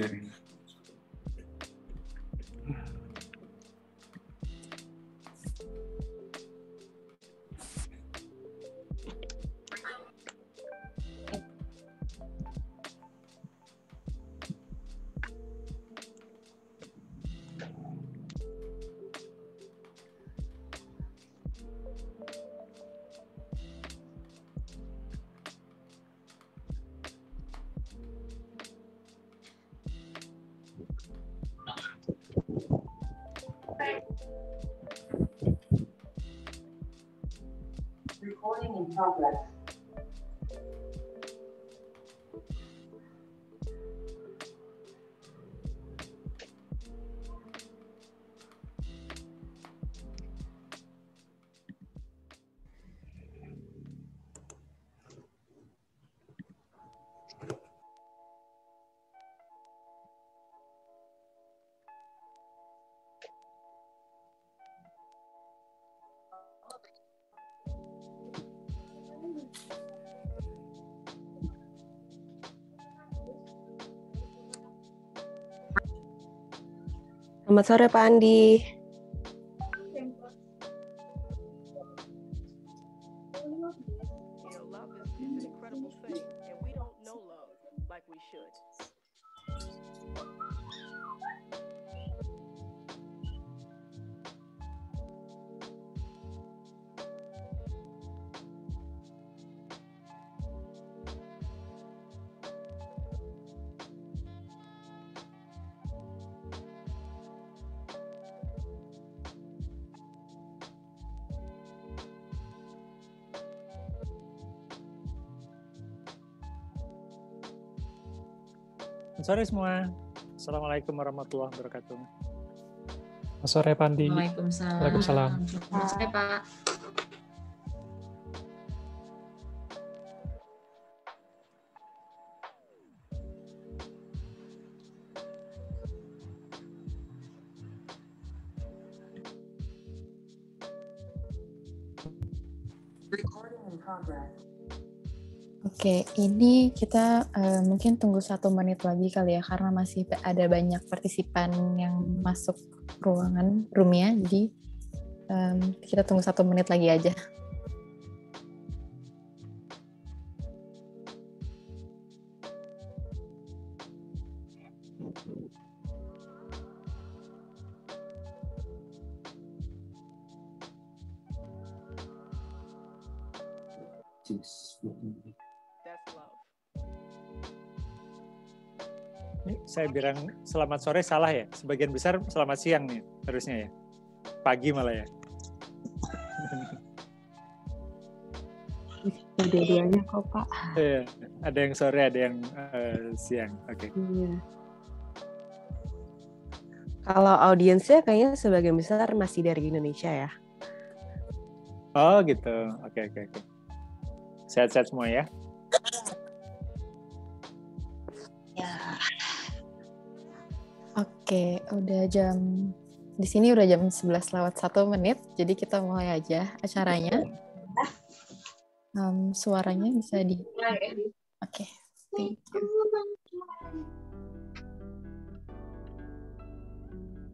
Gracias. in progress. Selamat sore Pak Andi. sore semua. Assalamualaikum warahmatullahi wabarakatuh. Selamat sore Pandi. Waalaikumsalam. Waalaikumsalam. Selamat sore Pak. ini kita uh, mungkin tunggu satu menit lagi kali ya karena masih ada banyak partisipan yang masuk ruangan roomnya jadi um, kita tunggu satu menit lagi aja. bilang selamat sore salah ya. Sebagian besar selamat siang nih harusnya ya. Pagi malah ya. Dua-duanya kok Pak. Iya. Ada yang sore, ada yang uh, siang. Oke. Okay. Iya. Kalau audiensnya kayaknya sebagian besar masih dari Indonesia ya. Oh gitu. Oke okay, oke okay, oke. Okay. Sehat-sehat semua ya. Oke, udah jam di sini udah jam 11 lewat satu menit, jadi kita mulai aja acaranya. Um, suaranya bisa di Oke, okay, thank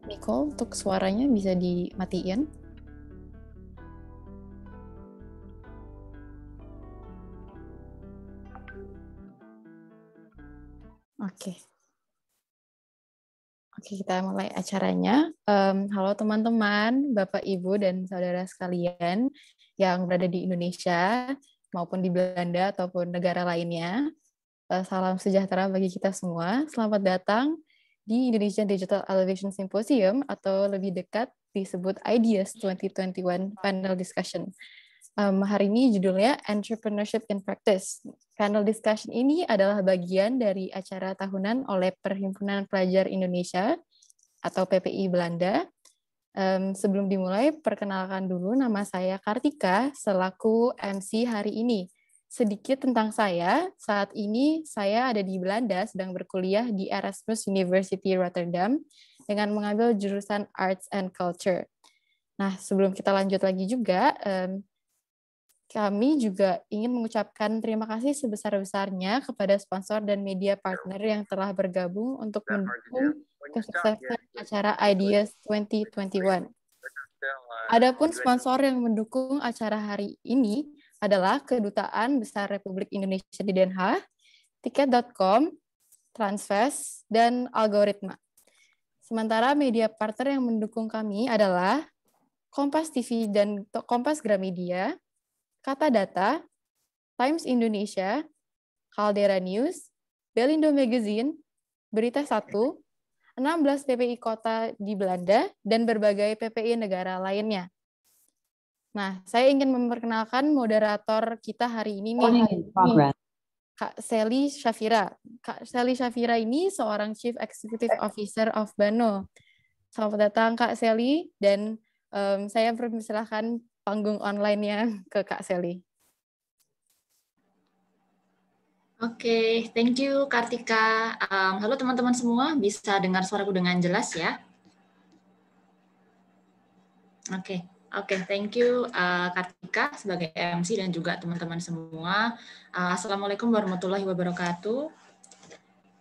Nicole, untuk suaranya bisa dimatiin. Oke. Okay. Oke, kita mulai acaranya. Um, halo teman-teman, Bapak, Ibu, dan saudara sekalian yang berada di Indonesia maupun di Belanda ataupun negara lainnya. Uh, salam sejahtera bagi kita semua. Selamat datang di Indonesia Digital Elevation Symposium atau lebih dekat disebut IDEAS 2021 Panel Discussion. Um, hari ini judulnya Entrepreneurship in Practice. Panel discussion ini adalah bagian dari acara tahunan oleh Perhimpunan Pelajar Indonesia atau PPI Belanda. Um, sebelum dimulai, perkenalkan dulu nama saya Kartika selaku MC hari ini. Sedikit tentang saya, saat ini saya ada di Belanda sedang berkuliah di Erasmus University Rotterdam dengan mengambil jurusan Arts and Culture. Nah, sebelum kita lanjut lagi juga, kami juga ingin mengucapkan terima kasih sebesar-besarnya kepada sponsor dan media partner yang telah bergabung untuk mendukung kesuksesan acara Ideas 2021. Adapun sponsor yang mendukung acara hari ini adalah Kedutaan Besar Republik Indonesia di Den Haag, tiket.com, Transvest dan Algoritma. Sementara media partner yang mendukung kami adalah Kompas TV dan Kompas Gramedia, Kata Data, Times Indonesia, Caldera News, Belindo Magazine, Berita 1, 16 PPI kota di Belanda, dan berbagai PPI negara lainnya. Nah, saya ingin memperkenalkan moderator kita hari ini nih. Kak Sally Shafira. Kak Sally Shafira ini seorang Chief Executive Officer of Bano. Selamat datang Kak Sally dan um, saya persilahkan panggung online-nya ke Kak Sally. Oke, okay, thank you Kartika. Um, halo teman-teman semua, bisa dengar suaraku dengan jelas ya? Oke, okay, oke, okay, thank you uh, Kartika sebagai MC dan juga teman-teman semua. Uh, Assalamualaikum warahmatullahi wabarakatuh.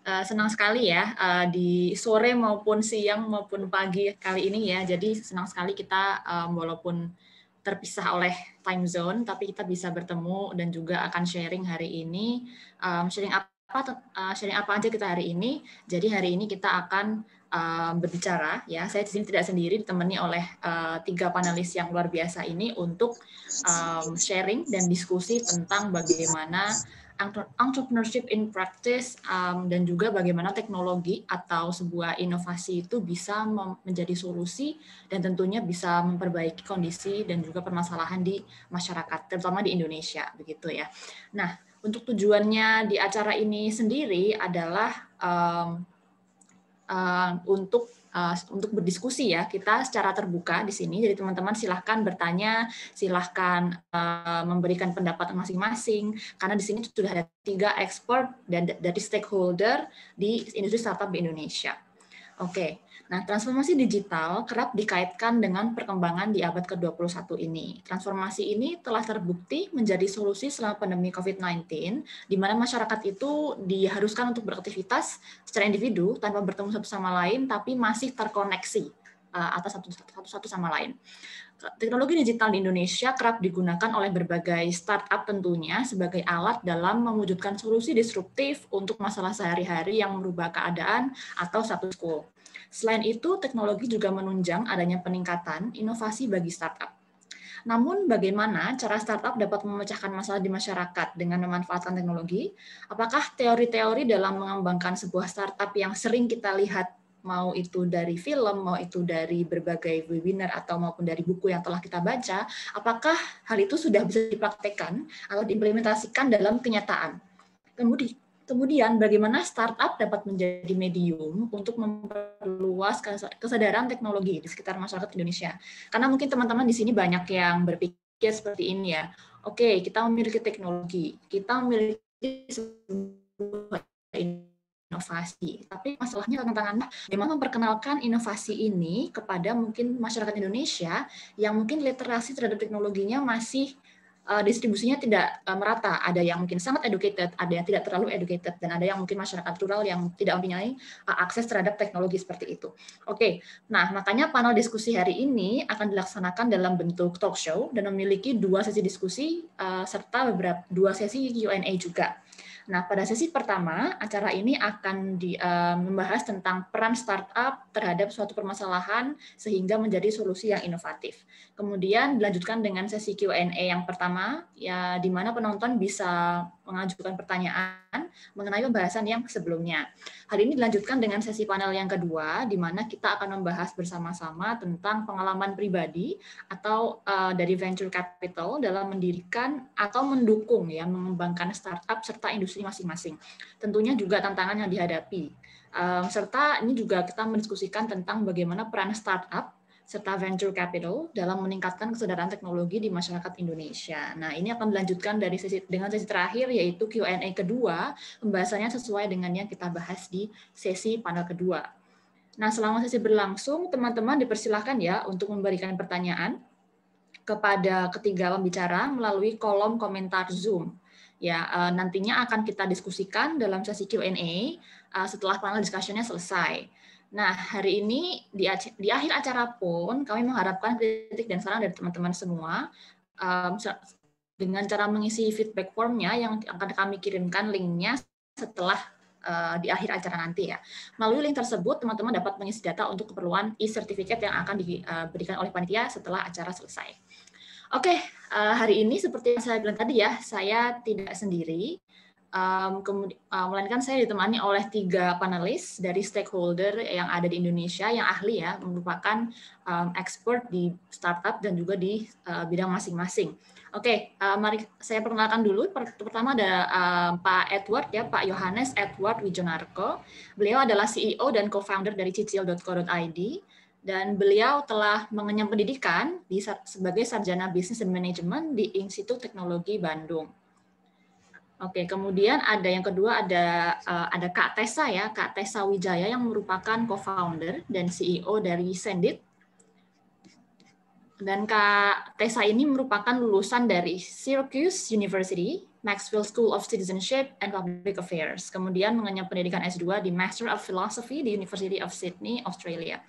Uh, senang sekali ya uh, di sore maupun siang maupun pagi kali ini ya. Jadi senang sekali kita um, walaupun terpisah oleh time zone, tapi kita bisa bertemu dan juga akan sharing hari ini. Um, sharing apa uh, sharing apa aja kita hari ini. Jadi hari ini kita akan um, berbicara ya. Saya di sini tidak sendiri, ditemani oleh uh, tiga panelis yang luar biasa ini untuk um, sharing dan diskusi tentang bagaimana entrepreneurship in practice um, dan juga bagaimana teknologi atau sebuah inovasi itu bisa menjadi solusi dan tentunya bisa memperbaiki kondisi dan juga permasalahan di masyarakat terutama di Indonesia begitu ya. Nah, untuk tujuannya di acara ini sendiri adalah um, uh, untuk Eh, untuk berdiskusi ya kita secara terbuka di sini. Jadi teman-teman silahkan bertanya, silahkan uh, memberikan pendapat masing-masing karena di sini sudah ada tiga expert dan dari stakeholder di industri startup di Indonesia. Oke, okay. Nah, transformasi digital kerap dikaitkan dengan perkembangan di abad ke-21 ini. Transformasi ini telah terbukti menjadi solusi selama pandemi COVID-19, di mana masyarakat itu diharuskan untuk beraktivitas secara individu tanpa bertemu satu sama lain, tapi masih terkoneksi eh, atas satu, satu, satu sama lain. Teknologi digital di Indonesia kerap digunakan oleh berbagai startup tentunya sebagai alat dalam mewujudkan solusi disruptif untuk masalah sehari-hari yang merubah keadaan atau status quo. Selain itu, teknologi juga menunjang adanya peningkatan inovasi bagi startup. Namun, bagaimana cara startup dapat memecahkan masalah di masyarakat dengan memanfaatkan teknologi? Apakah teori-teori dalam mengembangkan sebuah startup yang sering kita lihat, mau itu dari film, mau itu dari berbagai webinar, atau maupun dari buku yang telah kita baca, apakah hal itu sudah bisa dipraktekkan atau diimplementasikan dalam kenyataan? Kemudian, Kemudian bagaimana startup dapat menjadi medium untuk memperluas kesadaran teknologi di sekitar masyarakat Indonesia. Karena mungkin teman-teman di sini banyak yang berpikir seperti ini ya. Oke, okay, kita memiliki teknologi, kita memiliki sebuah inovasi. Tapi masalahnya tantangannya memang memperkenalkan inovasi ini kepada mungkin masyarakat Indonesia yang mungkin literasi terhadap teknologinya masih uh, distribusinya tidak uh, merata. Ada yang mungkin sangat educated, ada yang tidak terlalu educated, dan ada yang mungkin masyarakat rural yang tidak mempunyai uh, akses terhadap teknologi seperti itu. Oke, okay. nah makanya panel diskusi hari ini akan dilaksanakan dalam bentuk talk show dan memiliki dua sesi diskusi uh, serta beberapa dua sesi Q&A juga. Nah, pada sesi pertama, acara ini akan di, uh, membahas tentang peran startup terhadap suatu permasalahan sehingga menjadi solusi yang inovatif. Kemudian dilanjutkan dengan sesi Q&A yang pertama, ya di mana penonton bisa mengajukan pertanyaan mengenai pembahasan yang sebelumnya. Hal ini dilanjutkan dengan sesi panel yang kedua, di mana kita akan membahas bersama-sama tentang pengalaman pribadi atau uh, dari venture capital dalam mendirikan atau mendukung ya mengembangkan startup serta industri masing-masing. Tentunya juga tantangan yang dihadapi. Um, serta ini juga kita mendiskusikan tentang bagaimana peran startup serta venture capital dalam meningkatkan kesadaran teknologi di masyarakat Indonesia. Nah, ini akan dilanjutkan dari sesi dengan sesi terakhir yaitu Q&A kedua, pembahasannya sesuai dengan yang kita bahas di sesi panel kedua. Nah, selama sesi berlangsung, teman-teman dipersilahkan ya untuk memberikan pertanyaan kepada ketiga pembicara melalui kolom komentar Zoom. Ya, e, nantinya akan kita diskusikan dalam sesi Q&A e, setelah panel diskusinya selesai. Nah, hari ini di, di akhir acara pun kami mengharapkan kritik dan saran dari teman-teman semua um, dengan cara mengisi feedback formnya yang akan kami kirimkan linknya setelah uh, di akhir acara nanti ya. Melalui link tersebut, teman-teman dapat mengisi data untuk keperluan e-certificate yang akan uh, diberikan oleh panitia setelah acara selesai. Oke, okay, uh, hari ini seperti yang saya bilang tadi ya, saya tidak sendiri. Um, kemudian, uh, melainkan saya ditemani oleh tiga panelis dari stakeholder yang ada di Indonesia yang ahli ya merupakan um, expert di startup dan juga di uh, bidang masing-masing. Oke, okay, e, uh, mari saya perkenalkan dulu. Pertama ada uh, Pak Edward ya, Pak Yohanes Edward Wijonarko. Beliau adalah CEO dan co-founder dari cicil.co.id dan beliau telah mengenyam pendidikan di, sebagai sarjana bisnis dan manajemen di Institut Teknologi Bandung. Oke, kemudian ada yang kedua ada eh, ada Kak Tessa ya, Kak Tessa Wijaya yang merupakan co-founder dan CEO dari Sendit. Dan Kak Tessa ini merupakan lulusan dari Syracuse University, Maxwell School of Citizenship and Public Affairs. Kemudian mengenyam pendidikan S2 di Master of Philosophy di University of Sydney, Australia.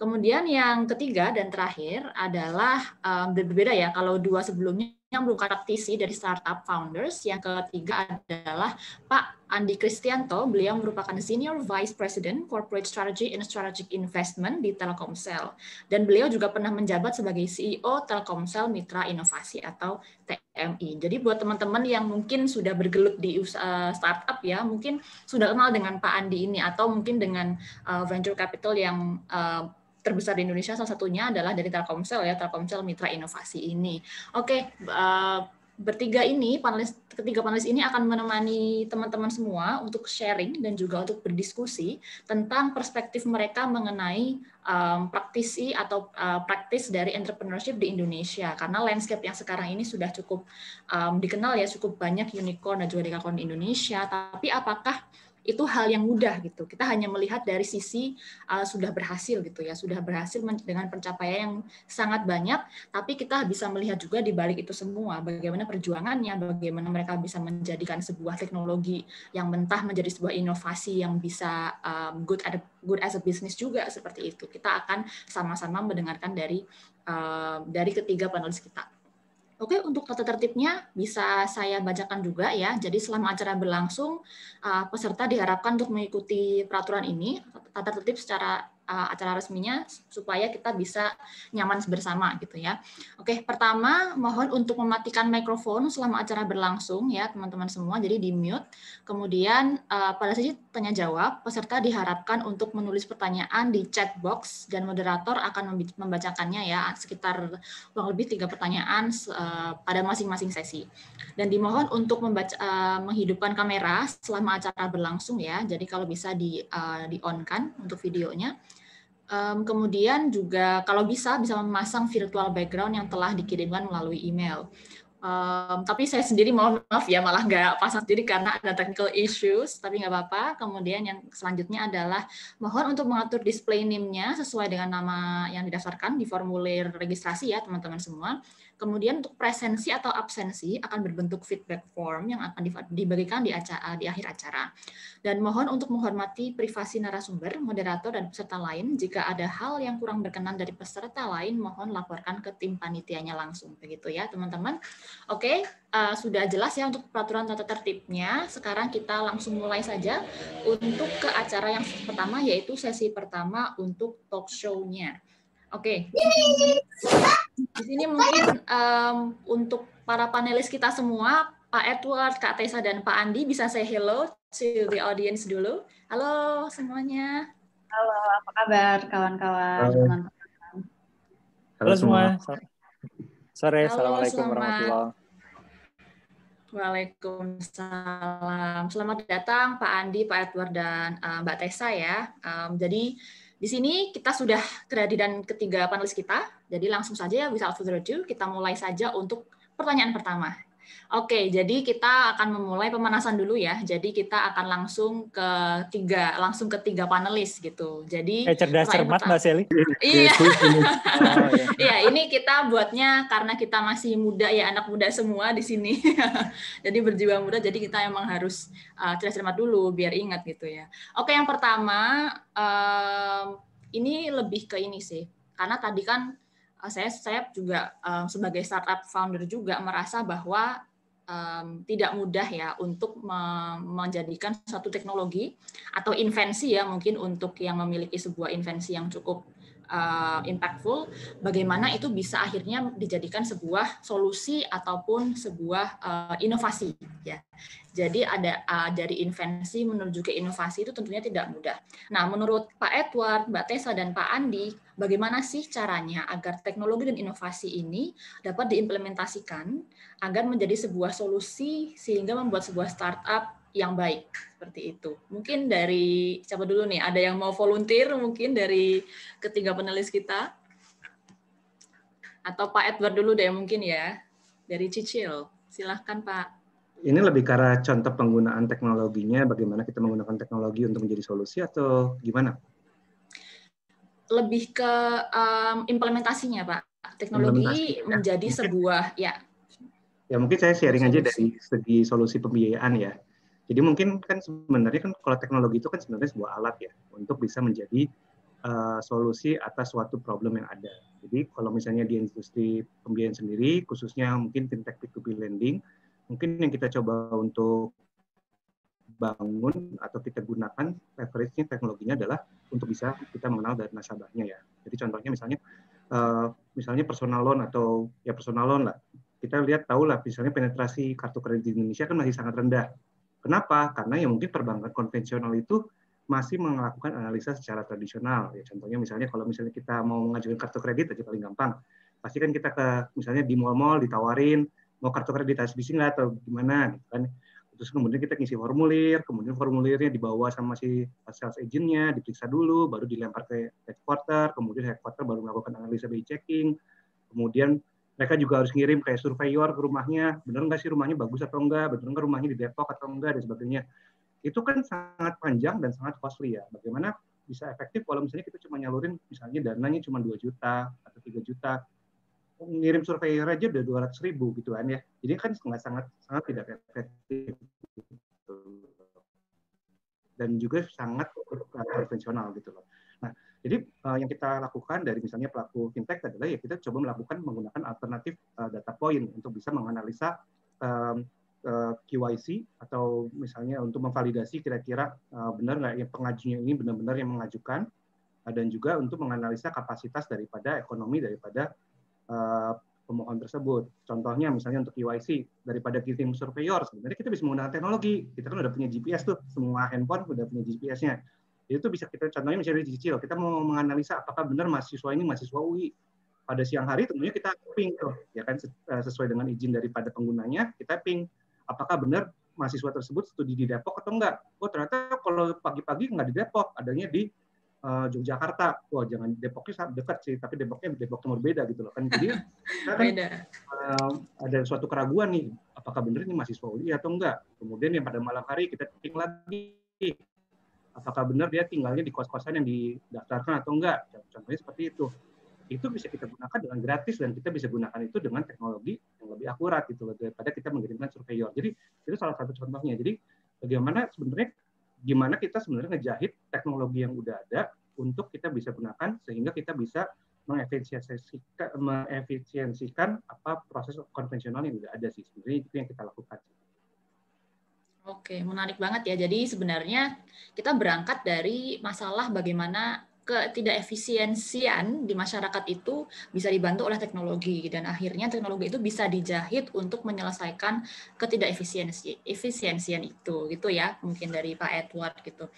Kemudian yang ketiga dan terakhir adalah um, berbeda ya kalau dua sebelumnya yang merupakan praktisi dari Startup Founders. Yang ketiga adalah Pak Andi Kristianto, beliau merupakan Senior Vice President Corporate Strategy and Strategic Investment di Telkomsel. Dan beliau juga pernah menjabat sebagai CEO Telkomsel Mitra Inovasi atau TMI. Jadi buat teman-teman yang mungkin sudah bergelut di eh, startup ya, mungkin sudah kenal dengan Pak Andi ini atau mungkin dengan eh, venture capital yang eh, terbesar di Indonesia salah satunya adalah dari Telkomsel ya, Telkomsel Mitra Inovasi ini. Oke, okay, eh, bertiga ini panelis ketiga panelis ini akan menemani teman-teman semua untuk sharing dan juga untuk berdiskusi tentang perspektif mereka mengenai um, praktisi atau uh, praktis dari entrepreneurship di Indonesia karena landscape yang sekarang ini sudah cukup um, dikenal ya cukup banyak unicorn dan juga dekakorn di Indonesia tapi apakah itu hal yang mudah gitu. Kita hanya melihat dari sisi uh, sudah berhasil gitu ya, sudah berhasil dengan pencapaian yang sangat banyak, tapi kita bisa melihat juga di balik itu semua bagaimana perjuangannya, bagaimana mereka bisa menjadikan sebuah teknologi yang mentah menjadi sebuah inovasi yang bisa um, good at good as a business juga seperti itu. Kita akan sama-sama mendengarkan dari uh, dari ketiga panelis kita. Oke, untuk tata tertibnya bisa saya bacakan juga ya. Jadi selama acara berlangsung, eh, peserta diharapkan untuk mengikuti peraturan ini, tata tertib secara eh, acara resminya supaya kita bisa nyaman bersama gitu ya. Oke, pertama mohon untuk mematikan mikrofon selama acara berlangsung ya teman-teman semua. Jadi di mute. Kemudian eh, pada sesi tanya jawab, peserta diharapkan untuk menulis pertanyaan di chat box dan moderator akan membacakannya ya sekitar kurang lebih tiga pertanyaan uh, pada masing-masing sesi. Dan dimohon untuk membaca, uh, menghidupkan kamera selama acara berlangsung ya, jadi kalau bisa di, uh, eh, di on kan untuk videonya. Um, kemudian juga kalau bisa bisa memasang virtual background yang telah dikirimkan melalui email. Um, tapi saya sendiri mohon maaf ya malah nggak pasang sendiri karena ada technical issues, tapi nggak apa-apa. Kemudian yang selanjutnya adalah mohon untuk mengatur display name-nya sesuai dengan nama yang didaftarkan di formulir registrasi ya teman-teman semua. Kemudian untuk presensi atau absensi akan berbentuk feedback form yang akan diberikan di acara eh, di akhir acara. Dan mohon untuk menghormati privasi narasumber, moderator dan peserta lain. Jika ada hal yang kurang berkenan dari peserta lain, mohon laporkan ke tim panitianya langsung. Begitu ya, teman-teman. Oke, uh, sudah jelas ya untuk peraturan tata tertibnya. Sekarang kita langsung mulai saja untuk ke acara yang pertama yaitu sesi pertama untuk talk show-nya. Oke. Okay. Di sini mungkin um, untuk para panelis kita semua, Pak Edward, Kak Tessa, dan Pak Andi bisa say hello to the audience dulu. Halo semuanya. Halo, apa kabar kawan-kawan? Halo. semua. Sore, Halo, Assalamualaikum selamat. warahmatullahi Waalaikumsalam. Selamat datang Pak Andi, Pak Edward, dan uh, Mbak Tessa ya. Um, jadi di sini kita sudah kehadiran ketiga panelis kita, jadi langsung saja ya without further ado kita mulai saja untuk pertanyaan pertama. Oke, jadi kita akan memulai pemanasan dulu ya. Jadi kita akan langsung ke tiga, langsung ke tiga panelis gitu. Jadi eh, cerdas cermat Mbak Seli. Iya. oh, iya. iya. ini kita buatnya karena kita masih muda ya, anak muda semua di sini. jadi berjiwa muda, jadi kita emang harus uh, cerdas cermat dulu biar ingat gitu ya. Oke, yang pertama uh, ini lebih ke ini sih. Karena tadi kan Eh, saya saya juga um, sebagai startup founder juga merasa bahwa um, tidak mudah ya untuk me menjadikan suatu teknologi atau invensi ya mungkin untuk yang memiliki sebuah invensi yang cukup uh, impactful, bagaimana itu bisa akhirnya dijadikan sebuah solusi ataupun sebuah uh, inovasi ya. Jadi ada uh, dari invensi menuju ke inovasi itu tentunya tidak mudah. Nah, menurut Pak Edward, Mbak Tessa dan Pak Andi, bagaimana sih caranya agar teknologi dan inovasi ini dapat diimplementasikan agar menjadi sebuah solusi sehingga membuat sebuah startup yang baik seperti itu. Mungkin dari siapa dulu nih? Ada yang mau volunteer mungkin dari ketiga penulis kita? Atau Pak Edward dulu deh mungkin ya dari Cicil. Silahkan Pak. Ini lebih karena contoh penggunaan teknologinya, bagaimana kita menggunakan teknologi untuk menjadi solusi atau gimana? Lebih ke um, implementasinya Pak. Teknologi ya. menjadi sebuah ya. Ya mungkin saya sharing aja dari segi solusi pembiayaan ya jadi mungkin kan sebenarnya kan kalau teknologi itu kan sebenarnya sebuah alat ya untuk bisa menjadi uh, solusi atas suatu problem yang ada. Jadi kalau misalnya di industri pembiayaan sendiri, khususnya mungkin fintech P2P lending, mungkin yang kita coba untuk bangun atau kita gunakan leverage teknologinya adalah untuk bisa kita mengenal dari nasabahnya ya. Jadi contohnya misalnya uh, misalnya personal loan atau ya personal loan lah. Kita lihat tahu lah misalnya penetrasi kartu kredit di Indonesia kan masih sangat rendah Kenapa? Karena yang mungkin perbankan konvensional itu masih melakukan analisa secara tradisional. Ya, contohnya misalnya kalau misalnya kita mau mengajukan kartu kredit aja paling gampang, pasti kan kita ke misalnya di mall-mall ditawarin mau kartu kredit harus bising nggak atau gimana gitu kan. Terus kemudian kita ngisi formulir, kemudian formulirnya dibawa sama si sales agentnya, diperiksa dulu, baru dilempar ke headquarter, kemudian headquarter baru melakukan analisa by checking, kemudian mereka juga harus ngirim kayak surveyor ke rumahnya, bener nggak sih rumahnya bagus atau enggak, bener nggak rumahnya di Depok atau enggak, dan sebagainya. Itu kan sangat panjang dan sangat costly ya. Bagaimana bisa efektif kalau misalnya kita cuma nyalurin misalnya dananya cuma 2 juta atau 3 juta, ngirim surveyor aja udah 200 ribu gitu kan ya. Jadi kan sangat sangat sangat tidak efektif. Dan juga sangat konvensional gitu loh. Nah, jadi uh, yang kita lakukan dari misalnya pelaku fintech adalah ya kita coba melakukan menggunakan alternatif uh, data point untuk bisa menganalisa um, eh, KYC atau misalnya untuk memvalidasi kira-kira benar nggak yang pengajunya ini benar-benar yang mengajukan dan juga untuk menganalisa kapasitas daripada ekonomi daripada pemohon tersebut. Contohnya misalnya untuk KYC daripada tim surveyor sebenarnya kita bisa menggunakan teknologi. Kita kan udah punya GPS tuh, semua handphone udah punya GPS-nya itu bisa kita contohnya misalnya di Cicil, kita mau menganalisa apakah benar mahasiswa ini mahasiswa UI. Pada siang hari tentunya kita ping tuh, ya kan eh, sesuai dengan izin daripada penggunanya, kita ping apakah benar mahasiswa tersebut studi di Depok atau enggak. Oh ternyata kalau pagi-pagi enggak di Depok, adanya di uh, Yogyakarta. Wah jangan Depoknya dekat sih, tapi Depoknya Depok nomor beda gitu loh kan. Jadi kan uh, ada suatu keraguan nih, apakah benar ini mahasiswa UI atau enggak. Kemudian yang pada malam hari kita ping lagi, apakah benar dia tinggalnya di kos-kosan yang didaftarkan atau enggak. Contohnya seperti itu. Itu bisa kita gunakan dengan gratis dan kita bisa gunakan itu dengan teknologi yang lebih akurat gitu loh daripada kita mengirimkan surveyor. Jadi itu salah satu contohnya. Jadi bagaimana sebenarnya gimana kita sebenarnya ngejahit teknologi yang udah ada untuk kita bisa gunakan sehingga kita bisa mengefisiensikan, apa proses konvensional yang udah ada sih sebenarnya itu yang kita lakukan. Oke, Oke, menarik banget ya. Jadi sebenarnya kita berangkat dari masalah bagaimana ketidakefisiensian di masyarakat itu bisa dibantu oleh teknologi dan akhirnya teknologi itu bisa dijahit untuk menyelesaikan ketidakefisiensi efisiensian itu gitu ya mungkin dari Pak Edward gitu.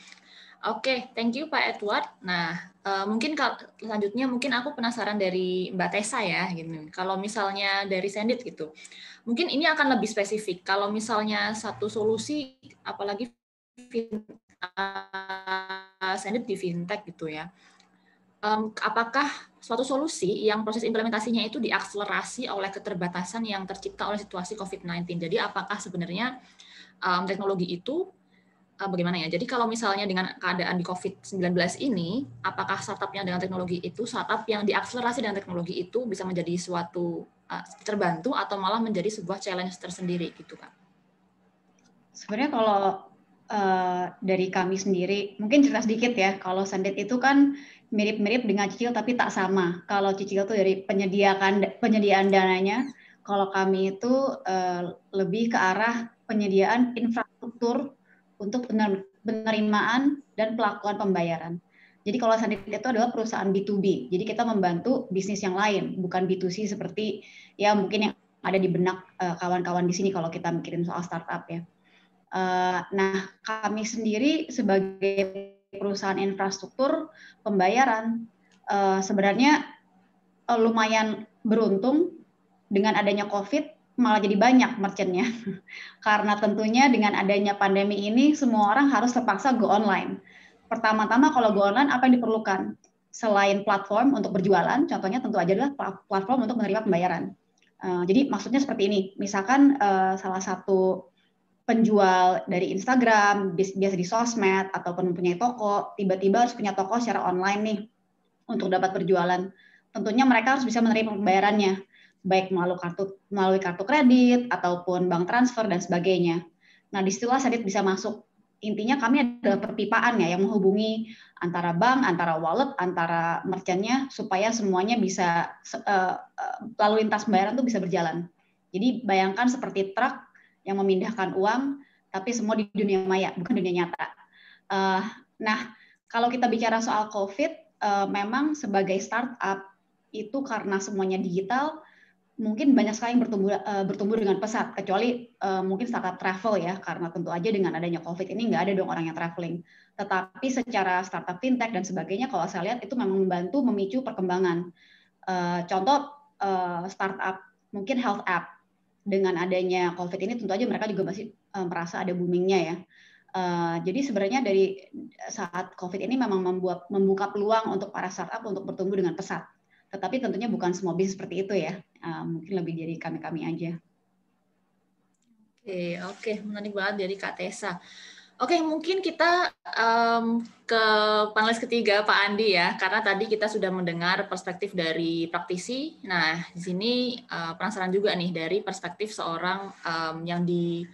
Oke, okay, thank you Pak Edward. Nah, uh, mungkin selanjutnya mungkin aku penasaran dari Mbak Tessa ya, gitu. Kalau misalnya dari Sendit gitu, mungkin ini akan lebih spesifik. Kalau misalnya satu solusi, apalagi uh, eh, Sendit di fintech gitu ya, um, apakah suatu solusi yang proses implementasinya itu diakselerasi oleh keterbatasan yang tercipta oleh situasi COVID-19? Jadi apakah sebenarnya um, teknologi itu uh, bagaimana ya? Jadi kalau misalnya dengan keadaan di COVID-19 ini, apakah startupnya dengan teknologi itu, startup yang diakselerasi dengan teknologi itu bisa menjadi suatu uh, terbantu atau malah menjadi sebuah challenge tersendiri gitu kan? Sebenarnya kalau Uh, dari kami sendiri, mungkin cerita sedikit ya. Kalau Sandit itu kan mirip-mirip dengan Cicil tapi tak sama. Kalau Cicil itu dari penyediaan penyediaan dananya, kalau kami itu uh, lebih ke arah penyediaan infrastruktur untuk penerimaan dan pelakuan pembayaran. Jadi kalau Sandit itu adalah perusahaan B2B. Jadi kita membantu bisnis yang lain, bukan B2C seperti ya mungkin yang ada di benak eh, kawan-kawan uh, di sini kalau kita mikirin soal startup ya. Uh, nah, kami sendiri sebagai perusahaan infrastruktur pembayaran uh, sebenarnya uh, lumayan beruntung dengan adanya COVID malah jadi banyak merchantnya. Karena tentunya dengan adanya pandemi ini, semua orang harus terpaksa go online. Pertama-tama kalau go online, apa yang diperlukan? Selain platform untuk berjualan, contohnya tentu aja adalah platform untuk menerima pembayaran. Eh, jadi maksudnya seperti ini, misalkan eh, salah satu penjual dari Instagram, biasa di sosmed, ataupun mempunyai toko, tiba-tiba harus punya toko secara online nih untuk dapat berjualan. Tentunya mereka harus bisa menerima pembayarannya baik melalui kartu melalui kartu kredit ataupun bank transfer dan sebagainya. Nah, di disitulah Sadit bisa masuk. Intinya kami adalah perpipaan ya yang menghubungi antara bank, antara wallet, antara merchantnya supaya semuanya bisa uh, lalu lintas pembayaran itu bisa berjalan. Jadi bayangkan seperti truk yang memindahkan uang, tapi semua di dunia maya, bukan dunia nyata. Uh, nah, kalau kita bicara soal COVID, uh, memang sebagai startup itu karena semuanya digital, mungkin banyak sekali yang bertumbuh uh, bertumbuh dengan pesat kecuali uh, mungkin startup travel ya karena tentu aja dengan adanya covid ini nggak ada dong orang yang traveling tetapi secara startup fintech dan sebagainya kalau saya lihat itu memang membantu memicu perkembangan uh, contoh uh, startup mungkin health app dengan adanya covid ini tentu aja mereka juga masih uh, merasa ada boomingnya ya Uh, jadi sebenarnya dari saat COVID ini memang membuat membuka peluang untuk para startup untuk bertumbuh dengan pesat. Tetapi tentunya bukan semua bisnis seperti itu ya. Eh, mungkin lebih dari kami kami aja. Oke oke menarik banget dari Kak Tessa. Oke, mungkin kita um, ke panelis ketiga Pak Andi ya, karena tadi kita sudah mendengar perspektif dari praktisi. Nah, di sini uh, penasaran juga nih dari perspektif seorang um, yang di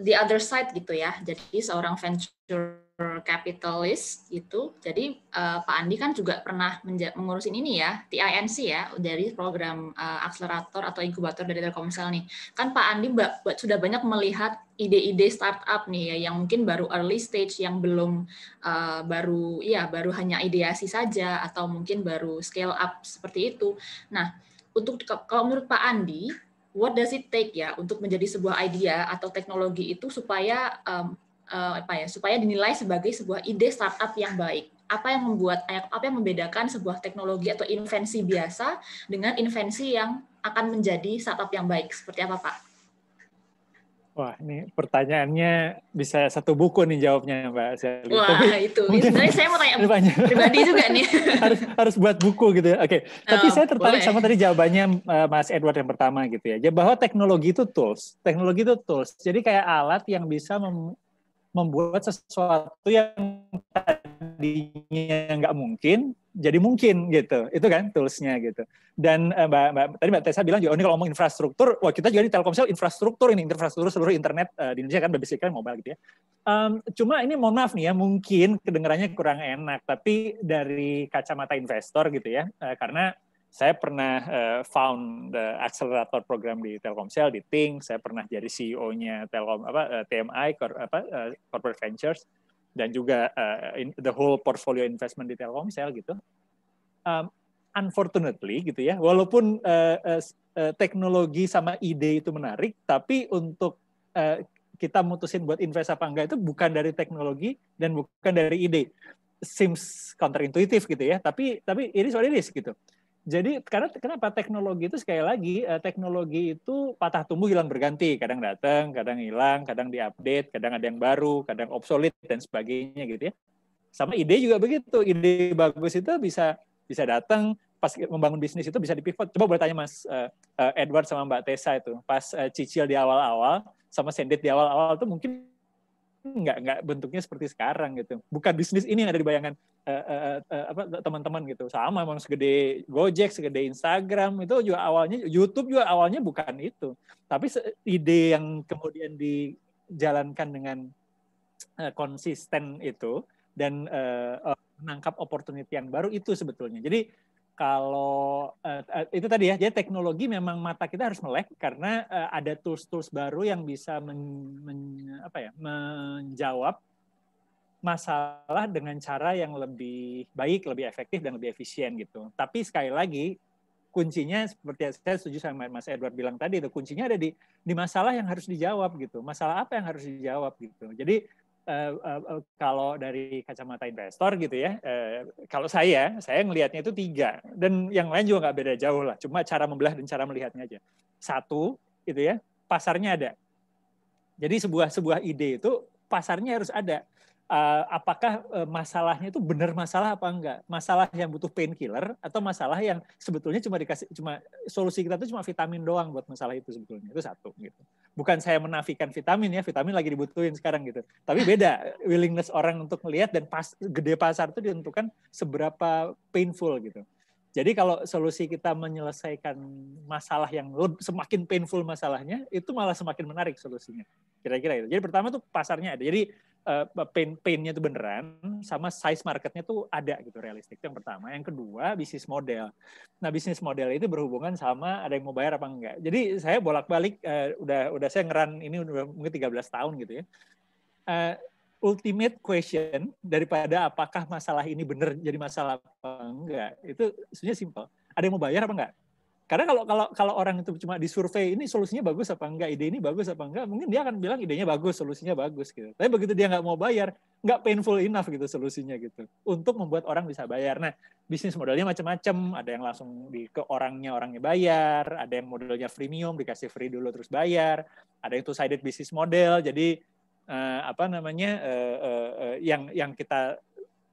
the other side gitu ya. Jadi seorang venture capitalist gitu. Jadi uh, Pak Andi kan juga pernah mengurusin ini ya, TINC ya dari program uh, akselerator atau inkubator dari Telkomsel nih. Kan Pak Andi sudah banyak melihat ide-ide startup nih ya yang mungkin baru early stage yang belum uh, baru ya baru hanya ideasi saja atau mungkin baru scale up seperti itu. Nah, untuk kalau menurut Pak Andi what does it take ya untuk menjadi sebuah idea atau teknologi itu supaya um, uh, apa ya supaya dinilai sebagai sebuah ide startup yang baik apa yang membuat eh, apa yang membedakan sebuah teknologi atau invensi biasa dengan invensi yang akan menjadi startup yang baik seperti apa pak? Wah, ini pertanyaannya bisa satu buku nih jawabnya Mbak Sally. Wah, tapi itu. Sebenarnya saya mau tanya banyak. pribadi juga nih. harus harus buat buku gitu ya. Oke, okay. tapi oh, saya tertarik boleh. sama tadi jawabannya eh, Mas Edward yang pertama gitu ya. Bahwa teknologi itu tools. Teknologi itu tools. Jadi kayak alat yang bisa mem membuat sesuatu yang tadinya nggak mungkin jadi mungkin gitu. Itu kan toolsnya gitu. Dan uh, Mbak, Mbak tadi Mbak Tessa bilang juga oh, ini kalau ngomong infrastruktur, wah kita juga di Telkomsel infrastruktur ini infrastruktur seluruh internet uh, di Indonesia kan basically mobile gitu ya. Um, cuma ini mohon maaf nih ya, mungkin kedengarannya kurang enak, tapi dari kacamata investor gitu ya, uh, karena saya pernah uh, found the accelerator program di Telkomsel di Ting, saya pernah jadi CEO-nya Telkom apa uh, TMI apa uh, Corporate Ventures dan juga uh, in the whole portfolio investment di Telkomsel gitu. Um, unfortunately gitu ya, walaupun uh, uh, teknologi sama ide itu menarik, tapi untuk uh, kita mutusin buat invest apa enggak itu bukan dari teknologi dan bukan dari ide. Seems counterintuitive gitu ya, tapi tapi ini soal ini gitu jadi karena kenapa teknologi itu sekali lagi eh, teknologi itu patah tumbuh hilang berganti kadang datang kadang hilang kadang diupdate kadang ada yang baru kadang obsolete dan sebagainya gitu ya sama ide juga begitu ide bagus itu bisa bisa datang pas membangun bisnis itu bisa dipivot coba bertanya mas eh, eh, Edward sama mbak Tessa itu pas cicil di awal-awal sama sendit di awal-awal itu mungkin nggak nggak bentuknya seperti sekarang gitu. Bukan bisnis ini yang ada di bayangan uh, uh, uh, teman-teman gitu. Sama memang segede Gojek, segede Instagram itu juga awalnya YouTube juga awalnya bukan itu. Tapi ide yang kemudian dijalankan dengan uh, konsisten itu dan uh, menangkap opportunity yang baru itu sebetulnya. Jadi kalau uh, uh, itu tadi ya, jadi teknologi memang mata kita harus melek karena uh, ada tools-tools baru yang bisa men, men, apa ya, menjawab masalah dengan cara yang lebih baik, lebih efektif dan lebih efisien gitu. Tapi sekali lagi kuncinya seperti yang saya setuju sama Mas Edward bilang tadi itu kuncinya ada di di masalah yang harus dijawab gitu. Masalah apa yang harus dijawab gitu. Jadi Eh, eh, eh, kalau dari kacamata investor gitu ya, uh, kalau saya, saya ngelihatnya itu tiga. Dan yang lain juga nggak beda jauh lah, cuma cara membelah dan cara melihatnya aja. Satu, gitu ya, pasarnya ada. Jadi sebuah sebuah ide itu pasarnya harus ada. Uh, apakah uh, masalahnya itu benar masalah apa enggak? Masalah yang butuh painkiller atau masalah yang sebetulnya cuma dikasih cuma solusi kita itu cuma vitamin doang buat masalah itu sebetulnya. Itu satu gitu bukan saya menafikan vitamin ya, vitamin lagi dibutuhin sekarang gitu. Tapi beda willingness orang untuk melihat dan pas, gede pasar itu ditentukan seberapa painful gitu. Jadi kalau solusi kita menyelesaikan masalah yang semakin painful masalahnya, itu malah semakin menarik solusinya. Kira-kira itu. Jadi pertama tuh pasarnya ada. Jadi pain eh, painnya itu beneran sama size marketnya tuh ada gitu realistik yang pertama yang kedua bisnis model nah bisnis model itu berhubungan sama ada yang mau bayar apa enggak jadi saya bolak balik uh, eh, udah udah saya ngeran ini udah mungkin 13 tahun gitu ya uh, ultimate question daripada apakah masalah ini bener jadi masalah apa enggak itu sebenarnya simple. ada yang mau bayar apa enggak karena kalau kalau kalau orang itu cuma disurvey, ini solusinya bagus apa enggak, ide ini bagus apa enggak, mungkin dia akan bilang idenya bagus, solusinya bagus gitu. Tapi begitu dia nggak mau bayar, nggak painful enough gitu solusinya gitu untuk membuat orang bisa bayar. Nah, bisnis modalnya macam-macam, ada yang langsung di ke orangnya orangnya bayar, ada yang modelnya freemium dikasih free dulu terus bayar, ada yang two sided business model jadi eh, apa namanya eh, eh, eh yang yang kita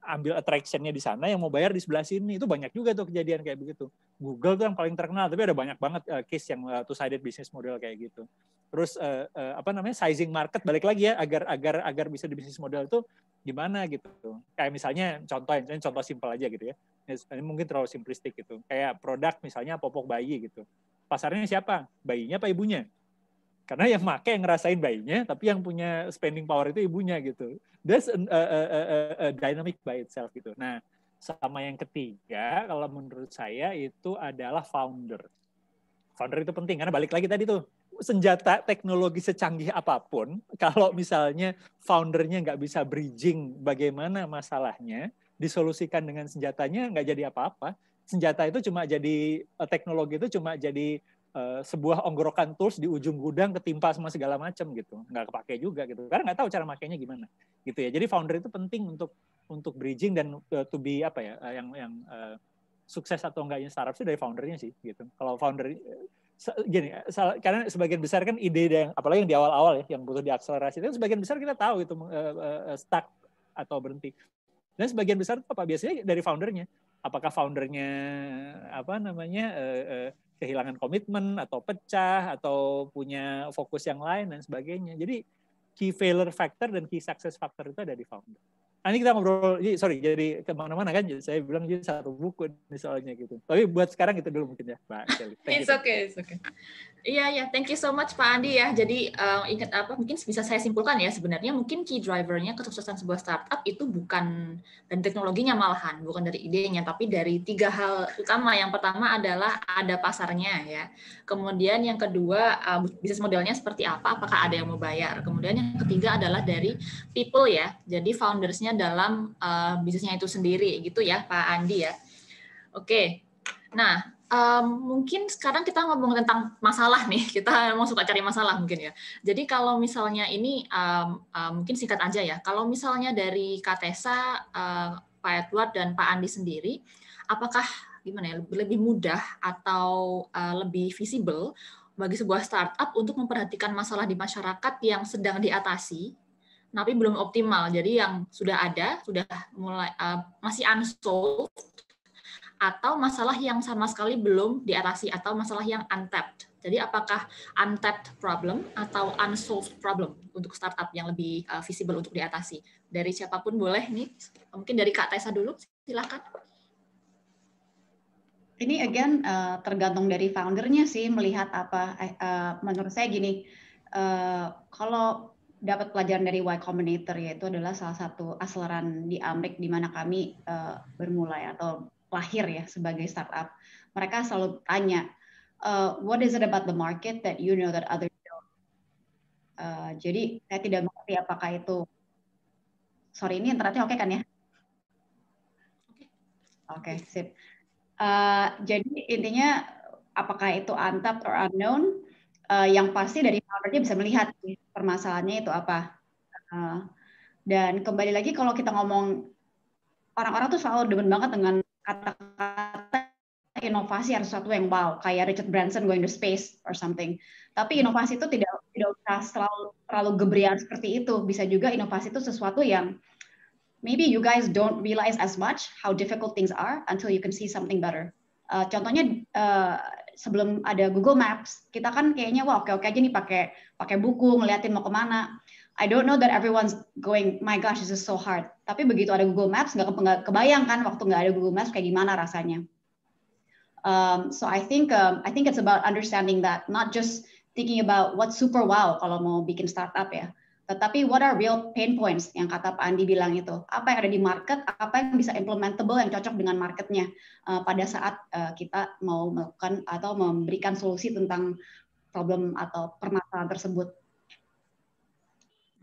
ambil attractionnya di sana yang mau bayar di sebelah sini itu banyak juga tuh kejadian kayak begitu Google tuh yang paling terkenal tapi ada banyak banget uh, case yang uh, eh, two sided business model kayak gitu terus uh, uh, apa namanya sizing market balik lagi ya agar agar agar bisa di bisnis model itu gimana gitu kayak misalnya contoh misalnya contoh simpel aja gitu ya ini mungkin terlalu simplistik gitu kayak produk misalnya popok bayi gitu pasarnya siapa bayinya apa ibunya karena yang make yang ngerasain bayinya, tapi yang punya spending power itu ibunya gitu. That's a, a, a, a dynamic by itself gitu. Nah, sama yang ketiga, kalau menurut saya itu adalah founder. Founder itu penting karena balik lagi tadi tuh senjata teknologi secanggih apapun, kalau misalnya foundernya nggak bisa bridging bagaimana masalahnya, disolusikan dengan senjatanya nggak jadi apa-apa. Senjata itu cuma jadi teknologi itu cuma jadi Eh, sebuah onggorokan tools di ujung gudang ketimpa semua segala macam gitu nggak kepake juga gitu karena nggak tahu cara makainya gimana gitu ya jadi founder itu penting untuk untuk bridging dan uh, to be apa ya uh, yang yang uh, sukses atau enggaknya startup sih dari foundernya sih gitu kalau founder gini karena sebagian besar kan ide yang apalagi yang di awal-awal ya yang butuh diakselerasi itu sebagian besar kita tahu itu uh, uh, stuck atau berhenti dan sebagian besar apa biasanya dari foundernya apakah foundernya apa namanya eh, eh, kehilangan komitmen atau pecah atau punya fokus yang lain dan sebagainya. Jadi key failure factor dan key success factor itu ada di founder. Nah, ini kita ngobrol, sorry, jadi kemana-mana kan saya bilang jadi satu buku nih soalnya gitu. Tapi buat sekarang itu dulu mungkin ya, Mbak Kelly. it's okay, it's okay. Iya ya, thank you so much Pak Andi ya. Jadi uh, ingat apa? Mungkin bisa saya simpulkan ya sebenarnya mungkin key drivernya kesuksesan sebuah startup itu bukan dan teknologinya malahan, bukan dari idenya, tapi dari tiga hal utama. Yang pertama adalah ada pasarnya ya. Kemudian yang kedua uh, bisnis modelnya seperti apa, apakah ada yang mau bayar. Kemudian yang ketiga adalah dari people ya. Jadi foundersnya dalam uh, bisnisnya itu sendiri gitu ya Pak Andi ya. Oke. Nah, um, mungkin sekarang kita ngomong tentang masalah nih. Kita emang suka cari masalah mungkin ya. Jadi kalau misalnya ini um, um, mungkin singkat aja ya. Kalau misalnya dari Katesa, uh, eh, Pak Edward dan Pak Andi sendiri, apakah gimana ya lebih mudah atau uh, lebih visible bagi sebuah startup untuk memperhatikan masalah di masyarakat yang sedang diatasi tapi belum optimal. Jadi yang sudah ada, sudah mulai uh, masih unsolved atau masalah yang sama sekali belum diatasi atau masalah yang untapped. Jadi apakah untapped problem atau unsolved problem untuk startup yang lebih eh, visible untuk diatasi? Dari siapapun boleh nih. Mungkin dari Kak Tessa dulu, silakan. Ini again uh, tergantung dari foundernya sih melihat apa. Uh, menurut saya gini, uh, kalau dapat pelajaran dari Y Combinator yaitu adalah salah satu akseleran di Amrik di mana kami uh, bermula ya, atau lahir ya sebagai startup. Mereka selalu tanya, uh, what is it about the market that you know that other don't? Uh, jadi saya tidak mengerti apakah itu. Sorry ini internetnya oke okay kan ya? Oke okay, sip. Uh, jadi intinya apakah itu untapped or unknown? Uh, yang pasti dari foundernya bisa melihat permasalahannya itu apa. Uh, dan kembali lagi kalau kita ngomong orang-orang tuh selalu demen banget dengan kata-kata inovasi harus sesuatu yang wow kayak Richard Branson going to space or something tapi hmm. inovasi itu tidak tidak usah selalu terlalu gebrian seperti itu bisa juga inovasi itu sesuatu yang maybe you guys don't realize as much how difficult things are until you can see something better uh, contohnya uh, sebelum ada Google Maps kita kan kayaknya wow, oke oke aja nih pakai pakai buku ngeliatin mau kemana I don't know that hmm. everyone's going, my gosh, this is so hard. Tapi begitu ada Google Maps, nggak kebayang kan waktu nggak ada Google Maps kayak gimana rasanya. Um, so I think um, I think it's about understanding that, not just thinking about what super wow kalau mau bikin startup ya, tetapi what are real pain points yang kata Pak Andi bilang itu, apa yang ada di market, apa yang bisa implementable yang cocok dengan marketnya uh, pada saat uh, kita mau melakukan atau memberikan solusi tentang problem atau permasalahan tersebut.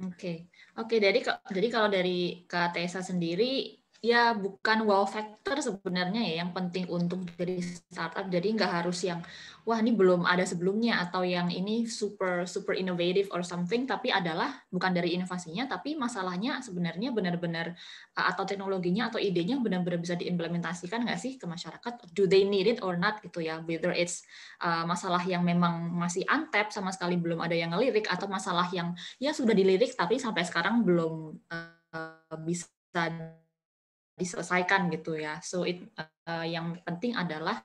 Oke, okay. oke. Okay, jadi jadi kalau dari Kak Tessa sendiri ya bukan wow factor sebenarnya ya yang penting untuk jadi startup. Jadi nggak harus yang wah ini belum ada sebelumnya atau yang ini super super innovative or something. Tapi adalah bukan dari inovasinya, tapi masalahnya sebenarnya benar-benar eh, atau teknologinya atau idenya benar-benar bisa diimplementasikan nggak sih ke masyarakat? Do they need it or not gitu ya? Whether it's eh, masalah yang memang masih antep sama sekali belum ada yang ngelirik atau masalah yang ya sudah dilirik tapi sampai sekarang belum eh, bisa diselesaikan gitu ya. So it, uh, yang penting adalah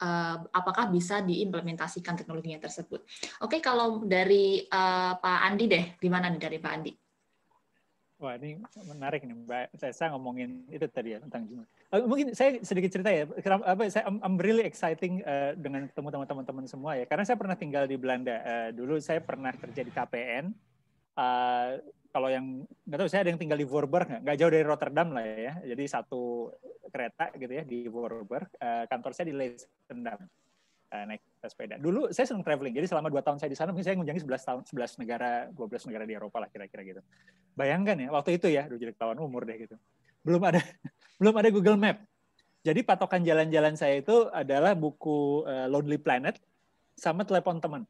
uh, apakah bisa diimplementasikan teknologinya tersebut. Oke, okay, kalau dari uh, Pak Andi deh, gimana nih dari Pak Andi? Wah ini menarik nih Mbak. Saya, saya ngomongin itu tadi ya tentang Zoom. Uh, mungkin saya sedikit cerita ya. Apa saya I'm, I'm really exciting uh, dengan ketemu teman-teman semua ya. Karena saya pernah tinggal di Belanda. Uh, dulu saya pernah kerja di KPN. Uh, kalau yang nggak tahu saya ada yang tinggal di Voorburg nggak nggak jauh dari Rotterdam lah ya jadi satu kereta gitu ya di Voorburg uh, eh, kantor saya di Leidschendam uh, eh, naik sepeda dulu saya senang traveling jadi selama dua tahun saya di sana mungkin saya mengunjungi sebelas tahun 11 negara 12 negara di Eropa lah kira-kira gitu bayangkan ya waktu itu ya udah jadi ketahuan umur deh gitu belum ada belum ada Google Map jadi patokan jalan-jalan saya itu adalah buku uh, Lonely Planet sama telepon teman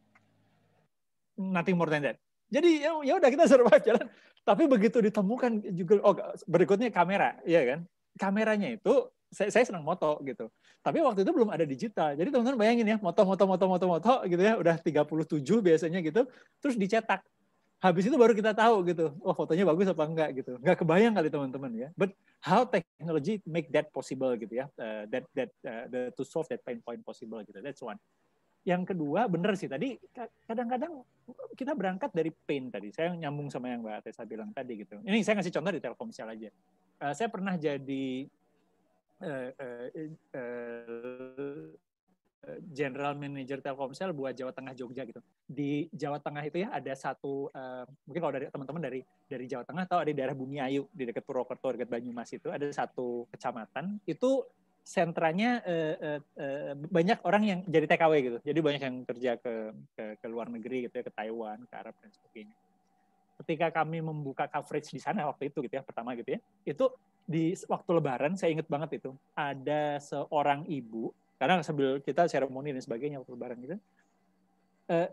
nothing more than that jadi ya, ya udah kita survive jalan. Tapi begitu ditemukan juga oh berikutnya kamera, ya kan? Kameranya itu saya, saya senang moto gitu. Tapi waktu itu belum ada digital. Jadi teman-teman bayangin ya, moto moto moto moto moto gitu ya, udah 37 biasanya gitu, terus dicetak. Habis itu baru kita tahu gitu, oh, fotonya bagus apa enggak gitu. Enggak kebayang kali teman-teman ya. But how technology make that possible gitu ya. Uh, that that uh, the, to solve that pain point possible gitu. That's one yang kedua bener sih tadi kadang-kadang kita berangkat dari pain tadi saya nyambung sama yang mbak Tessa bilang tadi gitu ini saya ngasih contoh di Telkomsel aja uh, saya pernah jadi uh, uh, uh, general manager Telkomsel buat Jawa Tengah Jogja gitu di Jawa Tengah itu ya ada satu uh, mungkin kalau dari teman-teman dari dari Jawa Tengah atau ada di daerah Bumiayu di dekat Purwokerto dekat Banyumas itu ada satu kecamatan itu sentranya eh, eh, eh, banyak orang yang jadi TKW gitu. Jadi banyak yang kerja ke, ke ke luar negeri gitu ya, ke Taiwan, ke Arab dan sebagainya. Ketika kami membuka coverage di sana waktu itu gitu ya, pertama gitu ya. Itu di waktu lebaran saya ingat banget itu. Ada seorang ibu karena sambil kita seremoni dan sebagainya waktu lebaran gitu. Eh,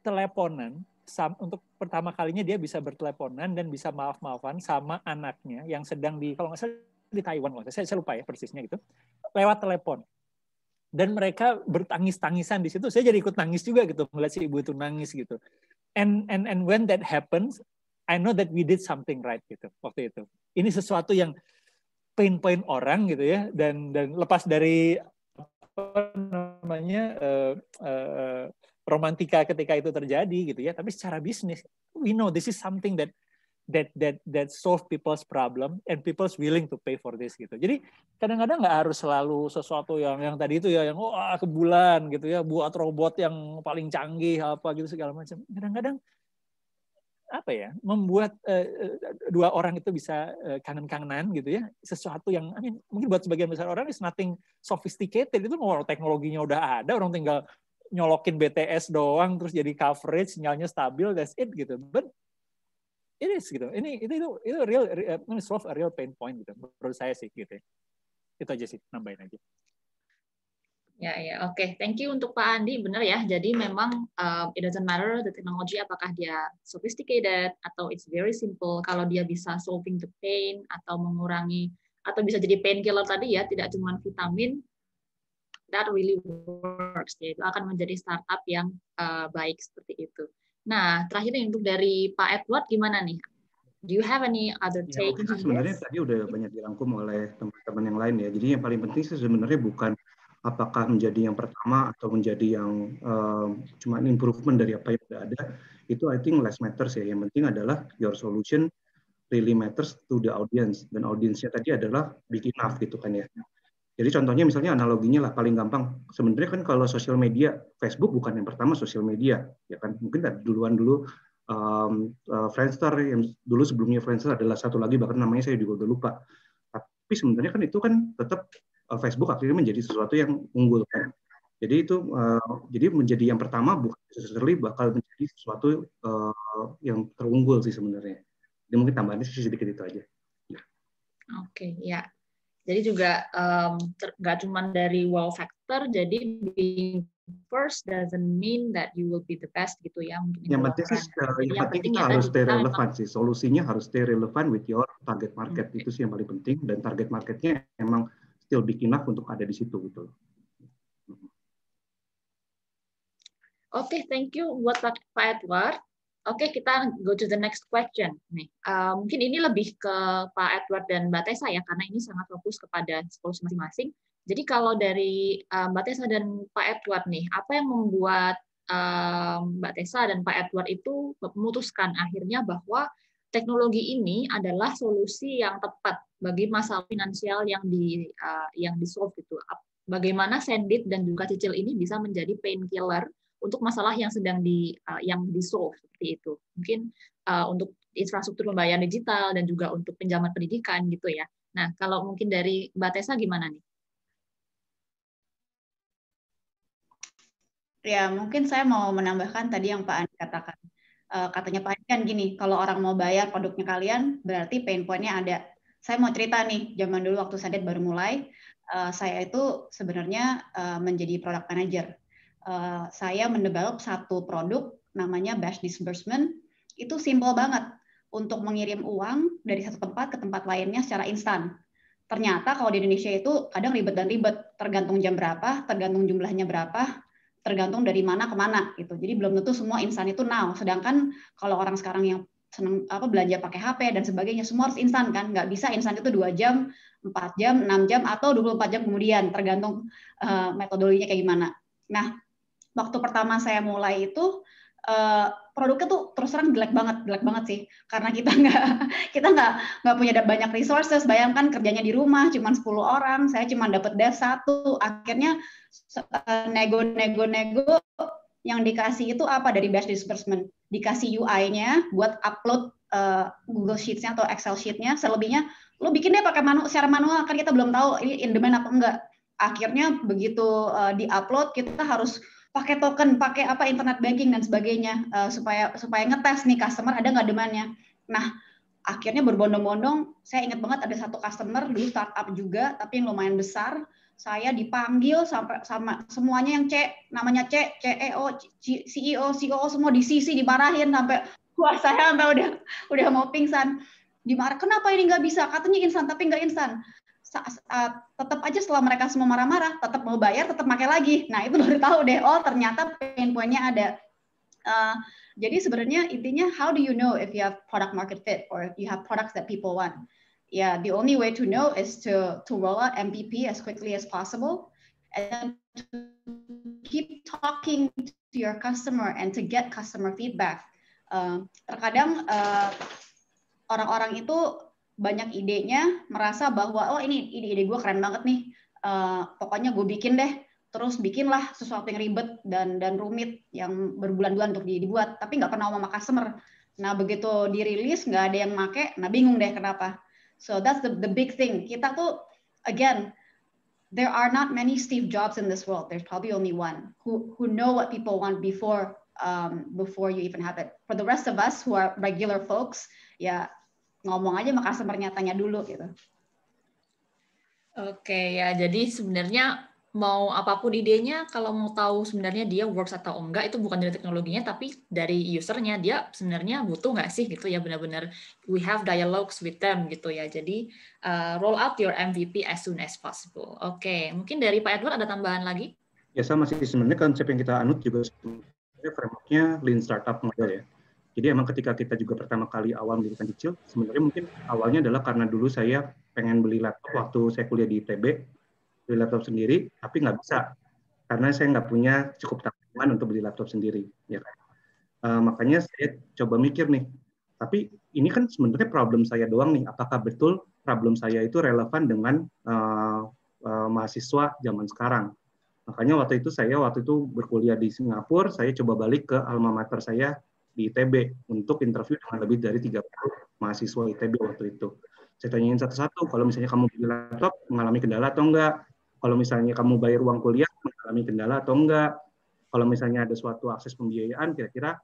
teleponan sam, untuk pertama kalinya dia bisa berteleponan dan bisa maaf-maafan sama anaknya yang sedang di kalau nggak salah di Taiwan loh, saya, saya lupa ya persisnya gitu, lewat telepon. Dan mereka bertangis-tangisan di situ. Saya jadi ikut nangis juga gitu, melihat si ibu itu nangis gitu. And and and when that happens, I know that we did something right gitu waktu itu. Ini sesuatu yang pain-pain orang gitu ya dan dan lepas dari apa namanya uh, uh, romantika ketika itu terjadi gitu ya tapi secara bisnis we know this is something that that that that solve people's problem and people's willing to pay for this gitu. Jadi kadang-kadang nggak harus selalu sesuatu yang yang tadi itu ya yang oh ah, ke bulan gitu ya buat robot yang paling canggih apa gitu segala macam. Kadang-kadang apa ya membuat uh, dua orang itu bisa uh, kangen-kangenan gitu ya sesuatu yang I mean, mungkin buat sebagian besar orang is nothing sophisticated itu mau teknologinya udah ada orang tinggal nyolokin BTS doang terus jadi coverage sinyalnya stabil that's it gitu but it is gitu ini itu itu itu real, real uh, solve a real pain point gitu menurut saya sih gitu ya. itu aja sih nambahin aja Ya, ya, oke. Okay. Thank you untuk Pak Andi. Benar ya. Jadi memang uh, it doesn't matter the technology apakah dia sophisticated atau it's very simple. Kalau dia bisa solving the pain atau mengurangi atau bisa jadi painkiller tadi ya, tidak cuma vitamin, that really works. Ya, itu akan menjadi startup yang uh, baik seperti itu. Nah, terakhir nih untuk dari Pak Edward gimana nih? Do you have any other take? Ya, sebenarnya tadi udah banyak dirangkum oleh teman-teman yang lain ya. Jadi yang paling penting sih sebenarnya bukan apakah menjadi yang pertama atau menjadi yang um, eh, cuma improvement dari apa yang sudah ada itu I think less matters ya. Yang penting adalah your solution really matters to the audience dan audiensnya tadi adalah big enough gitu kan ya. Jadi contohnya misalnya analoginya lah paling gampang. Sebenarnya kan kalau sosial media, Facebook bukan yang pertama sosial media, ya kan mungkin dari duluan dulu um, uh, Friendster yang dulu sebelumnya Friendster adalah satu lagi bahkan namanya saya juga udah lupa. Tapi sebenarnya kan itu kan tetap uh, eh, Facebook akhirnya menjadi sesuatu yang unggul kan. Jadi itu uh, jadi menjadi yang pertama bukan necessarily bakal menjadi sesuatu uh, yang terunggul sih sebenarnya. Jadi mungkin tambahannya sedikit itu aja. Oke, okay, ya. Jadi juga nggak um, cuma dari wow factor, jadi being first doesn't mean that you will be the best gitu ya. Mungkin yang penting sih, yang, penting penting ya harus stay relevan sih. Solusinya harus stay relevan with your target hmm. market hmm. itu sih yang paling penting dan target marketnya emang still big enough untuk ada di situ gitu. Oke, okay, thank you buat Pak Edward. Oke, okay, kita go to the next question. Nih, uh, mungkin ini lebih ke Pak Edward dan Mbak Tessa ya, karena ini sangat fokus kepada sekolah masing-masing. Jadi kalau dari uh, Mbak Tessa dan Pak Edward nih, apa yang membuat uh, Mbak Tessa dan Pak Edward itu memutuskan akhirnya bahwa teknologi ini adalah solusi yang tepat bagi masalah finansial yang di uh, yang di solve gitu. Bagaimana Sendit dan juga Cicil ini bisa menjadi painkiller untuk masalah yang sedang di uh, yang di solve seperti itu. Mungkin uh, untuk infrastruktur pembayaran digital dan juga untuk pinjaman pendidikan gitu ya. Nah, kalau mungkin dari Mbak Tessa gimana nih? Ya, mungkin saya mau menambahkan tadi yang Pak Andi katakan. Eh, katanya Pak Andi kan gini, kalau orang mau bayar produknya kalian, berarti pain point-nya ada. Saya mau cerita nih, zaman dulu waktu Sadet baru mulai, saya itu sebenarnya menjadi product manager. Eh, saya mendevelop satu produk namanya batch disbursement itu simple banget untuk mengirim uang dari satu tempat ke tempat lainnya secara instan. Ternyata kalau di Indonesia itu kadang ribet dan ribet, tergantung jam berapa, tergantung jumlahnya berapa, tergantung dari mana ke mana gitu. Jadi belum tentu semua instan itu now. Sedangkan kalau orang sekarang yang senang apa belanja pakai HP dan sebagainya semua harus instan kan nggak bisa instan itu dua jam empat jam enam jam atau 24 jam kemudian tergantung uh, metodologinya kayak gimana nah waktu pertama saya mulai itu eh, produknya tuh terus terang jelek banget, jelek banget sih. Karena kita nggak kita nggak nggak punya banyak resources. Bayangkan kerjanya di rumah, cuma 10 orang, saya cuma dapat dev satu. Akhirnya nego-nego-nego eh, yang dikasih itu apa dari best disbursement? Dikasih UI-nya buat upload uh, Google Sheets-nya atau Excel sheet-nya. Selebihnya lo bikin deh pakai manual, secara manual kan kita belum tahu ini in demand apa enggak. Akhirnya begitu uh, di-upload kita harus pakai token, pakai apa internet banking dan sebagainya uh, supaya supaya ngetes nih customer ada nggak demandnya. Nah akhirnya berbondong-bondong, saya ingat banget ada satu customer dulu startup juga tapi yang lumayan besar. Saya dipanggil sampai sama semuanya yang cek namanya cek CEO, CEO, CEO semua di sisi dimarahin sampai wah saya sampai udah udah mau pingsan. Dimarah, kenapa ini nggak bisa? Katanya instan tapi nggak instan. Eh, tetap aja setelah mereka semua marah-marah, tetap mau bayar, tetap pakai lagi. Nah itu baru tahu deh, oh ternyata pain poinnya ada. Uh, jadi sebenarnya intinya how do you know if you have product market fit or if you have products that people want? Yeah, the only way to know is to to roll out MVP as quickly as possible and to keep talking to your customer and to get customer feedback. Uh, terkadang orang-orang uh, orang -orang itu banyak idenya, merasa bahwa oh ini ide-ide gue keren banget nih, uh, pokoknya gue bikin deh, terus bikinlah sesuatu yang ribet dan dan rumit yang berbulan-bulan untuk dibuat, tapi nggak pernah sama customer. Nah begitu dirilis nggak ada yang make, nah bingung deh kenapa. So that's the the big thing. Kita tuh again there are not many Steve Jobs in this world. There's probably only one who who know what people want before um, before you even have it. For the rest of us who are regular folks, yeah, ngomong aja sama customer nyatanya dulu gitu. Oke ya, jadi sebenarnya mau apapun idenya, kalau mau tahu sebenarnya dia works atau enggak, itu bukan dari teknologinya, tapi dari usernya, dia sebenarnya butuh nggak sih gitu ya, benar-benar we have dialogues with them gitu ya. Jadi uh, roll out your MVP as soon as possible. Oke, okay. mungkin dari Pak Edward ada tambahan lagi? Ya sama sih, sebenarnya konsep yang kita anut juga sebenarnya frameworknya Lean Startup model ya. Jadi emang ketika kita juga pertama kali awal mendirikan cicil, sebenarnya mungkin awalnya adalah karena dulu saya pengen beli laptop waktu saya kuliah di ITB, beli laptop sendiri, tapi nggak bisa karena saya nggak punya cukup tabungan untuk beli laptop sendiri, ya kan? Uh, makanya saya coba mikir nih, tapi ini kan sebenarnya problem saya doang nih. Apakah betul problem saya itu relevan dengan uh, uh, mahasiswa zaman sekarang? Makanya waktu itu saya waktu itu berkuliah di Singapura, saya coba balik ke alma mater saya di ITB untuk interview dengan lebih dari 30 mahasiswa ITB waktu itu. Saya tanyain satu-satu, kalau misalnya kamu beli laptop, mengalami kendala atau enggak? Kalau misalnya kamu bayar uang kuliah, mengalami kendala atau enggak? Kalau misalnya ada suatu akses pembiayaan, kira-kira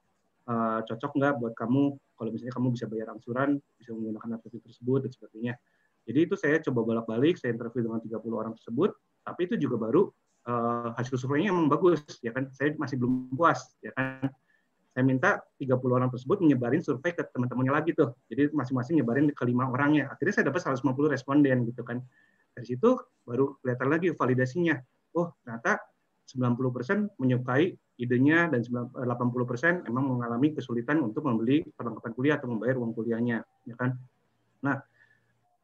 uh, cocok enggak buat kamu? Kalau misalnya kamu bisa bayar angsuran, bisa menggunakan aplikasi tersebut, dan sebagainya. Jadi itu saya coba bolak-balik, saya interview dengan 30 orang tersebut, tapi itu juga baru uh, hasil surveinya memang bagus, ya kan? Saya masih belum puas, ya kan? saya minta 30 orang tersebut menyebarin survei ke teman-temannya lagi tuh. Jadi masing-masing nyebarin ke lima orangnya. Akhirnya saya dapat 150 responden gitu kan. Dari situ baru kelihatan lagi validasinya. Oh, ternyata 90% menyukai idenya dan 80% eh, emang mengalami kesulitan untuk membeli perlengkapan kuliah atau membayar uang kuliahnya, ya kan? Nah,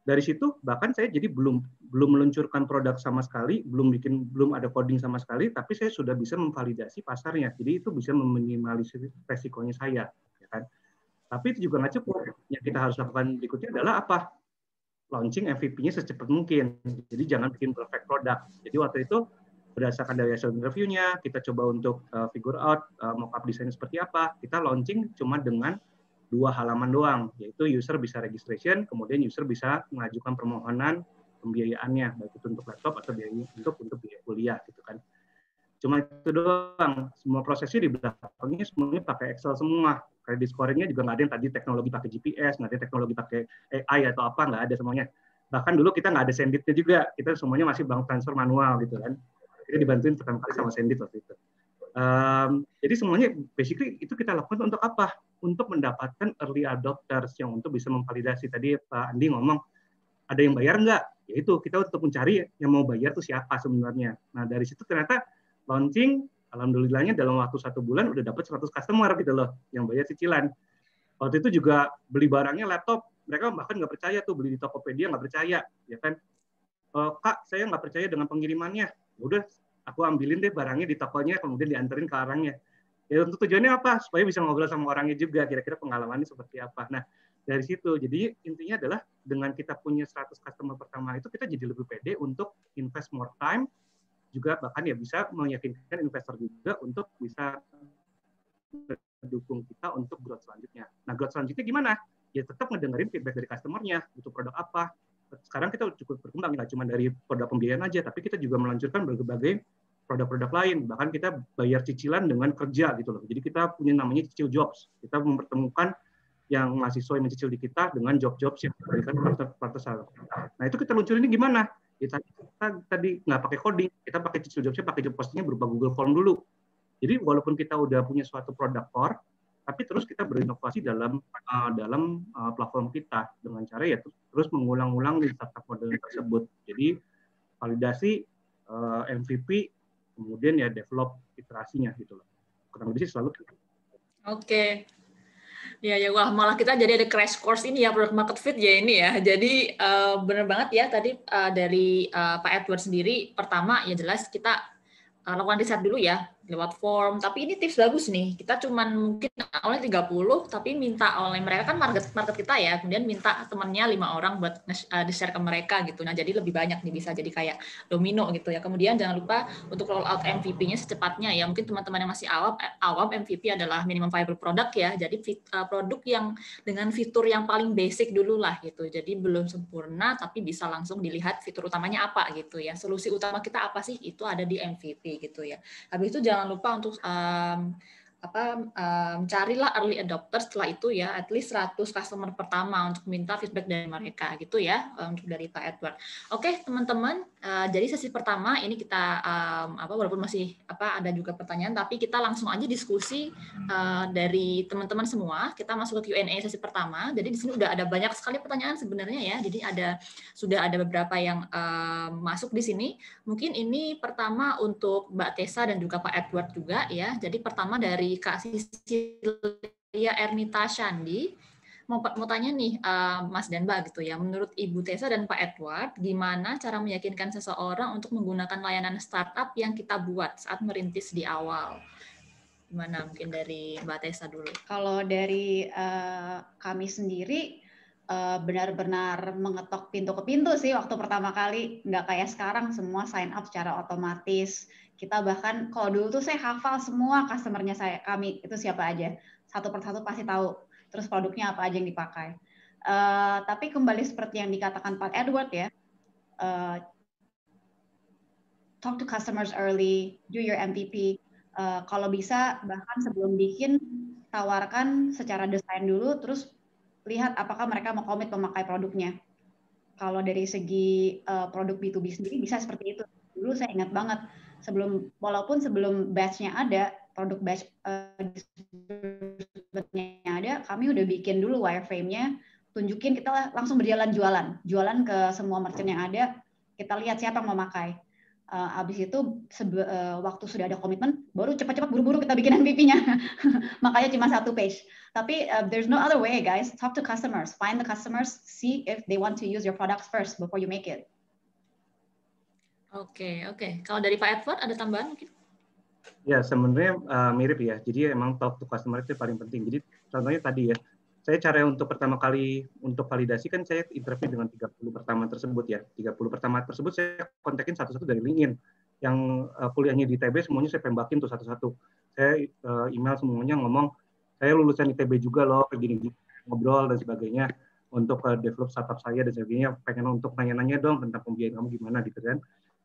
dari situ bahkan saya jadi belum belum meluncurkan produk sama sekali, belum bikin belum ada coding sama sekali, tapi saya sudah bisa memvalidasi pasarnya. Jadi itu bisa meminimalisir resikonya saya, ya kan? Tapi itu juga nggak cukup. Yang kita harus lakukan berikutnya adalah apa? Launching MVP-nya secepat mungkin. Jadi jangan bikin perfect produk. Jadi waktu itu berdasarkan dari hasil interviewnya, kita coba untuk eh, figure out uh, mockup desainnya seperti apa. Kita launching cuma dengan dua halaman doang, yaitu user bisa registration, kemudian user bisa mengajukan permohonan pembiayaannya, baik itu untuk laptop atau biaya untuk untuk biaya kuliah gitu kan. Cuma itu doang, semua prosesnya di belakangnya semuanya pakai Excel semua. Credit scoringnya juga nggak ada yang tadi teknologi pakai GPS, nggak ada teknologi pakai AI atau apa, nggak ada semuanya. Bahkan dulu kita nggak ada senditnya juga, kita semuanya masih bank transfer manual gitu kan. Kita dibantuin pertama kali sama sendit waktu itu. Um, jadi semuanya basically itu kita lakukan untuk apa? Untuk mendapatkan early adopters yang untuk bisa memvalidasi. Tadi Pak Andi ngomong, ada yang bayar nggak? Yaitu kita untuk mencari yang mau bayar itu siapa sebenarnya. Nah dari situ ternyata launching, alhamdulillahnya dalam waktu satu bulan udah dapat 100 customer gitu loh yang bayar cicilan. Waktu itu juga beli barangnya laptop, mereka bahkan nggak percaya tuh beli di Tokopedia nggak percaya, ya kan? Eh, Kak, saya nggak percaya dengan pengirimannya. Ya udah aku ambilin deh barangnya di tokonya kemudian dianterin ke orangnya ya untuk tujuannya apa supaya bisa ngobrol sama orangnya juga kira-kira pengalamannya seperti apa nah dari situ jadi intinya adalah dengan kita punya 100 customer pertama itu kita jadi lebih pede untuk invest more time juga bahkan ya bisa meyakinkan investor juga untuk bisa mendukung kita untuk growth selanjutnya. Nah, growth selanjutnya gimana? Ya tetap ngedengerin feedback dari customernya, butuh produk apa, sekarang kita cukup berkembang nggak cuma dari produk pembiayaan aja, tapi kita juga melanjutkan berbagai produk-produk lain. Bahkan kita bayar cicilan dengan kerja gitu loh. Jadi kita punya namanya cicil jobs. Kita mempertemukan yang mahasiswa yang mencicil di kita dengan job-jobs yang diberikan partner Nah itu kita luncurin ini gimana? Kita, ya, kita tadi nggak pakai coding, kita pakai cicil jobsnya, pakai job postingnya berupa Google Form dulu. Jadi walaupun kita udah punya suatu produk core, tapi terus kita berinovasi dalam uh, dalam uh, platform kita dengan cara ya terus, mengulang-ulang di startup model tersebut. Jadi validasi uh, eh, MVP kemudian ya develop iterasinya gitu loh. Kurang lebih sih selalu gitu. Oke. Okay. Ya ya wah malah kita jadi ada crash course ini ya produk market fit ya ini ya. Jadi uh, benar banget ya tadi uh, dari uh, Pak Edward sendiri pertama ya jelas kita uh, lakukan riset dulu ya lewat form. Tapi ini tips bagus nih. Kita cuman mungkin awalnya 30, tapi minta oleh mereka kan market market kita ya. Kemudian minta temannya lima orang buat eh, di share ke mereka gitu. Nah, jadi lebih banyak nih bisa jadi kayak domino gitu ya. Kemudian jangan lupa untuk roll out MVP-nya secepatnya ya. Mungkin teman-teman yang masih awam eh, awam MVP adalah minimum viable product ya. Jadi fit, uh, produk yang dengan fitur yang paling basic dulu lah gitu. Jadi belum sempurna tapi bisa langsung dilihat fitur utamanya apa gitu ya. Solusi utama kita apa sih? Itu ada di MVP gitu ya. Habis itu jangan lo los untuk apa um, carilah early adopter setelah itu ya at least 100 customer pertama untuk minta feedback dari mereka gitu ya eh, untuk dari Pak Edward. Oke okay, teman-teman uh, jadi sesi pertama ini kita um, apa walaupun masih apa ada juga pertanyaan tapi kita langsung aja diskusi uh, dari teman-teman semua kita masuk ke Q&A sesi pertama jadi di sini udah ada banyak sekali pertanyaan sebenarnya ya jadi ada sudah ada beberapa yang um, masuk di sini mungkin ini pertama untuk Mbak Tessa dan juga Pak Edward juga ya jadi pertama dari Kak Sisilia Ernita Shandi mau, tanya nih uh, Mas Mbak gitu ya, menurut Ibu Tessa dan Pak Edward, gimana cara meyakinkan seseorang untuk menggunakan layanan startup yang kita buat saat merintis di awal? Gimana mungkin dari Mbak Tessa dulu? Kalau dari uh, kami sendiri eh, benar-benar uh, mengetok pintu ke pintu sih waktu pertama kali, nggak kayak sekarang semua sign up secara otomatis kita bahkan kalau dulu tuh saya hafal semua customernya saya kami itu siapa aja satu persatu pasti tahu. Terus produknya apa aja yang dipakai. Uh, tapi kembali seperti yang dikatakan Pak Edward ya, uh, talk to customers early, do your MVP. Uh, eh, kalau bisa bahkan sebelum bikin tawarkan secara desain dulu, terus lihat apakah mereka mau komit memakai produknya. Kalau dari segi uh, produk B2B sendiri bisa seperti itu. Dulu saya ingat banget sebelum walaupun sebelum batchnya ada produk batch uh, ada kami udah bikin dulu wireframe-nya tunjukin kita langsung berjalan jualan jualan ke semua merchant yang ada kita lihat siapa yang memakai uh, eh, abis itu sebe, uh, waktu sudah ada komitmen baru cepat-cepat buru-buru kita bikin MVP-nya makanya cuma satu page tapi uh, there's no other way guys talk to customers find the customers see if they want to use your products first before you make it Oke, oke. Kalau dari Pak Edward ada tambahan mungkin? Ya, sebenarnya uh, mirip ya. Jadi emang talk to customer itu paling penting. Jadi contohnya tadi ya, saya cara untuk pertama kali untuk validasi kan saya interview dengan 30 pertama tersebut ya. 30 pertama tersebut saya kontakin satu-satu dari LinkedIn. Yang uh, kuliahnya di ITB semuanya saya pembakin tuh satu-satu. Saya uh, email semuanya ngomong, saya lulusan ITB juga loh, begini gini ngobrol dan sebagainya untuk uh, develop startup saya dan sebagainya. Pengen untuk nanya-nanya dong tentang pembiayaan kamu gimana gitu kan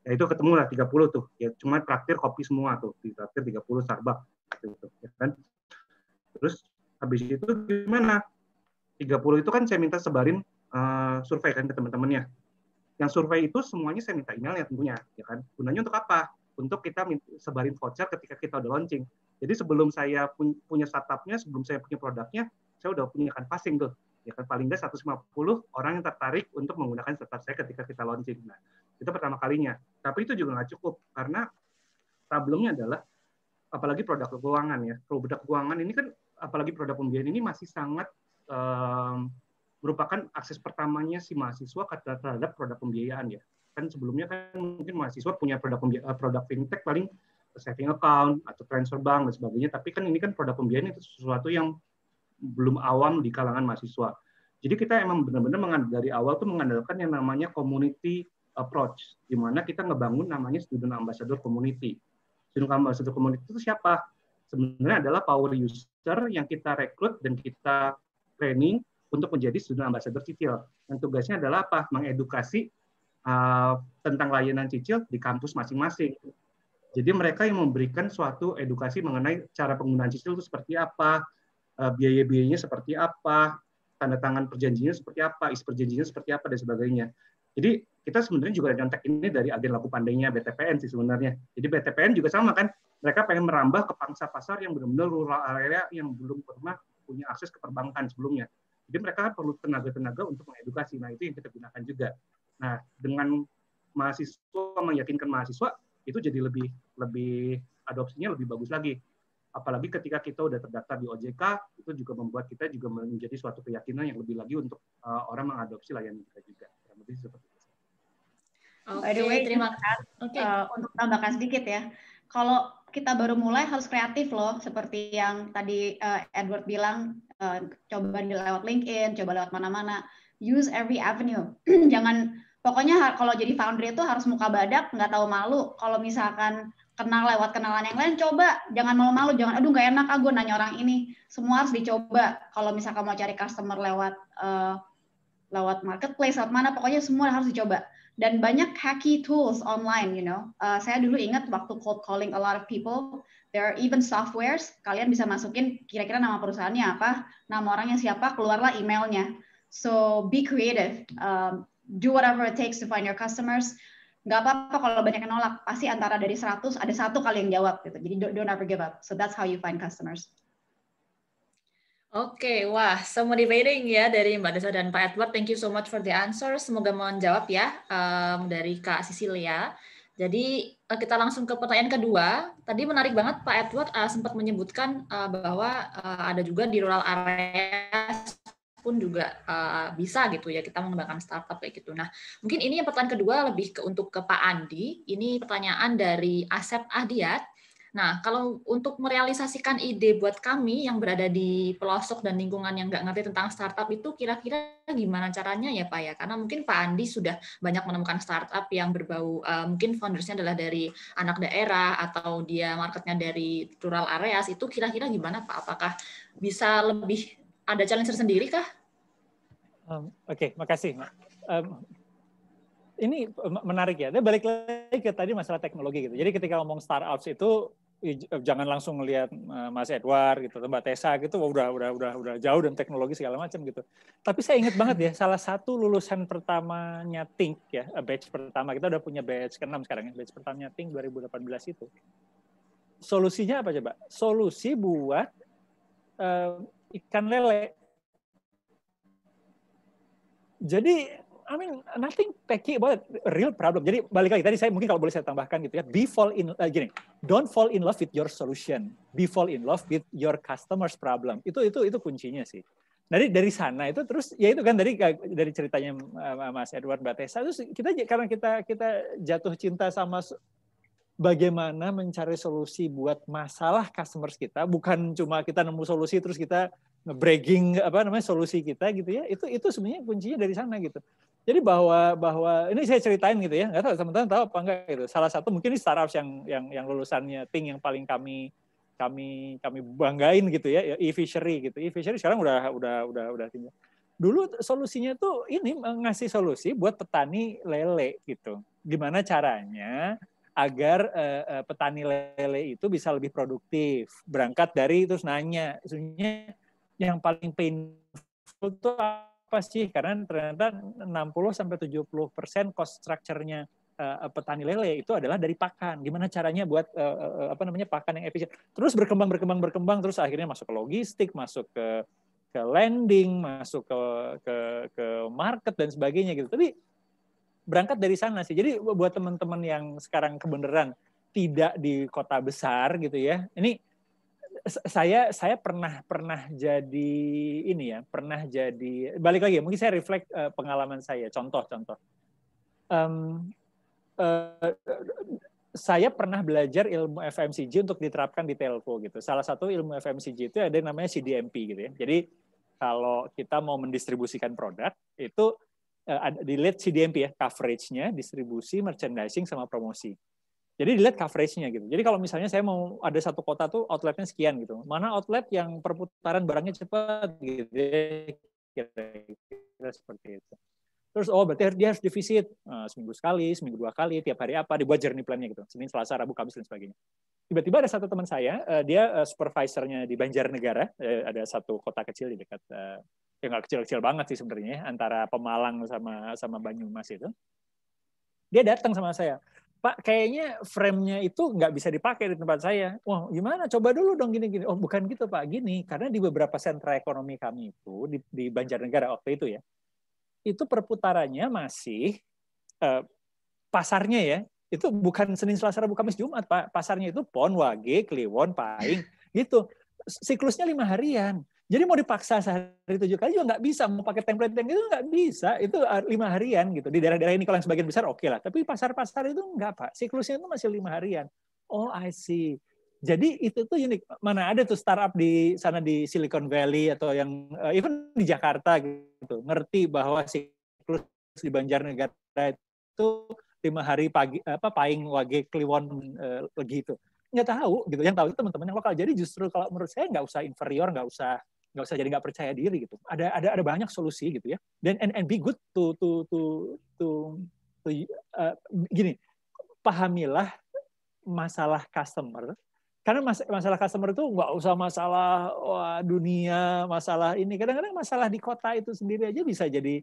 ya itu ketemu lah 30 tuh ya cuma traktir kopi semua tuh di traktir 30 Starbucks gitu, gitu ya kan terus habis itu gimana 30 itu kan saya minta sebarin uh, survei kan ke teman-temannya yang survei itu semuanya saya minta emailnya tentunya ya kan gunanya untuk apa untuk kita sebarin voucher ketika kita udah launching jadi sebelum saya punya startupnya sebelum saya punya produknya saya udah punya kan passing tuh ya kan paling nggak 150 orang yang tertarik untuk menggunakan startup saya ketika kita launching nah itu pertama kalinya. Tapi itu juga nggak cukup karena problemnya adalah apalagi produk keuangan ya. Produk keuangan ini kan apalagi produk pembiayaan ini masih sangat um, merupakan akses pertamanya si mahasiswa terhadap produk pembiayaan ya. Kan sebelumnya kan mungkin mahasiswa punya produk pembiayaan, eh, produk fintech paling saving account atau transfer bank dan sebagainya, tapi kan ini kan produk pembiayaan itu sesuatu yang belum awam di kalangan mahasiswa. Jadi kita emang benar-benar dari awal tuh mengandalkan yang namanya community approach, di mana kita ngebangun namanya student ambassador community. Student ambassador community itu siapa? Sebenarnya adalah power user yang kita rekrut dan kita training untuk menjadi student ambassador cicil. Dan tugasnya adalah apa? Mengedukasi uh, tentang layanan cicil di kampus masing-masing. Jadi mereka yang memberikan suatu edukasi mengenai cara penggunaan cicil itu seperti apa, uh, biaya-biayanya seperti apa, tanda tangan perjanjiannya seperti apa, is perjanjiannya seperti apa, dan sebagainya. Jadi kita sebenarnya juga nyontek ini dari agen laku pandainya BTPN sih sebenarnya. Jadi BTPN juga sama kan, mereka pengen merambah ke pangsa pasar yang benar-benar rural area yang belum pernah punya akses ke perbankan sebelumnya. Jadi mereka kan perlu tenaga-tenaga untuk mengedukasi. Nah itu yang kita gunakan juga. Nah dengan mahasiswa meyakinkan mahasiswa itu jadi lebih lebih adopsinya lebih bagus lagi. Apalagi ketika kita udah terdaftar di OJK, itu juga membuat kita juga menjadi suatu keyakinan yang lebih lagi untuk uh, orang mengadopsi layanan kita juga. Kurang lebih seperti Okay, By the way, terima kasih okay. uh, eh, untuk tambahkan sedikit ya. Kalau kita baru mulai harus kreatif loh, seperti yang tadi uh, Edward bilang, uh, coba lewat LinkedIn, coba lewat mana-mana. Use every avenue. Jangan pokoknya kalau jadi founder itu harus muka badak, nggak tahu malu. Kalau misalkan kenal lewat kenalan yang lain, coba jangan malu-malu, jangan aduh nggak enak aku ah, nanya orang ini. Semua harus dicoba. Kalau misalkan mau cari customer lewat uh, lewat marketplace, lewat mana, pokoknya semua harus dicoba dan banyak hacky tools online you know uh, saya dulu ingat waktu cold calling a lot of people there are even softwares kalian bisa masukin kira-kira nama perusahaannya apa nama orangnya siapa keluarlah emailnya so be creative um, do whatever it takes to find your customers Gak apa-apa kalau banyak yang nolak pasti antara dari 100 ada satu kali yang jawab gitu jadi don't, don't ever give up so that's how you find customers Oke, wah, so motivating ya dari Mbak Desa dan Pak Edward. Thank you so much for the answer. Semoga menjawab ya um, dari Kak Sisilia. Jadi eh, kita langsung ke pertanyaan kedua. Tadi menarik banget Pak Edward uh, sempat menyebutkan uh, bahwa uh, ada juga di rural area pun juga uh, bisa gitu ya kita mengembangkan startup kayak gitu. Nah, mungkin ini yang pertanyaan kedua lebih ke untuk ke Pak Andi. Ini pertanyaan dari Asep Ahdiat Nah, kalau untuk merealisasikan ide buat kami yang berada di pelosok dan lingkungan yang nggak ngerti tentang startup itu kira-kira gimana caranya ya Pak ya? Karena mungkin Pak Andi sudah banyak menemukan startup yang berbau uh, mungkin foundersnya adalah dari anak daerah atau dia marketnya dari rural areas itu kira-kira gimana Pak? Apakah bisa lebih ada challenge tersendiri kah? Um, Oke, okay, makasih. Um, ini eh, menarik ya. Dan balik lagi ke tadi masalah teknologi gitu. Jadi ketika ngomong startups itu ya jangan langsung ngelihat eh, Mas Edward gitu, Mbak Tessa gitu, Wah udah udah udah udah jauh dan teknologi segala macam gitu. Tapi saya ingat banget ya, salah satu lulusan pertamanya Think ya, eh, batch pertama kita udah punya batch ke-6 sekarang ya, batch pertamanya Think 2018 itu. Solusinya apa coba? Solusi buat uh, ikan lele. Jadi I mean nothing picky about real problem. Jadi balik lagi tadi saya mungkin kalau boleh saya tambahkan gitu ya, be fall in uh, gini, don't fall in love with your solution, be fall in love with your customers problem. Itu itu itu kuncinya sih. Dari dari sana itu terus ya itu kan dari eh, dari ceritanya eh, Mas Edward Batesa terus kita karena kita kita jatuh cinta sama bagaimana mencari solusi buat masalah customers kita bukan cuma kita nemu solusi terus kita breaking apa namanya solusi kita gitu ya itu itu sebenarnya kuncinya dari sana gitu jadi bahwa bahwa ini saya ceritain gitu ya, nggak tahu teman-teman tahu apa enggak gitu. Salah satu mungkin ini startup yang yang yang lulusannya Ting yang paling kami kami kami banggain gitu ya, ya, e-fishery gitu. E-fishery sekarang udah udah udah udah tinggal. Dulu solusinya tuh ini ngasih solusi buat petani lele gitu. Gimana caranya agar uh, petani lele itu bisa lebih produktif. Berangkat dari terus nanya, sebenarnya yang paling painful itu apa sih? Karena ternyata 60 sampai 70 persen cost structure-nya uh, petani lele itu adalah dari pakan. Gimana caranya buat uh, uh, apa namanya pakan yang efisien? Terus berkembang berkembang berkembang terus akhirnya masuk ke logistik, masuk ke ke landing, masuk ke ke ke market dan sebagainya gitu. Tapi berangkat dari sana sih. Jadi buat teman-teman yang sekarang kebenaran tidak di kota besar gitu ya. Ini saya saya pernah pernah jadi ini ya pernah jadi balik lagi ya, mungkin saya reflect eh, pengalaman saya contoh contoh um, uh, saya pernah belajar ilmu FMCG untuk diterapkan di telco gitu salah satu ilmu FMCG itu ada yang namanya CDMP gitu ya jadi kalau kita mau mendistribusikan produk itu uh, eh, ada di lead CDMP ya coveragenya distribusi merchandising sama promosi jadi dilihat coverage-nya gitu. Jadi kalau misalnya saya mau ada satu kota tuh outletnya sekian gitu. Mana outlet yang perputaran barangnya cepat gitu. Ya, kira-kira seperti itu. Terus oh berarti dia harus divisit nah, seminggu sekali, seminggu dua kali, tiap hari apa dibuat journey plan-nya gitu. Senin, Selasa, Rabu, Kamis dan sebagainya. Tiba-tiba ada satu teman saya, uh, dia uh, supervisornya di Banjarnegara, uh, ada satu kota kecil di dekat uh, ya nggak kecil-kecil banget sih sebenarnya antara Pemalang sama sama Banyumas itu dia datang sama saya Pak, kayaknya framenya itu nggak bisa dipakai di tempat saya. Wah, gimana? Coba dulu dong gini-gini. Oh, bukan gitu Pak, gini. Karena di beberapa sentra ekonomi kami itu, di, di Banjarnegara waktu itu ya, itu perputarannya masih eh, pasarnya ya, itu bukan Senin, Selasa, Rabu, Kamis, Jumat Pak. Pasarnya itu Pon, Wage, Kliwon, Pahing, gitu. Siklusnya lima harian. Jadi mau dipaksa sehari tujuh kali juga nggak bisa. Mau pakai template yang itu nggak bisa. Itu ah, lima harian gitu. Di daerah-daerah ini kalau yang sebagian besar oke okay lah. Tapi pasar-pasar itu nggak pak. Siklusnya itu masih lima harian. Oh I see. Jadi itu tuh unik. Mana ada tuh startup di sana di Silicon Valley atau yang eh, even di Jakarta gitu. Ngerti bahwa siklus di Banjarnegara itu lima hari pagi eh, apa paing wage kliwon eh, legi itu nggak tahu gitu yang tahu itu teman-teman yang lokal jadi justru kalau menurut saya nggak usah inferior nggak usah nggak usah jadi nggak percaya diri gitu ada ada ada banyak solusi gitu ya dan and, and be good to to to to, to uh, gini pahamilah masalah customer karena mas masalah customer itu nggak usah masalah wah, dunia masalah ini kadang-kadang masalah di kota itu sendiri aja bisa jadi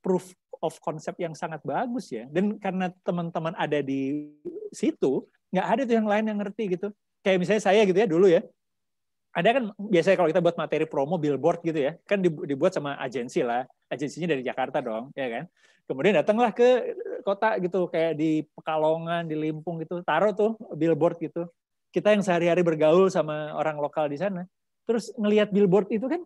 proof of concept yang sangat bagus ya dan karena teman-teman ada di situ nggak ada tuh yang lain yang ngerti gitu kayak misalnya saya gitu ya dulu ya ada kan biasanya kalau kita buat materi promo billboard gitu ya kan dibuat sama agensi lah agensinya dari Jakarta dong ya kan kemudian datanglah ke kota gitu kayak di Pekalongan di Limpung gitu taruh tuh billboard gitu kita yang sehari-hari bergaul sama orang lokal di sana terus ngelihat billboard itu kan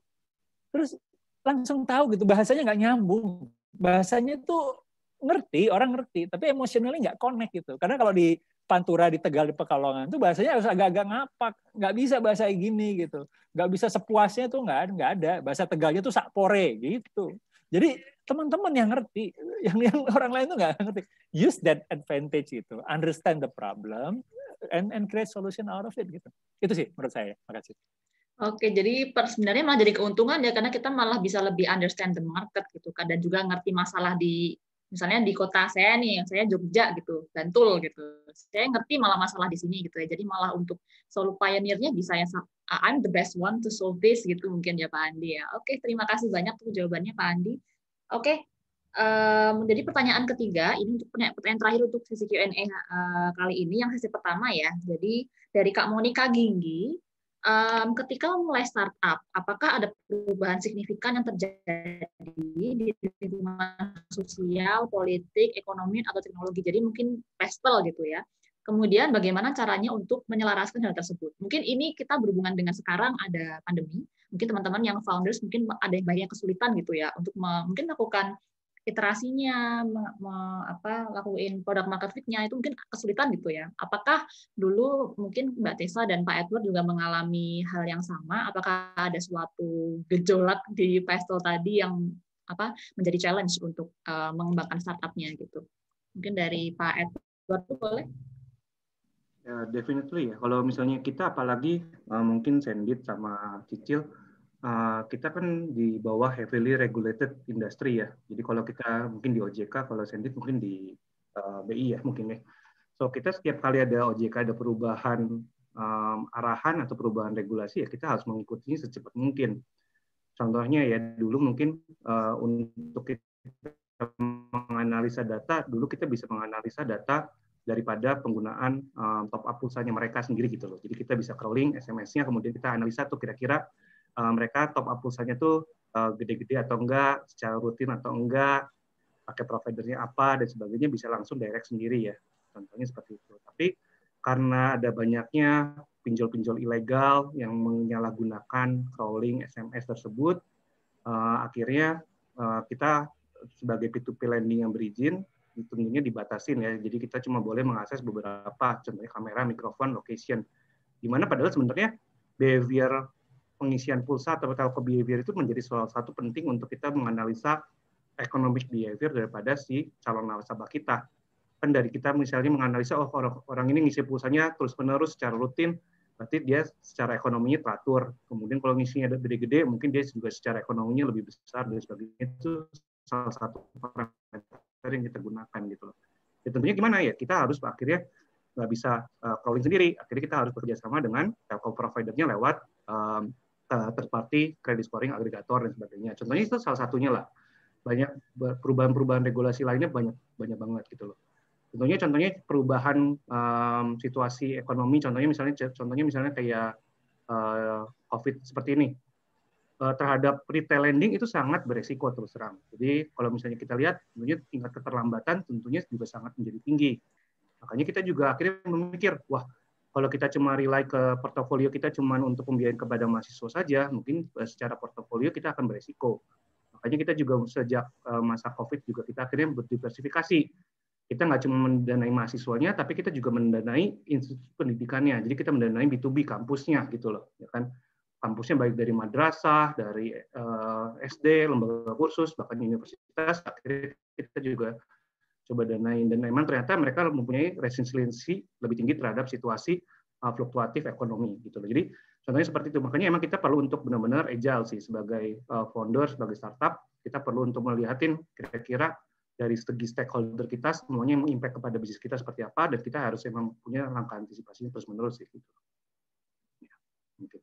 terus langsung tahu gitu bahasanya nggak nyambung bahasanya tuh ngerti orang ngerti tapi emosionalnya nggak connect gitu karena kalau di pantura di Tegal di Pekalongan itu bahasanya harus agak-agak ngapak nggak bisa bahasa gini gitu nggak bisa sepuasnya tuh nggak nggak ada bahasa Tegalnya tuh sakpore gitu jadi teman-teman yang ngerti yang yang orang lain tuh nggak ngerti use that advantage itu understand the problem and and create solution out of it gitu itu sih menurut saya makasih Oke, jadi per, sebenarnya malah jadi keuntungan ya karena kita malah bisa lebih understand the market gitu kan dan juga ngerti masalah di misalnya di kota saya nih, saya Jogja gitu, Bantul gitu. Saya ngerti malah masalah di sini gitu ya. Jadi malah untuk solo pioneer-nya bisa ya I'm the best one to solve this gitu mungkin ya Pak Andi ya. Oke, terima kasih banyak tuh jawabannya Pak Andi. Oke. Um, jadi pertanyaan ketiga, ini untuk pertanyaan terakhir untuk sesi Q&A uh, kali ini yang sesi pertama ya. Jadi dari Kak Monika Ginggi, um, ketika mulai startup, apakah ada perubahan signifikan yang terjadi di lingkungan sosial, politik, ekonomi, atau teknologi? Jadi mungkin pestel gitu ya. Kemudian bagaimana caranya untuk menyelaraskan hal tersebut? Mungkin ini kita berhubungan dengan sekarang ada pandemi. Mungkin teman-teman yang founders mungkin ada yang banyak kesulitan gitu ya untuk mungkin melakukan iterasinya, me, me, apa, lakuin produk market fit-nya itu mungkin kesulitan gitu ya. Apakah dulu mungkin Mbak Tessa dan Pak Edward juga mengalami hal yang sama? Apakah ada suatu gejolak di Pestel tadi yang apa menjadi challenge untuk uh, mengembangkan startupnya gitu? Mungkin dari Pak Edward boleh? Ya, definitely ya. Kalau misalnya kita apalagi uh, mungkin Sendit sama Cicil Eh, kita kan di bawah heavily regulated industry ya. Jadi kalau kita mungkin di OJK, kalau Sendit mungkin di eh, BI ya mungkin ya. So kita setiap kali ada OJK ada perubahan um, arahan atau perubahan regulasi ya kita harus mengikutinya secepat mungkin. Contohnya ya dulu mungkin uh, untuk kita menganalisa data, dulu kita bisa menganalisa data daripada penggunaan um, top up pulsanya mereka sendiri gitu loh. Jadi kita bisa crawling SMS-nya, kemudian kita analisa tuh kira-kira Eh, mereka top up pulsanya tuh eh, gede-gede atau enggak, secara rutin atau enggak, pakai providernya apa dan sebagainya bisa langsung direct sendiri ya. Contohnya seperti itu. Tapi karena ada banyaknya pinjol-pinjol ilegal yang menyalahgunakan crawling SMS tersebut, eh, akhirnya kita sebagai P2P lending yang berizin tentunya dibatasin ya. Jadi kita cuma boleh mengakses beberapa, contohnya kamera, mikrofon, location. Di mana padahal sebenarnya behavior pengisian pulsa atau telco behavior itu menjadi salah satu penting untuk kita menganalisa economic behavior daripada si calon nasabah kita. Kan dari kita misalnya menganalisa oh orang, orang ini ngisi pulsanya terus-menerus secara rutin, berarti dia secara ekonominya teratur. Kemudian kalau ngisinya ada gede-gede, mungkin dia juga secara ekonominya lebih besar dan sebagainya. Itu salah satu parameter yang kita gunakan gitu loh. Ya, tentunya gimana ya kita harus akhirnya nggak bisa uh, eh, crawling sendiri akhirnya kita harus bekerja sama dengan telco providernya lewat um, Eh, third party credit scoring agregator dan sebagainya. Contohnya itu salah satunya lah. Banyak perubahan-perubahan regulasi lainnya banyak banyak banget gitu loh. Contohnya contohnya perubahan um, situasi ekonomi contohnya misalnya contohnya misalnya kayak uh, Covid seperti ini. Uh, terhadap retail lending itu sangat beresiko terus terang. Jadi kalau misalnya kita lihat tentunya tingkat keterlambatan tentunya juga sangat menjadi tinggi. Makanya kita juga akhirnya memikir, wah kalau kita cuma rely ke portofolio kita cuma untuk pembiayaan kepada mahasiswa saja, mungkin eh, secara portofolio kita akan beresiko. Makanya kita juga sejak eh, masa COVID juga kita akhirnya berdiversifikasi. Kita nggak cuma mendanai mahasiswanya, tapi kita juga mendanai institusi pendidikannya. Jadi kita mendanai B2B kampusnya gitu loh, ya kan? Kampusnya baik dari madrasah, dari eh, SD, lembaga kursus, bahkan universitas. Akhirnya kita juga coba danain dan memang ternyata mereka mempunyai resiliensi lebih tinggi terhadap situasi uh, fluktuatif ekonomi gitu loh. Jadi contohnya seperti itu. Makanya emang kita perlu untuk benar-benar agile sih sebagai uh, founder, sebagai startup, kita perlu untuk melihatin kira-kira dari segi stakeholder kita semuanya yang mengimpact kepada bisnis kita seperti apa dan kita harus memang punya langkah antisipasinya terus menerus sih gitu. Ya, mungkin.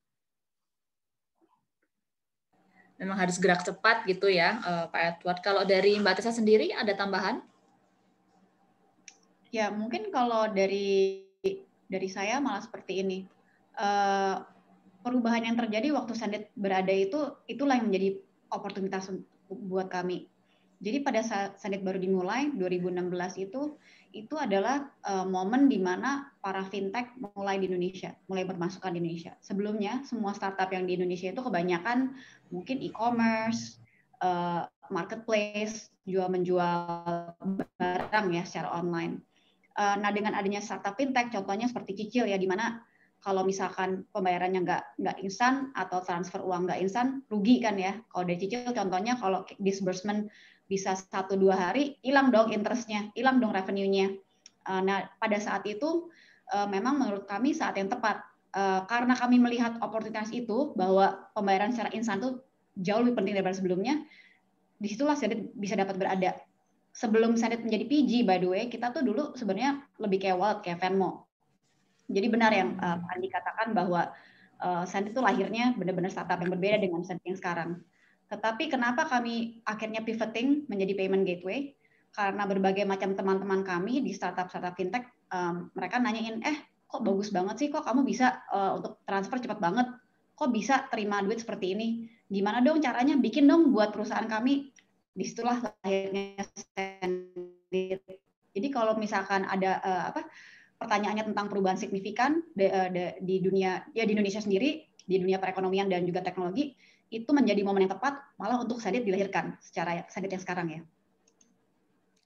Memang harus gerak cepat gitu ya, uh, Pak Edward. Kalau dari Mbak Tessa sendiri ada tambahan? Ya, mungkin kalau dari dari saya malah seperti ini. Uh, perubahan yang terjadi waktu Sandit berada itu itulah yang menjadi oportunitas buat kami. Jadi pada saat Sandet baru dimulai 2016 itu itu adalah uh, momen di mana para fintech mulai di Indonesia, mulai bermasukan di Indonesia. Sebelumnya semua startup yang di Indonesia itu kebanyakan mungkin e-commerce, uh, marketplace, jual menjual barang ya secara online Eh, nah dengan adanya startup fintech, contohnya seperti Cicil ya, di mana kalau misalkan pembayarannya nggak nggak instan atau transfer uang nggak instan, rugi kan ya. Kalau dari Cicil contohnya kalau disbursement bisa satu dua hari, hilang dong interestnya, hilang dong revenue-nya. Eh, nah pada saat itu eh, memang menurut kami saat yang tepat karena kami melihat oportunitas itu bahwa pembayaran secara instan itu jauh lebih penting daripada sebelumnya, disitulah saya bisa dapat berada sebelum Senit menjadi PG by the way, kita tuh dulu sebenarnya lebih kayak World, kayak Venmo. Jadi benar yang uh, Andi katakan bahwa eh, uh, itu lahirnya benar-benar startup yang berbeda dengan Senit yang sekarang. Tetapi kenapa kami akhirnya pivoting menjadi payment gateway? Karena berbagai macam teman-teman kami di startup-startup fintech, um, mereka nanyain, eh kok bagus banget sih, kok kamu bisa uh, untuk transfer cepat banget, kok bisa terima duit seperti ini? Gimana dong caranya? Bikin dong buat perusahaan kami disitulah lahirnya sendiri. Jadi kalau misalkan ada uh, apa pertanyaannya tentang perubahan signifikan de, eh, de, di dunia ya di Indonesia sendiri di dunia perekonomian dan juga teknologi itu menjadi momen yang tepat malah untuk Sadit dilahirkan secara Sadit yang sekarang ya.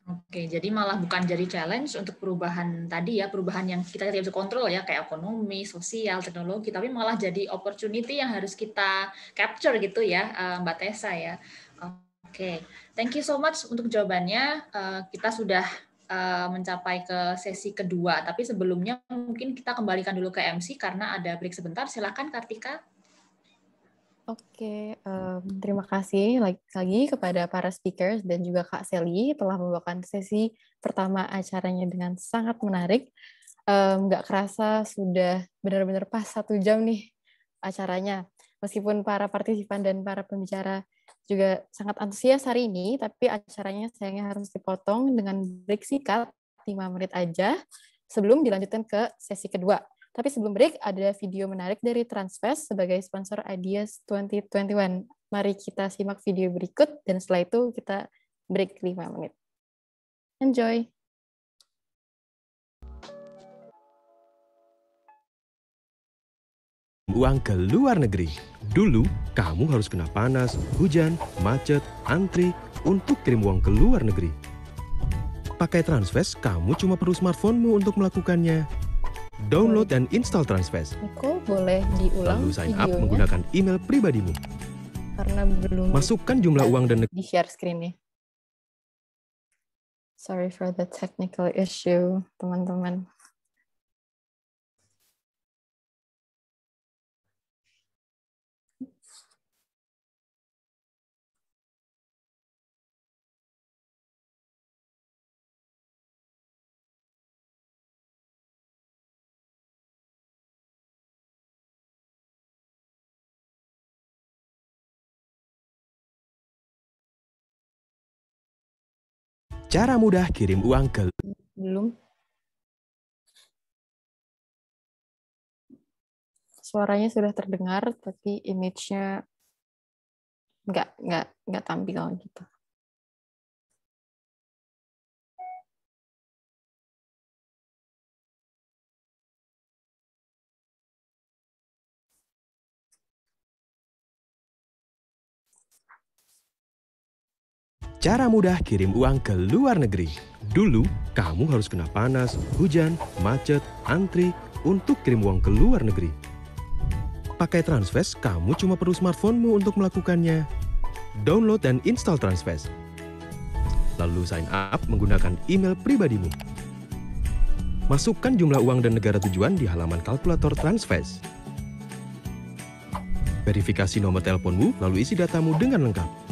Oke, jadi malah bukan jadi challenge untuk perubahan tadi ya, perubahan yang kita tidak bisa kontrol ya, kayak ekonomi, sosial, teknologi, tapi malah jadi opportunity yang harus kita capture gitu ya, eh, Mbak Tessa ya. Oke, okay. thank you so much untuk jawabannya. Uh, kita sudah uh, mencapai ke sesi kedua, tapi sebelumnya mungkin kita kembalikan dulu ke MC karena ada break sebentar. Silakan Kartika. Oke, okay, um, terima kasih lagi, kepada para speakers dan juga Kak Seli telah membawakan sesi pertama acaranya dengan sangat menarik. Nggak um, kerasa sudah benar-benar pas satu jam nih acaranya. Meskipun para partisipan dan para pembicara juga sangat antusias hari ini, tapi acaranya sayangnya harus dipotong dengan break singkat 5 menit aja sebelum dilanjutkan ke sesi kedua. Tapi sebelum break, ada video menarik dari Transfest sebagai sponsor Ideas 2021. Mari kita simak video berikut, dan setelah itu kita break 5 menit. Enjoy! uang ke luar negeri. Dulu, kamu harus kena panas, hujan, macet, antri untuk kirim uang ke luar negeri. Pakai Transvest, kamu cuma perlu smartphonemu untuk melakukannya. Download dan install Transvest. Aku boleh diulang Lalu sign up menggunakan email pribadimu. Karena belum Masukkan jumlah uang dan di share screen-nya. Sorry for the technical issue, teman-teman. Cara mudah kirim uang ke Belum. Suaranya sudah terdengar tapi image-nya nggak nggak nggak tampil gitu. Cara mudah kirim uang ke luar negeri. Dulu, kamu harus kena panas, hujan, macet, antri untuk kirim uang ke luar negeri. Pakai Transvest, kamu cuma perlu smartphonemu untuk melakukannya. Download dan install Transvest, Lalu sign up menggunakan email pribadimu. Masukkan jumlah uang dan negara tujuan di halaman kalkulator Transvest. Verifikasi nomor teleponmu, lalu isi datamu dengan lengkap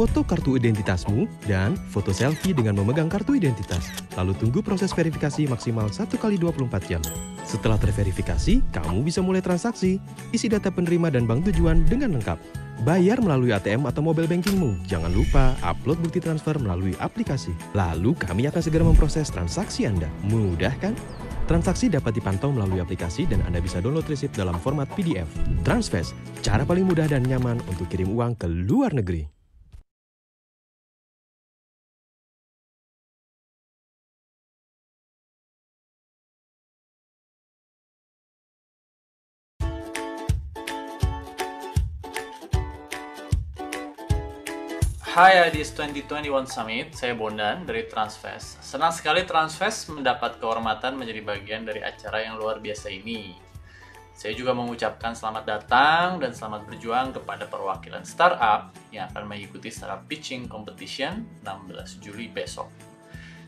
foto kartu identitasmu, dan foto selfie dengan memegang kartu identitas. Lalu tunggu proses verifikasi maksimal 1 kali 24 jam. Setelah terverifikasi, kamu bisa mulai transaksi, isi data penerima dan bank tujuan dengan lengkap. Bayar melalui ATM atau mobile bankingmu. Jangan lupa upload bukti transfer melalui aplikasi. Lalu kami akan segera memproses transaksi Anda. Mudah kan? Transaksi dapat dipantau melalui aplikasi dan Anda bisa download resip dalam format PDF. Transfest, cara paling mudah dan nyaman untuk kirim uang ke luar negeri. Hai Adis 2021 Summit, saya Bondan dari Transfest. Senang sekali Transfest mendapat kehormatan menjadi bagian dari acara yang luar biasa ini. Saya juga mengucapkan selamat datang dan selamat berjuang kepada perwakilan startup yang akan mengikuti Startup Pitching Competition 16 Juli besok.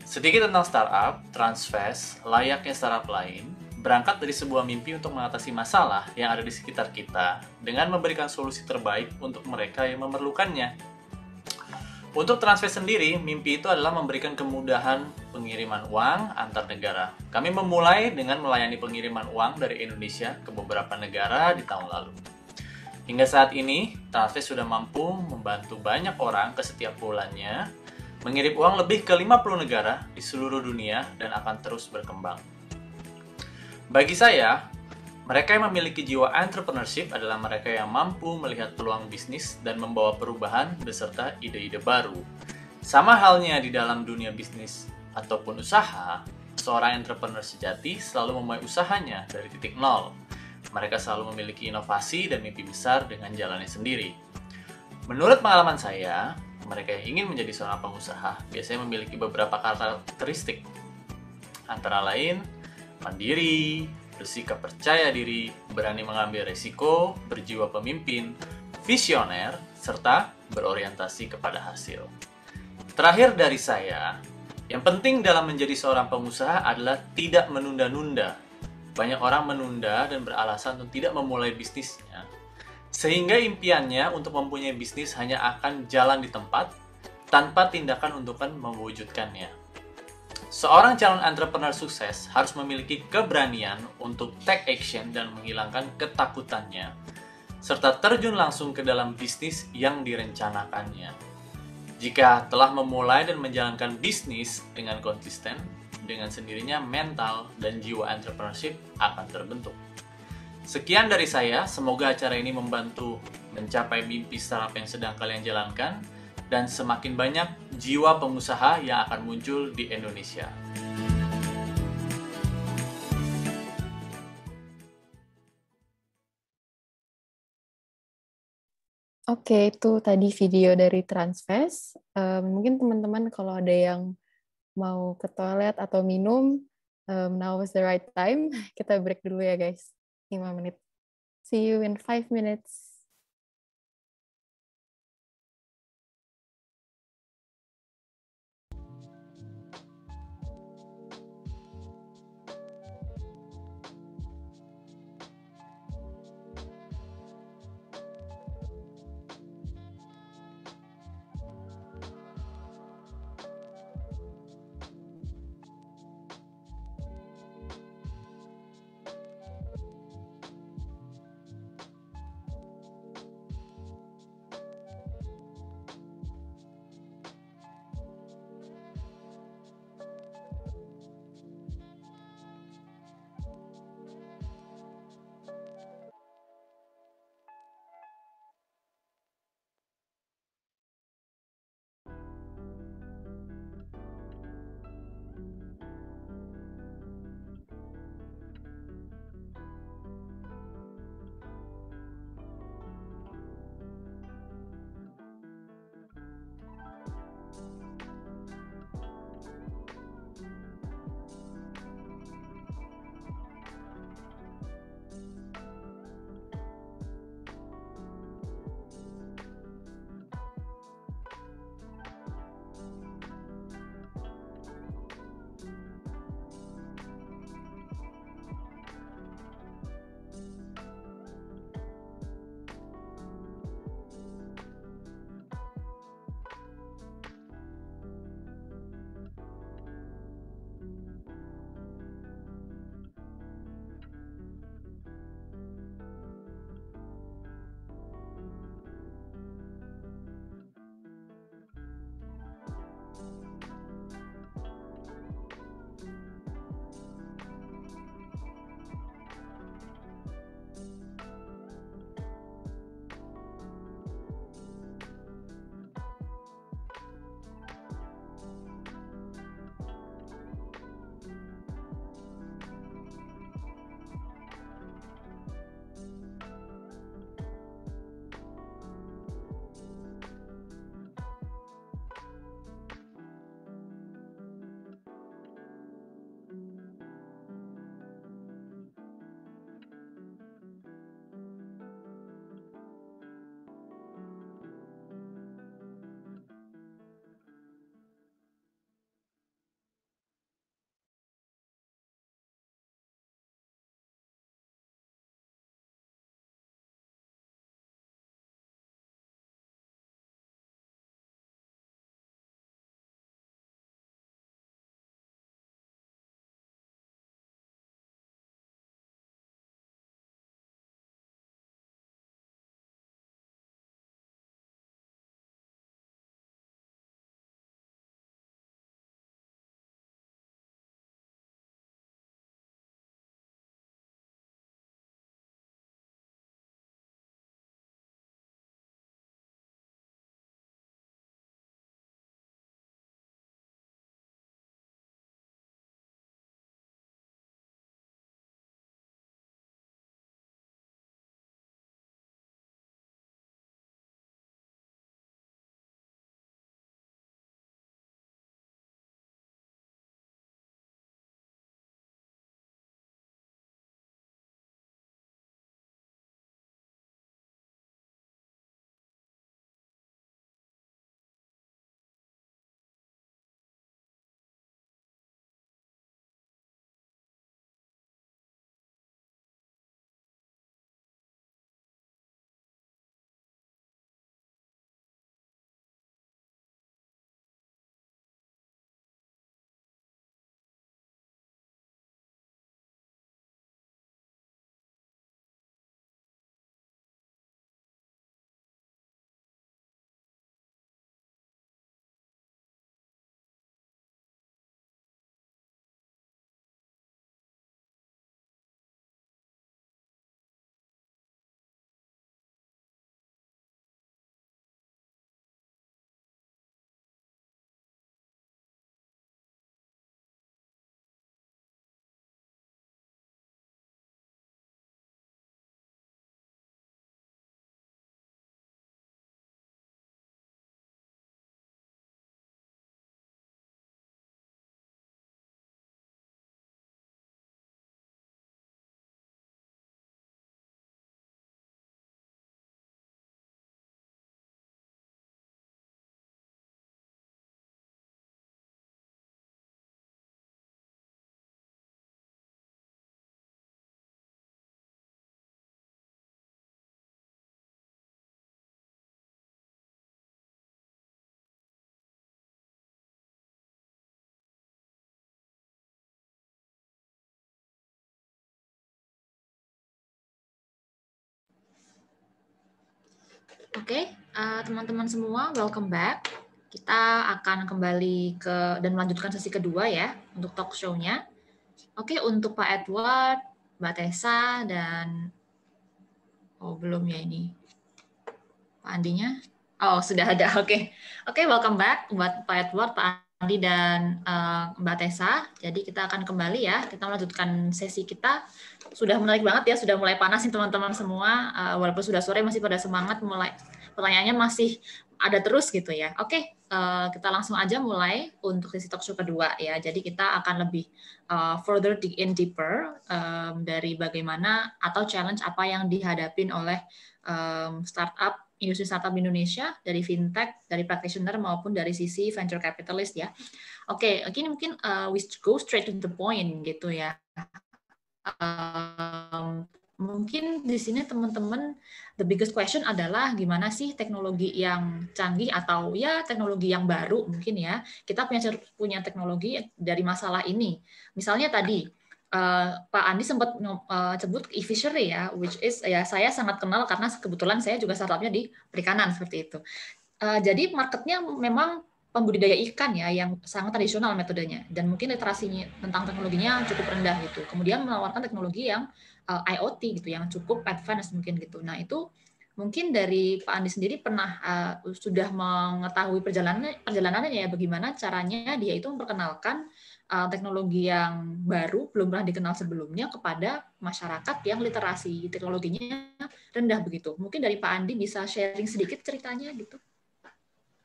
Sedikit tentang startup, Transfest, layaknya startup lain, berangkat dari sebuah mimpi untuk mengatasi masalah yang ada di sekitar kita dengan memberikan solusi terbaik untuk mereka yang memerlukannya. Untuk transfer sendiri, mimpi itu adalah memberikan kemudahan pengiriman uang antar negara. Kami memulai dengan melayani pengiriman uang dari Indonesia ke beberapa negara di tahun lalu. Hingga saat ini, Transfer sudah mampu membantu banyak orang ke setiap bulannya, mengirim uang lebih ke 50 negara di seluruh dunia dan akan terus berkembang. Bagi saya, mereka yang memiliki jiwa entrepreneurship adalah mereka yang mampu melihat peluang bisnis dan membawa perubahan beserta ide-ide baru. Sama halnya di dalam dunia bisnis ataupun usaha, seorang entrepreneur sejati selalu memulai usahanya dari titik nol. Mereka selalu memiliki inovasi dan mimpi besar dengan jalannya sendiri. Menurut pengalaman saya, mereka yang ingin menjadi seorang pengusaha biasanya memiliki beberapa karakteristik, antara lain mandiri, bersikap percaya diri, berani mengambil resiko, berjiwa pemimpin, visioner, serta berorientasi kepada hasil. Terakhir dari saya, yang penting dalam menjadi seorang pengusaha adalah tidak menunda-nunda. Banyak orang menunda dan beralasan untuk tidak memulai bisnisnya. Sehingga impiannya untuk mempunyai bisnis hanya akan jalan di tempat tanpa tindakan untuk mewujudkannya. Seorang calon entrepreneur sukses harus memiliki keberanian untuk take action dan menghilangkan ketakutannya, serta terjun langsung ke dalam bisnis yang direncanakannya. Jika telah memulai dan menjalankan bisnis dengan konsisten, dengan sendirinya mental dan jiwa entrepreneurship akan terbentuk. Sekian dari saya, semoga acara ini membantu mencapai mimpi startup yang sedang kalian jalankan dan semakin banyak jiwa pengusaha yang akan muncul di Indonesia. Oke, itu tadi video dari Transfest. Um, mungkin teman-teman kalau ada yang mau ke toilet atau minum, um, now is the right time. Kita break dulu ya guys, 5 menit. See you in 5 minutes. Oke, okay, uh, eh, teman-teman semua, welcome back. Kita akan kembali ke dan melanjutkan sesi kedua ya untuk talk show-nya. Oke, okay, untuk Pak Edward, Mbak Tessa, dan oh belum ya ini Pak Andinya. Oh sudah ada. Oke, okay. oke okay, welcome back buat Pak Edward, Pak Ali dan uh, Mbak Tessa. Jadi kita akan kembali ya, kita melanjutkan sesi kita. Sudah menarik banget ya, sudah mulai panas nih teman-teman semua. Uh, walaupun sudah sore masih pada semangat, mulai pertanyaannya masih ada terus gitu ya. Oke, uh, kita langsung aja mulai untuk sesi talk show kedua ya. Jadi kita akan lebih uh, further dig in deeper um, dari bagaimana atau challenge apa yang dihadapin oleh um, startup industri startup Indonesia dari fintech, dari practitioner maupun dari sisi venture capitalist ya. Oke, okay, ini mungkin uh, we go straight to the point gitu ya. Um, mungkin di sini teman-teman the biggest question adalah gimana sih teknologi yang canggih atau ya teknologi yang baru mungkin ya kita punya punya teknologi dari masalah ini misalnya tadi uh, Pak Andi sempat uh, sebut e-fishery ya, which is ya saya sangat kenal karena kebetulan saya juga startupnya di perikanan seperti itu. Uh, jadi marketnya memang pembudidaya ikan ya yang sangat tradisional metodenya dan mungkin literasinya tentang teknologinya cukup rendah gitu. Kemudian menawarkan teknologi yang uh, IoT gitu yang cukup advance mungkin gitu. Nah, itu mungkin dari Pak Andi sendiri pernah uh, sudah mengetahui perjalanan perjalanannya ya bagaimana caranya dia itu memperkenalkan uh, teknologi yang baru belum pernah dikenal sebelumnya kepada masyarakat yang literasi teknologinya rendah begitu. Mungkin dari Pak Andi bisa sharing sedikit ceritanya gitu.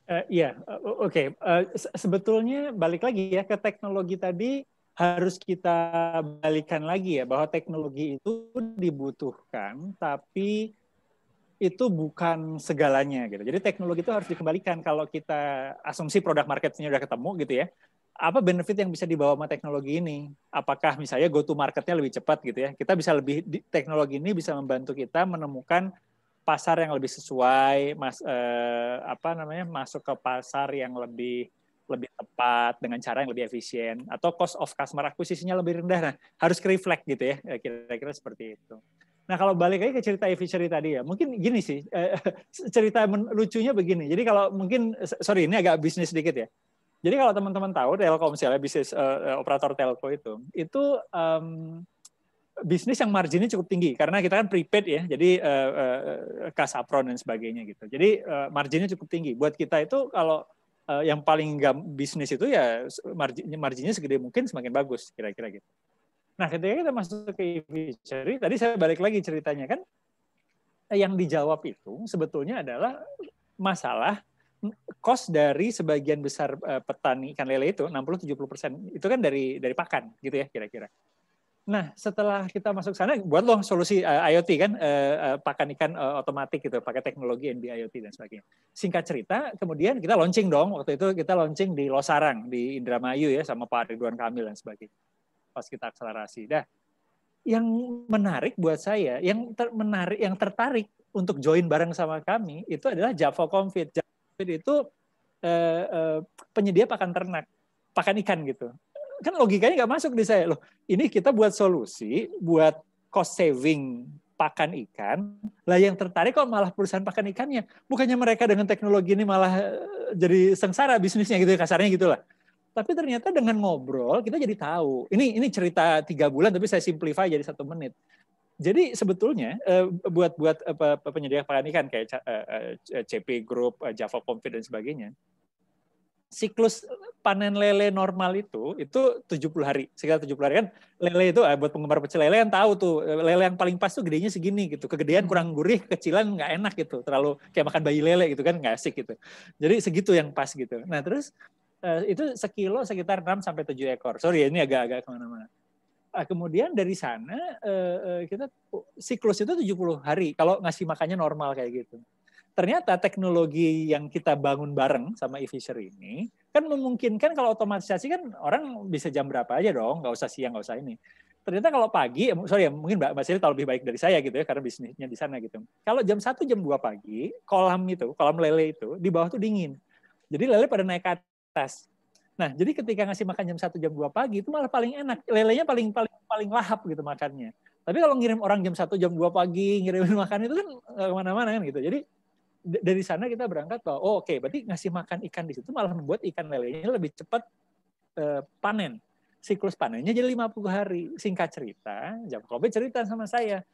Uh, eh, ya, yeah. uh, oke. Okay. Uh, eh, sebetulnya balik lagi ya ke teknologi tadi harus kita balikan lagi ya bahwa teknologi itu dibutuhkan tapi itu bukan segalanya gitu. Jadi teknologi itu harus dikembalikan kalau kita asumsi produk marketnya sudah ketemu gitu ya apa benefit yang bisa dibawa sama teknologi ini? Apakah misalnya go to marketnya lebih cepat gitu ya? Kita bisa lebih teknologi ini bisa membantu kita menemukan pasar yang lebih sesuai, mas eh, apa namanya masuk ke pasar yang lebih lebih tepat dengan cara yang lebih efisien atau cost of customer acquisition-nya lebih rendah. Nah, harus reflect gitu ya, eh, kira-kira seperti itu. Nah, kalau balik lagi ke cerita Evichery tadi ya, mungkin gini sih, eh, cerita lucunya begini. Jadi kalau mungkin, eh, sorry ini agak bisnis sedikit ya. Jadi kalau teman-teman tahu Telkomsel bisnis uh, operator telco itu itu um, bisnis yang marginnya cukup tinggi karena kita kan prepaid ya. Jadi uh, eh, uh, apron dan sebagainya gitu. Jadi uh, marginnya cukup tinggi. Buat kita itu kalau uh, yang paling gam bisnis itu ya margin marginnya segede mungkin semakin bagus kira-kira gitu. Nah, ketika kita masuk ke e-fishery, tadi saya balik lagi ceritanya kan yang dijawab itu sebetulnya adalah masalah kos dari sebagian besar eh, petani ikan lele itu 60-70% itu kan dari dari pakan gitu ya kira-kira. Nah, setelah kita masuk sana, buat loh solusi uh, IoT kan, uh, uh, pakan ikan uh, otomatis gitu, pakai teknologi NB IoT dan sebagainya. Singkat cerita, kemudian kita launching dong, waktu itu kita launching di Losarang, di Indramayu ya, sama Pak Ridwan Kamil dan sebagainya. Pas kita akselerasi. Dah, yang menarik buat saya, yang ter menarik, yang tertarik untuk join bareng sama kami, itu adalah Java Confit. Java COVID itu eh, eh, penyedia pakan ternak, pakan ikan gitu. Kan logikanya nggak masuk di saya. Loh, ini kita buat solusi, buat cost saving pakan ikan, lah yang tertarik kok malah perusahaan pakan ikannya. Bukannya mereka dengan teknologi ini malah eh, jadi sengsara bisnisnya gitu ya, kasarnya gitu lah. Tapi ternyata dengan ngobrol kita jadi tahu. Ini ini cerita tiga bulan tapi saya simplify jadi satu menit. Jadi sebetulnya uh, buat buat uh, penyedia pakan ikan kayak uh, eh, CP Group, Java Compete dan sebagainya, siklus panen lele normal itu itu 70 hari. Sekitar 70 hari kan lele itu buat penggemar pecel lele yang tahu tuh lele yang paling pas tuh gedenya segini gitu. Kegedean hmm. kurang gurih, kecilan nggak enak gitu. Terlalu kayak makan bayi lele gitu kan nggak asik gitu. Jadi segitu yang pas gitu. Nah, terus itu sekilo sekitar 6 sampai tujuh ekor. Sorry ini agak-agak kemana-mana. Nah, kemudian dari sana eh, eh, kita siklus itu 70 hari kalau ngasih makannya normal kayak gitu. Ternyata teknologi yang kita bangun bareng sama e-fisher ini kan memungkinkan kalau otomatisasi kan orang bisa jam berapa aja dong, nggak usah siang, nggak usah ini. Ternyata kalau pagi, eh, sorry ya mungkin Mbak masih tahu lebih baik dari saya gitu ya karena bisnisnya di sana gitu. Kalau jam 1 jam 2 pagi, kolam itu, kolam lele itu di bawah tuh dingin. Jadi lele pada naik ke atas. Nah, jadi ketika ngasih makan jam 1 jam 2 pagi itu malah paling enak. Lelenya paling paling paling lahap gitu makannya. Tapi kalau ngirim orang jam 1 jam 2 pagi ngirim makan itu kan kemana-mana kan gitu. Jadi dari sana kita berangkat bahwa oh oke okay, berarti ngasih makan ikan di situ malah membuat ikan lelenya lebih cepat eh, panen. Siklus panennya jadi 50 hari. Singkat cerita, Jam Kobe cerita sama saya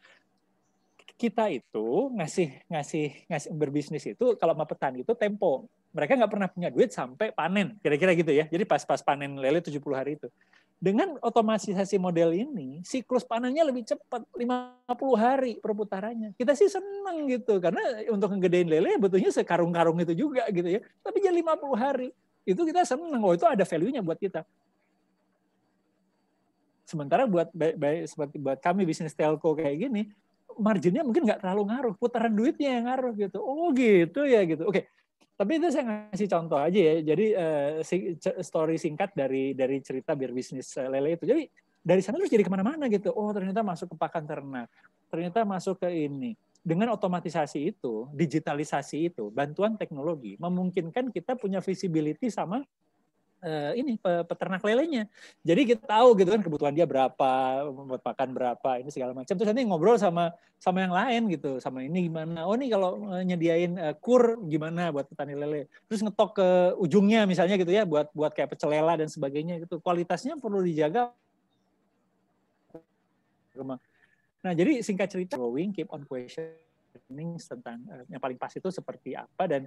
kita itu ngasih ngasih ngasih berbisnis itu kalau sama petani itu tempo mereka nggak pernah punya duit sampai panen, kira-kira gitu ya. Jadi pas-pas panen lele 70 hari itu. Dengan otomatisasi model ini, siklus panennya lebih cepat, 50 hari perputarannya. Kita sih seneng gitu, karena untuk ngegedein lele butuhnya sekarung-karung itu juga gitu ya. Tapi jadi 50 hari, itu kita seneng, oh itu ada value-nya buat kita. Sementara buat seperti buat kami bisnis telco kayak gini, marginnya mungkin nggak terlalu ngaruh, putaran duitnya yang ngaruh gitu. Oh gitu ya gitu. Oke, tapi itu saya ngasih contoh aja ya jadi uh, story singkat dari dari cerita biar bisnis uh, lele itu jadi dari sana terus jadi kemana-mana gitu oh ternyata masuk ke pakan ternak ternyata masuk ke ini dengan otomatisasi itu digitalisasi itu bantuan teknologi memungkinkan kita punya visibility sama uh, ini peternak lelenya. Jadi kita tahu gitu kan kebutuhan dia berapa, buat pakan berapa, ini segala macam. Terus nanti ngobrol sama sama yang lain gitu, sama ini gimana. Oh ini kalau eh, nyediain uh, kur gimana buat petani lele. Terus ngetok ke ujungnya misalnya gitu ya, buat buat kayak pecelela dan sebagainya gitu. Kualitasnya perlu dijaga. Nah jadi singkat cerita, growing, keep on questioning tentang uh, yang paling pas itu seperti apa dan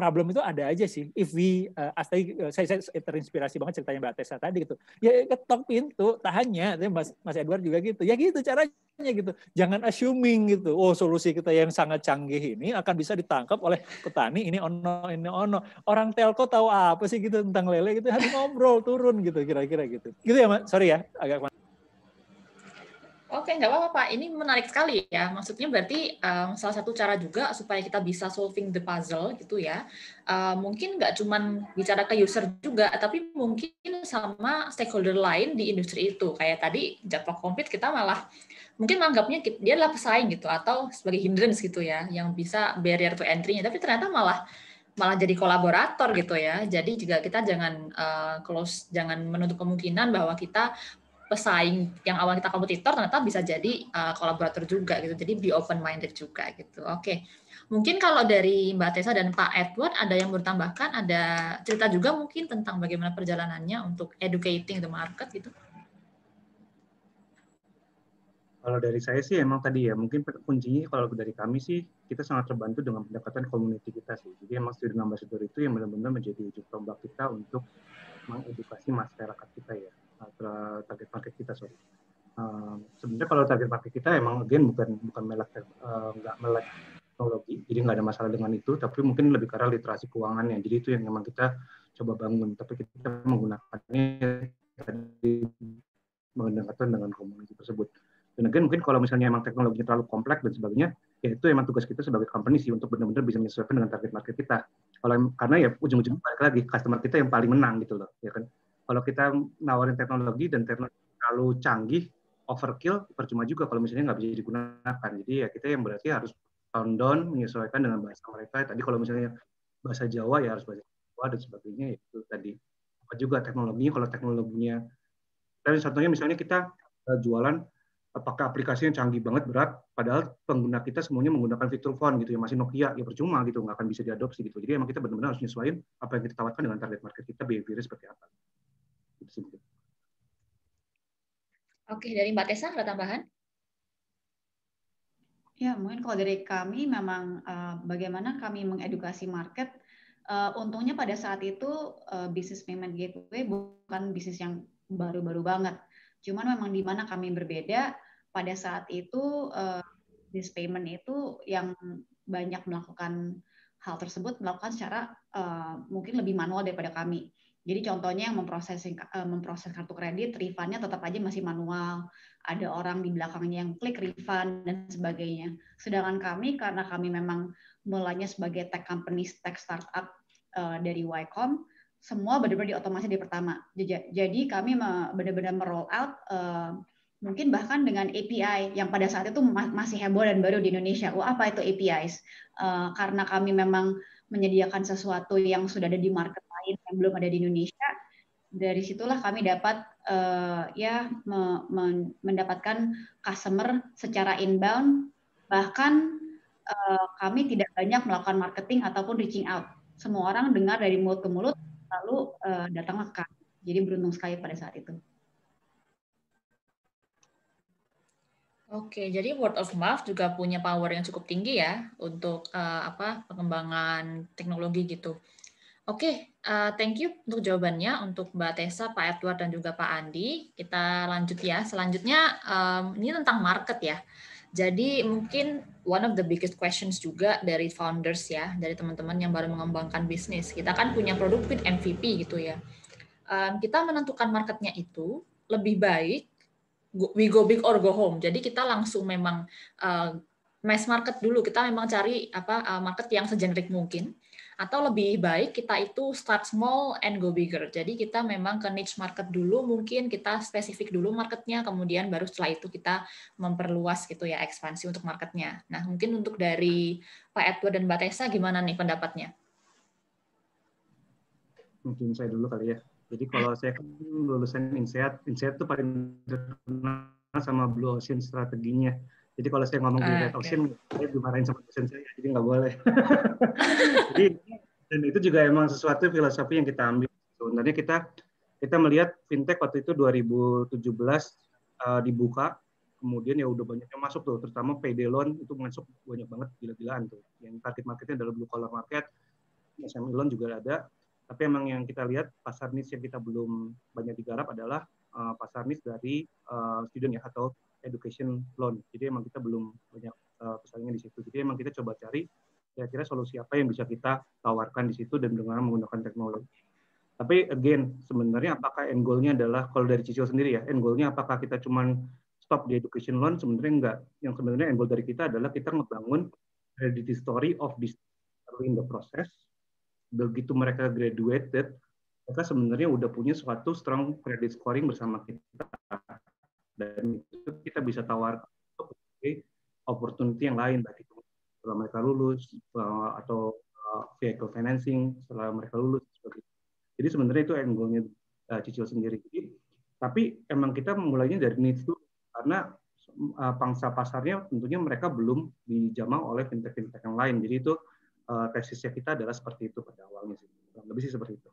problem itu ada aja sih. If we, uh, eh, astagi, uh, eh, saya, saya terinspirasi banget ceritanya Mbak Tessa tadi gitu. Ya ketok pintu, tahannya. Mas, Mas Edward juga gitu. Ya gitu caranya gitu. Jangan assuming gitu. Oh solusi kita yang sangat canggih ini akan bisa ditangkap oleh petani ini ono ini ono. Orang telco tahu apa sih gitu tentang lele gitu. Harus ngobrol turun gitu kira-kira gitu. Gitu ya Mas. Sorry ya agak Oke, nggak apa-apa Pak. Ini menarik sekali ya. Maksudnya berarti um, salah satu cara juga supaya kita bisa solving the puzzle gitu ya. Uh, mungkin nggak cuma bicara ke user juga, tapi mungkin sama stakeholder lain di industri itu. Kayak tadi jadwal komplit kita malah mungkin menganggapnya dia adalah pesaing gitu atau sebagai hindrance gitu ya, yang bisa barrier to entry-nya. Tapi ternyata malah malah jadi kolaborator gitu ya. Jadi juga kita jangan uh, close, jangan menutup kemungkinan bahwa kita pesaing yang awal kita kompetitor ternyata bisa jadi uh, kolaborator juga gitu. Jadi be open minded juga gitu. Oke. Okay. Mungkin kalau dari Mbak Tessa dan Pak Edward ada yang bertambahkan, ada cerita juga mungkin tentang bagaimana perjalanannya untuk educating the market gitu. Kalau dari saya sih emang tadi ya, mungkin kuncinya kalau dari kami sih, kita sangat terbantu dengan pendekatan community kita sih. Jadi emang student ambassador itu yang benar-benar menjadi ujung tombak kita untuk mengedukasi masyarakat kita ya target market kita sorry. uh, sebenarnya kalau target market kita emang again bukan bukan melek eh, nggak melek teknologi, jadi nggak ada masalah dengan itu, tapi mungkin lebih karena literasi keuangan ya Jadi itu yang memang kita coba bangun, tapi kita menggunakannya tadi mendekatkan dengan komunitas tersebut. Dan again, mungkin kalau misalnya emang teknologinya terlalu kompleks dan sebagainya, ya itu emang tugas kita sebagai company sih untuk benar-benar bisa menyesuaikan dengan target market kita. Kalau karena ya ujung-ujungnya balik lagi customer kita yang paling menang gitu loh, ya kan kalau kita nawarin teknologi dan teknologi terlalu canggih, overkill, percuma juga kalau misalnya nggak bisa digunakan. Jadi ya kita yang berarti harus tone down, menyesuaikan dengan bahasa mereka. Tadi kalau misalnya bahasa Jawa ya harus bahasa Jawa dan sebagainya ya itu tadi. Apa juga teknologinya, kalau teknologinya, dan contohnya misalnya kita eh, jualan apakah aplikasi yang canggih banget berat, padahal pengguna kita semuanya menggunakan fitur font gitu ya masih Nokia ya percuma gitu nggak akan bisa diadopsi gitu. Jadi emang kita benar-benar harus menyesuaikan apa yang kita tawarkan dengan target market kita behavior seperti apa. Oke, dari Mbak Tessa ada tambahan? Ya, mungkin kalau dari kami memang uh, bagaimana kami mengedukasi market. Uh, untungnya pada saat itu uh, bisnis payment gateway bukan bisnis yang baru-baru banget. Cuman memang di mana kami berbeda pada saat itu uh, bisnis payment itu yang banyak melakukan hal tersebut melakukan secara uh, mungkin lebih manual daripada kami. Jadi contohnya yang memproses eh, memproses kartu kredit, refundnya tetap aja masih manual. Ada orang di belakangnya yang klik refund dan sebagainya. Sedangkan kami karena kami memang mulanya sebagai tech company, tech startup eh, dari Ycom, semua benar-benar diotomasi di pertama. Jadi kami benar-benar meroll out eh, mungkin bahkan dengan API yang pada saat itu masih heboh dan baru di Indonesia. Oh apa itu APIs? karena kami memang menyediakan sesuatu yang sudah ada di market yang belum ada di Indonesia. Dari situlah kami dapat uh, ya me, me, mendapatkan customer secara inbound. Bahkan uh, kami tidak banyak melakukan marketing ataupun reaching out. Semua orang dengar dari mulut ke mulut lalu uh, eh, datanglah ke kami. Jadi beruntung sekali pada saat itu. Oke, jadi word of mouth juga punya power yang cukup tinggi ya untuk uh, apa pengembangan teknologi gitu. Oke, okay, uh, eh, thank you untuk jawabannya untuk Mbak Tessa, Pak Edward, dan juga Pak Andi. Kita lanjut ya. Selanjutnya, um, ini tentang market ya. Jadi mungkin one of the biggest questions juga dari founders ya, dari teman-teman yang baru mengembangkan bisnis. Kita kan punya produk fit MVP gitu ya. Um, kita menentukan marketnya itu lebih baik we go big or go home. Jadi kita langsung memang uh, mass market dulu. Kita memang cari apa uh, market yang segenerik mungkin atau lebih baik kita itu start small and go bigger. Jadi kita memang ke niche market dulu, mungkin kita spesifik dulu marketnya, kemudian baru setelah itu kita memperluas gitu ya ekspansi untuk marketnya. Nah mungkin untuk dari Pak Edward dan Mbak Tessa gimana nih pendapatnya? Mungkin saya dulu kali ya. Jadi kalau saya kan lulusan INSEAD, INSEAD itu paling terkenal sama Blue Ocean strateginya. Jadi kalau saya ngomong di Red Ocean, saya dimarahin sama dosen saya, jadi nggak boleh. jadi dan itu juga emang sesuatu filosofi yang kita ambil. Sebenarnya kita kita melihat fintech waktu itu 2017 uh, eh, dibuka, kemudian ya udah banyak yang masuk tuh, terutama PD loan itu masuk banyak banget gila-gilaan tuh. Yang target marketnya adalah blue collar market, SME loan juga ada. Tapi emang yang kita lihat pasar niche yang kita belum banyak digarap adalah uh, pasar niche dari uh, student ya atau education loan. Jadi emang kita belum banyak uh, di situ. Jadi emang kita coba cari kira-kira solusi apa yang bisa kita tawarkan di situ dan dengan menggunakan teknologi. Tapi again, sebenarnya apakah end goal-nya adalah kalau dari Cicil sendiri ya, end goal-nya apakah kita cuman stop di education loan? Sebenarnya enggak. Yang sebenarnya end goal dari kita adalah kita ngebangun credit story of this in the process. Begitu mereka graduated, mereka sebenarnya udah punya suatu strong credit scoring bersama kita dan itu kita bisa tawarkan sebagai opportunity yang lain bagi setelah mereka lulus atau uh, vehicle financing setelah mereka lulus seperti itu. Jadi sebenarnya itu angle-nya uh, cicil sendiri. Jadi, tapi emang kita memulainya dari needs dulu karena uh, pangsa pasarnya tentunya mereka belum dijamah oleh fintech-fintech yang lain. Jadi itu tesisnya kita adalah seperti itu pada awalnya sih. Lebih sih seperti itu.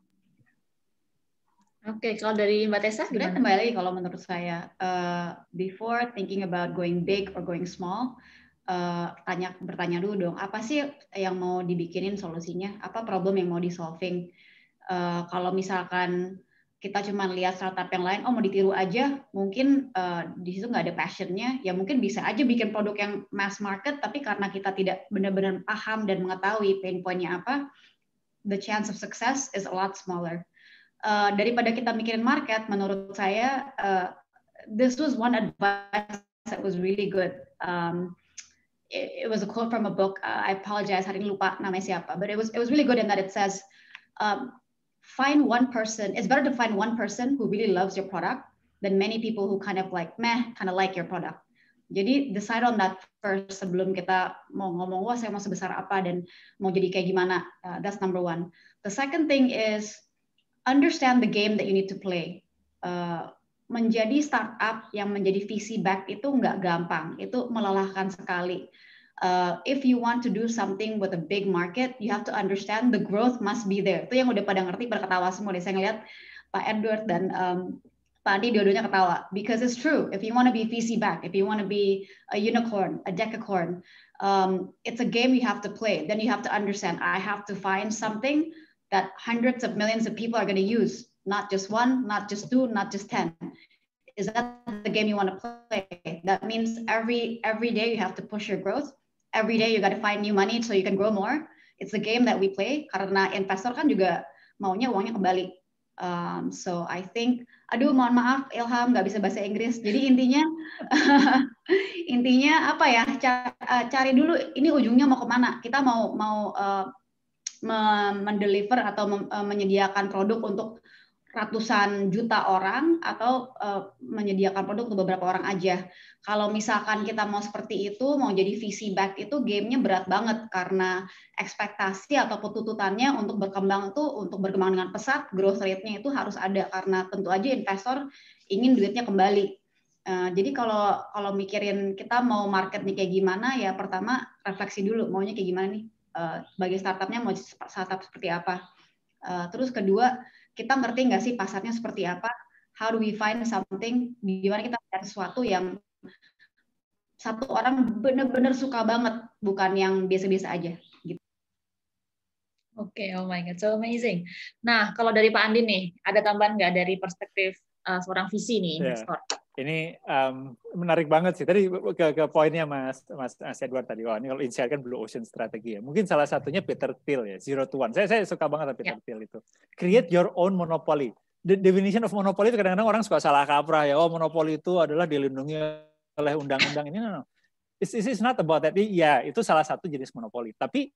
Oke, okay, kalau dari Mbak Tessa gimana? Sebenarnya kembali lagi kalau menurut saya, uh, before thinking about going big or going small, uh, tanya bertanya dulu dong, apa sih yang mau dibikinin solusinya? Apa problem yang mau di solving? Uh, eh, kalau misalkan kita cuma lihat startup yang lain, oh mau ditiru aja, mungkin uh, di situ nggak ada passionnya, ya mungkin bisa aja bikin produk yang mass market, tapi karena kita tidak benar-benar paham dan mengetahui pain pointnya apa, the chance of success is a lot smaller uh, daripada kita mikirin market, menurut saya uh, this was one advice that was really good. Um, it, it was a quote from a book. Uh, I apologize, hari ini lupa namanya siapa, but it was it was really good in that it says, um, find one person. It's better to find one person who really loves your product than many people who kind of like meh, kind of like your product. Jadi decide on that first sebelum kita mau ngomong wah saya mau sebesar apa dan mau jadi kayak gimana. Uh, that's number one. The second thing is understand the game that you need to play. Uh, menjadi startup yang menjadi VC back itu nggak gampang, itu melelahkan sekali. Uh, if you want to do something with a big market, you have to understand the growth must be there. Itu yang udah pada ngerti pada ketawa semua deh. Saya ngeliat Pak Edward dan um, Pak Andi dua-duanya ketawa. Because it's true. If you want to be VC back, if you want to be a unicorn, a decacorn, um, it's a game you have to play. Then you have to understand. I have to find something that hundreds of millions of people are going to use, not just one, not just two, not just 10. Is that the game you want to play? That means every every day you have to push your growth. Every day you got to find new money so you can grow more. It's the game that we play karena investor kan juga maunya uangnya kembali. Um, so I think, aduh mohon maaf Ilham nggak bisa bahasa Inggris. Jadi intinya intinya apa ya? Cari, uh, eh, cari dulu ini ujungnya mau kemana? Kita mau mau uh, mendeliver atau eh, menyediakan produk untuk ratusan juta orang atau eh, menyediakan produk untuk beberapa orang aja. Kalau misalkan kita mau seperti itu, mau jadi VC back itu gamenya berat banget karena ekspektasi atau tuntutannya untuk berkembang itu untuk berkembang dengan pesat, growth rate-nya itu harus ada karena tentu aja investor ingin duitnya kembali. Eh, jadi kalau kalau mikirin kita mau marketnya kayak gimana ya pertama refleksi dulu maunya kayak gimana nih bagi eh, sebagai startupnya mau startup seperti apa. Uh, terus kedua, kita ngerti nggak sih pasarnya seperti apa? How do we find something? Gimana kita cari sesuatu yang satu orang bener-bener suka banget, bukan yang biasa-biasa aja. Gitu. Oke, okay, oh my god, so amazing. Nah, kalau dari Pak Andi nih, ada tambahan nggak dari perspektif uh, seorang visi nih iya. investor? ini um, menarik banget sih. Tadi ke, ke poinnya Mas, Mas Mas Edward tadi. Wah, ini kalau insight kan blue ocean strategi ya. Mungkin salah satunya Peter Thiel ya, zero to one. Saya saya suka banget sama Peter yeah. Thiel itu. Create your own monopoly. The definition of monopoly itu kadang-kadang orang suka salah kaprah ya. Oh, monopoly itu adalah dilindungi oleh undang-undang ini. No, no. It's, it's not about that. Ya, itu salah satu jenis monopoli. Tapi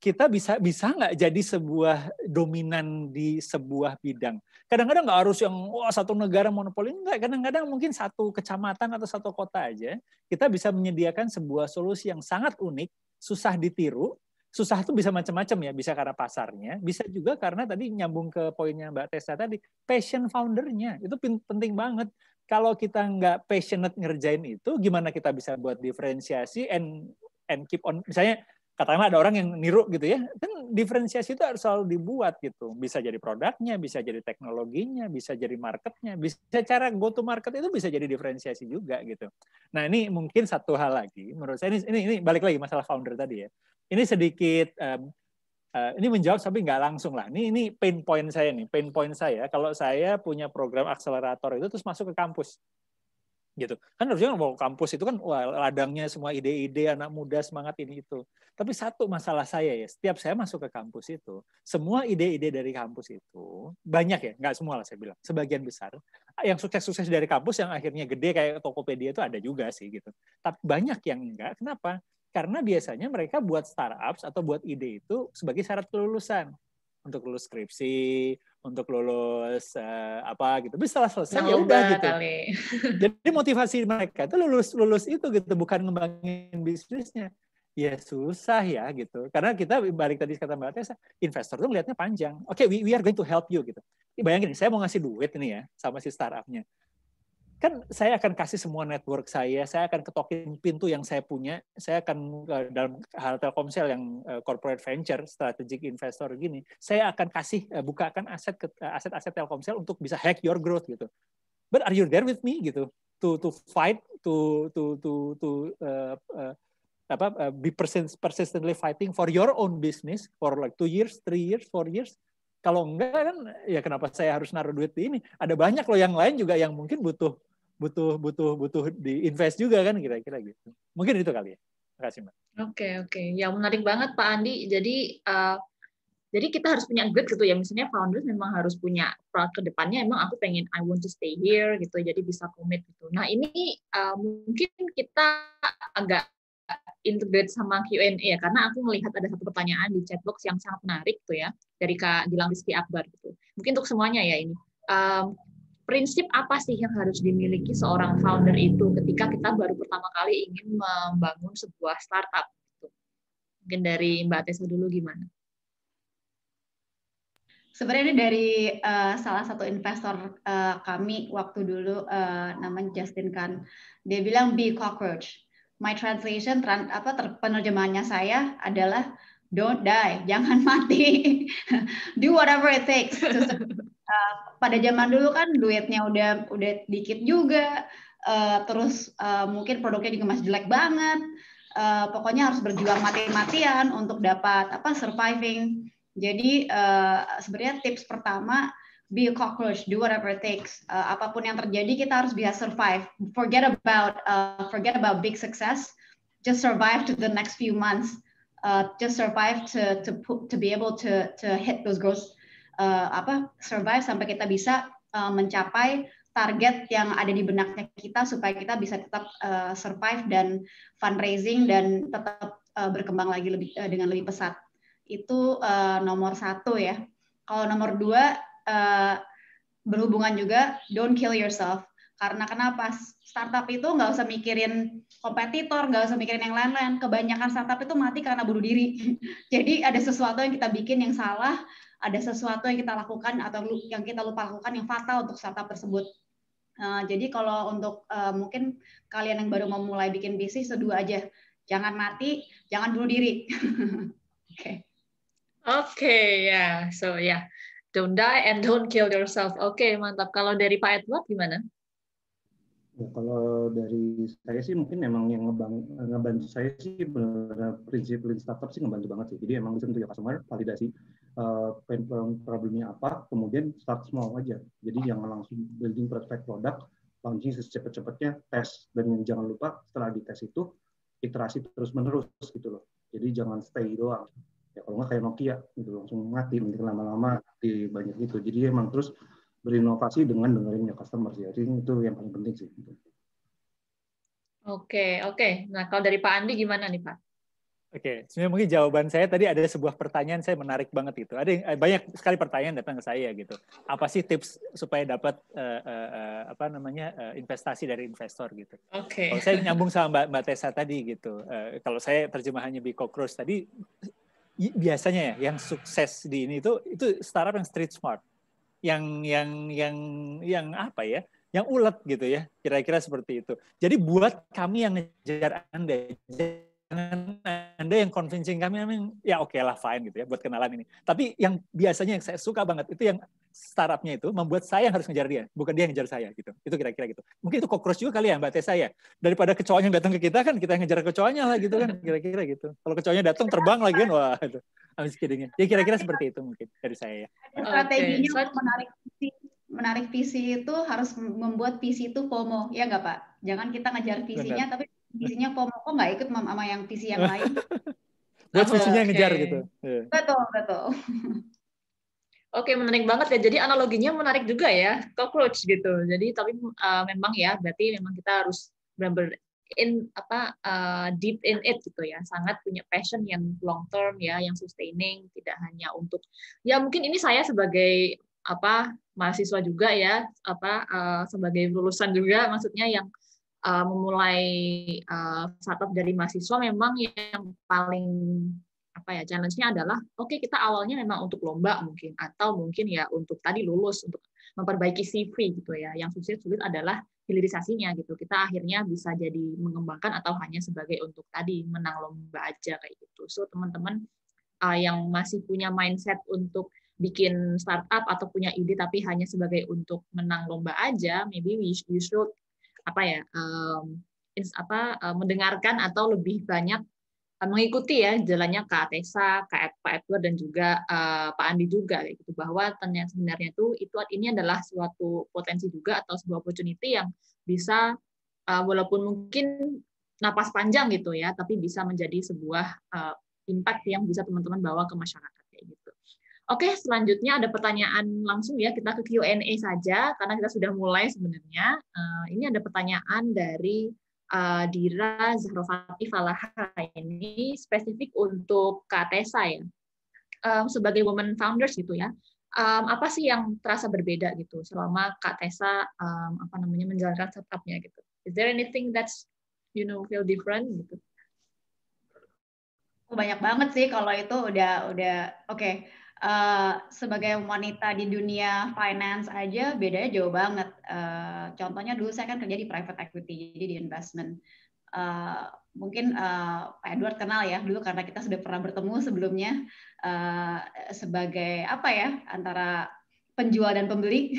kita bisa bisa nggak jadi sebuah dominan di sebuah bidang. Kadang-kadang nggak harus yang wah satu negara monopoli enggak, kadang-kadang mungkin satu kecamatan atau satu kota aja kita bisa menyediakan sebuah solusi yang sangat unik, susah ditiru, susah tuh bisa macam-macam ya, bisa karena pasarnya, bisa juga karena tadi nyambung ke poinnya Mbak Tessa tadi, passion foundernya itu penting banget. Kalau kita nggak passionate ngerjain itu, gimana kita bisa buat diferensiasi and and keep on misalnya katakanlah ada orang yang niru gitu ya kan diferensiasi itu harus selalu dibuat gitu bisa jadi produknya bisa jadi teknologinya bisa jadi marketnya bisa cara go to market itu bisa jadi diferensiasi juga gitu nah ini mungkin satu hal lagi menurut saya ini ini, ini balik lagi masalah founder tadi ya ini sedikit um, uh, ini menjawab tapi nggak langsung lah ini ini pain point saya nih pain point saya kalau saya punya program akselerator itu terus masuk ke kampus gitu kan harusnya kalau kampus itu kan wah, ladangnya semua ide-ide anak muda semangat ini itu tapi satu masalah saya ya setiap saya masuk ke kampus itu semua ide-ide dari kampus itu banyak ya nggak semua lah saya bilang sebagian besar yang sukses-sukses dari kampus yang akhirnya gede kayak Tokopedia itu ada juga sih gitu tapi banyak yang enggak kenapa karena biasanya mereka buat startups atau buat ide itu sebagai syarat kelulusan untuk lulus skripsi, untuk lulus uh, apa gitu. Bisa lah selesai ya udah gitu. Kali. Jadi motivasi mereka itu lulus lulus itu gitu bukan ngembangin bisnisnya. Ya susah ya gitu. Karena kita balik tadi kata Mbak Tessa, investor tuh ngeliatnya panjang. Oke, okay, we, we are going to help you gitu. Bayangin, saya mau ngasih duit nih ya sama si startupnya kan saya akan kasih semua network saya, saya akan ketokin pintu yang saya punya, saya akan eh, dalam hal Telkomsel yang eh, corporate venture, strategic investor gini, saya akan kasih eh, bukakan aset aset-aset Telkomsel untuk bisa hack your growth gitu. But are you there with me gitu? To to fight, to to to to uh, uh, apa uh, be persist, persistently fighting for your own business for like two years, three years, four years kalau enggak kan ya kenapa saya harus naruh duit di ini ada banyak loh yang lain juga yang mungkin butuh butuh butuh butuh di invest juga kan kira-kira gitu. Mungkin itu kali ya. Terima kasih Mbak. Oke okay, oke. Okay. Ya menarik banget Pak Andi. Jadi uh, jadi kita harus punya grit gitu ya misalnya founders memang harus punya ke depannya emang aku pengen I want to stay here gitu jadi bisa commit gitu nah ini uh, mungkin kita agak integrate sama Q&A ya karena aku melihat ada satu pertanyaan di chatbox yang sangat menarik tuh ya dari Kak Gilang Rizky Akbar gitu mungkin untuk semuanya ya ini um, prinsip apa sih yang harus dimiliki seorang founder itu ketika kita baru pertama kali ingin membangun sebuah startup? Gitu? Mungkin dari Mbak Tessa dulu gimana? Sebenarnya dari uh, salah satu investor uh, kami waktu dulu uh, namanya Justin Kan, dia bilang be cockroach. My translation trans, apa ter, penerjemahannya saya adalah don't die, jangan mati. Do whatever it takes to Eh, pada zaman dulu kan duitnya udah udah dikit juga uh, terus uh, mungkin produknya juga masih jelek banget uh, pokoknya harus berjuang mati-matian untuk dapat apa surviving jadi uh, sebenarnya tips pertama be a cockroach, do whatever it takes. Uh, apapun yang terjadi kita harus bisa survive. Forget about uh, forget about big success. Just survive to the next few months. Uh, just survive to to to be able to to hit those goals uh, apa survive sampai kita bisa uh, mencapai target yang ada di benaknya kita supaya kita bisa tetap uh, survive dan fundraising dan tetap uh, berkembang lagi lebih uh, dengan lebih pesat itu uh, nomor satu ya kalau nomor dua uh, berhubungan juga don't kill yourself karena kenapa? Startup itu nggak usah mikirin kompetitor, nggak usah mikirin yang lain-lain. Kebanyakan startup itu mati karena bunuh diri. Jadi ada sesuatu yang kita bikin yang salah, ada sesuatu yang kita lakukan atau yang kita lupa lakukan yang fatal untuk startup tersebut. Uh, jadi kalau untuk uh, mungkin kalian yang baru memulai bikin bisnis, sedua aja. Jangan mati, jangan bunuh diri. Oke. Oke, ya. So, ya. Yeah. Don't die and don't kill yourself. Oke, okay, mantap. Kalau dari Pak Edward gimana? Ya, kalau dari saya sih mungkin memang yang ngebantu saya sih benar-benar prinsip lean startup sih ngebantu banget sih. Jadi emang listen to your customer, validasi uh, problemnya apa, kemudian start small aja. Jadi jangan langsung building perfect product, launching secepat-cepatnya, tes dan jangan lupa setelah dites itu iterasi terus-menerus gitu loh. Jadi jangan stay doang. Ya kalau nggak kayak Nokia gitu langsung mati mungkin lama-lama di banyak gitu. Jadi emang terus berinovasi dengan dengerin ya customer sih. Jadi itu yang paling penting sih. Oke, okay, oke. Okay. Nah, kalau dari Pak Andi gimana nih, Pak? Oke, okay. sebenarnya mungkin jawaban saya tadi ada sebuah pertanyaan saya menarik banget itu. Ada yang, eh, banyak sekali pertanyaan datang ke saya gitu. Apa sih tips supaya dapat uh, uh, apa namanya uh, investasi dari investor gitu? Oke. Okay. Kalau saya nyambung sama Mbak, Mbak Tessa tadi gitu. Uh, kalau saya terjemahannya Biko Cross tadi biasanya ya yang sukses di ini itu itu startup yang street smart yang yang yang yang apa ya yang ulet gitu ya kira-kira seperti itu jadi buat kami yang ngejar anda anda yang convincing kami, ya oke okay lah fine gitu ya buat kenalan ini. Tapi yang biasanya yang saya suka banget itu yang startupnya itu membuat saya yang harus ngejar dia, bukan dia yang ngejar saya gitu. Itu kira-kira gitu. Mungkin itu kokros juga kali ya Mbak Tessa ya. Daripada kecoanya yang datang ke kita kan kita yang ngejar kecoanya lah gitu kan kira-kira gitu. Kalau kecoanya datang terbang lagi kan wah itu. Amin sekiranya. ya. kira-kira seperti itu mungkin dari saya ya. Strateginya okay. menarik menarik visi itu harus membuat visi itu FOMO, ya nggak Pak? Jangan kita ngejar visinya, Benar. tapi visinya pomo kok nggak ikut sama yang visi yang lain buat visinya ngejar gitu iya. betul betul Oke, menarik banget ya. Jadi analoginya menarik juga ya, cockroach gitu. Jadi tapi uh, memang ya, berarti memang kita harus benar in apa uh, deep in it gitu ya. Sangat punya passion yang long term ya, yang sustaining, tidak hanya untuk ya mungkin ini saya sebagai apa mahasiswa juga ya, apa uh, sebagai lulusan juga maksudnya yang uh, memulai uh, startup dari mahasiswa memang yang paling apa ya challenge-nya adalah oke okay, kita awalnya memang untuk lomba mungkin atau mungkin ya untuk tadi lulus untuk memperbaiki CV gitu ya yang sulit sulit adalah hilirisasinya gitu kita akhirnya bisa jadi mengembangkan atau hanya sebagai untuk tadi menang lomba aja kayak gitu so teman-teman uh, yang masih punya mindset untuk bikin startup atau punya ide tapi hanya sebagai untuk menang lomba aja maybe we, you should apa ya um, apa uh, mendengarkan atau lebih banyak uh, mengikuti ya jalannya Kak Tessa, Kak Pak Edward dan juga uh, Pak Andi juga gitu bahwa ternyata sebenarnya itu itu ini adalah suatu potensi juga atau sebuah opportunity yang bisa uh, walaupun mungkin napas panjang gitu ya, tapi bisa menjadi sebuah uh, impact yang bisa teman-teman bawa ke masyarakat. Oke, selanjutnya ada pertanyaan langsung ya. Kita ke Q&A saja, karena kita sudah mulai sebenarnya. Uh, ini ada pertanyaan dari uh, Dira Zahrofati Falaha ini spesifik untuk Kak Tessa ya. Um, sebagai woman founders gitu ya. Um, apa sih yang terasa berbeda gitu selama Kak Tessa um, apa namanya menjalankan startupnya gitu? Is there anything that's you know feel different gitu? banyak banget sih kalau itu udah udah oke okay. Eh, sebagai wanita di dunia finance aja bedanya jauh banget. Uh, contohnya dulu saya kan kerja di private equity, jadi di investment. Uh, mungkin uh, Pak Edward kenal ya dulu karena kita sudah pernah bertemu sebelumnya uh, sebagai apa ya antara penjual dan pembeli.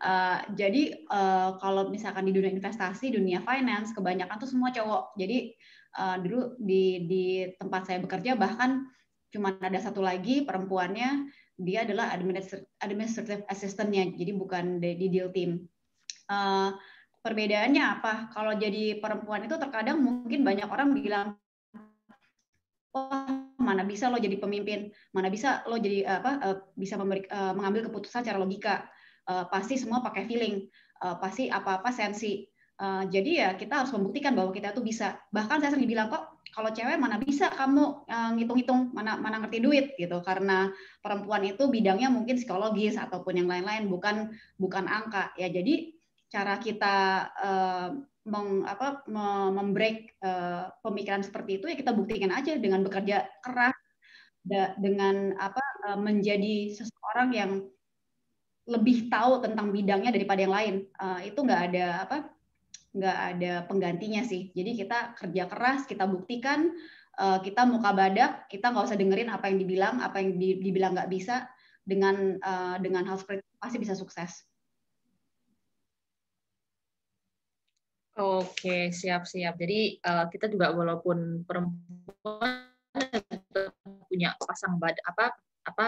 uh, jadi uh, kalau misalkan di dunia investasi, dunia finance, kebanyakan tuh semua cowok. Jadi uh, dulu di di tempat saya bekerja bahkan cuma ada satu lagi perempuannya, dia adalah administrative, assistant-nya, jadi bukan di, deal team. Eh, perbedaannya apa? Kalau jadi perempuan itu terkadang mungkin banyak orang bilang, wah mana bisa lo jadi pemimpin, mana bisa lo jadi eh, apa eh, bisa memberi, mengambil keputusan secara logika, pasti semua pakai feeling, pasti apa-apa sensi. Eh, jadi ya kita harus membuktikan bahwa kita tuh bisa. Bahkan saya sering dibilang kok kalau cewek mana bisa kamu eh, ngitung-ngitung mana mana ngerti duit gitu karena perempuan itu bidangnya mungkin psikologis ataupun yang lain-lain bukan bukan angka ya. Jadi cara kita uh, meng, apa, membreak uh, pemikiran seperti itu ya kita buktikan aja dengan bekerja keras dengan apa menjadi seseorang yang lebih tahu tentang bidangnya daripada yang lain uh, itu nggak ada apa nggak ada penggantinya sih. Jadi kita kerja keras, kita buktikan, eh, kita muka badak, kita nggak usah dengerin apa yang dibilang, apa yang dibilang nggak bisa dengan eh, dengan hal seperti itu pasti bisa sukses. Oke, siap-siap. Jadi eh, kita juga walaupun perempuan punya pasang bad apa apa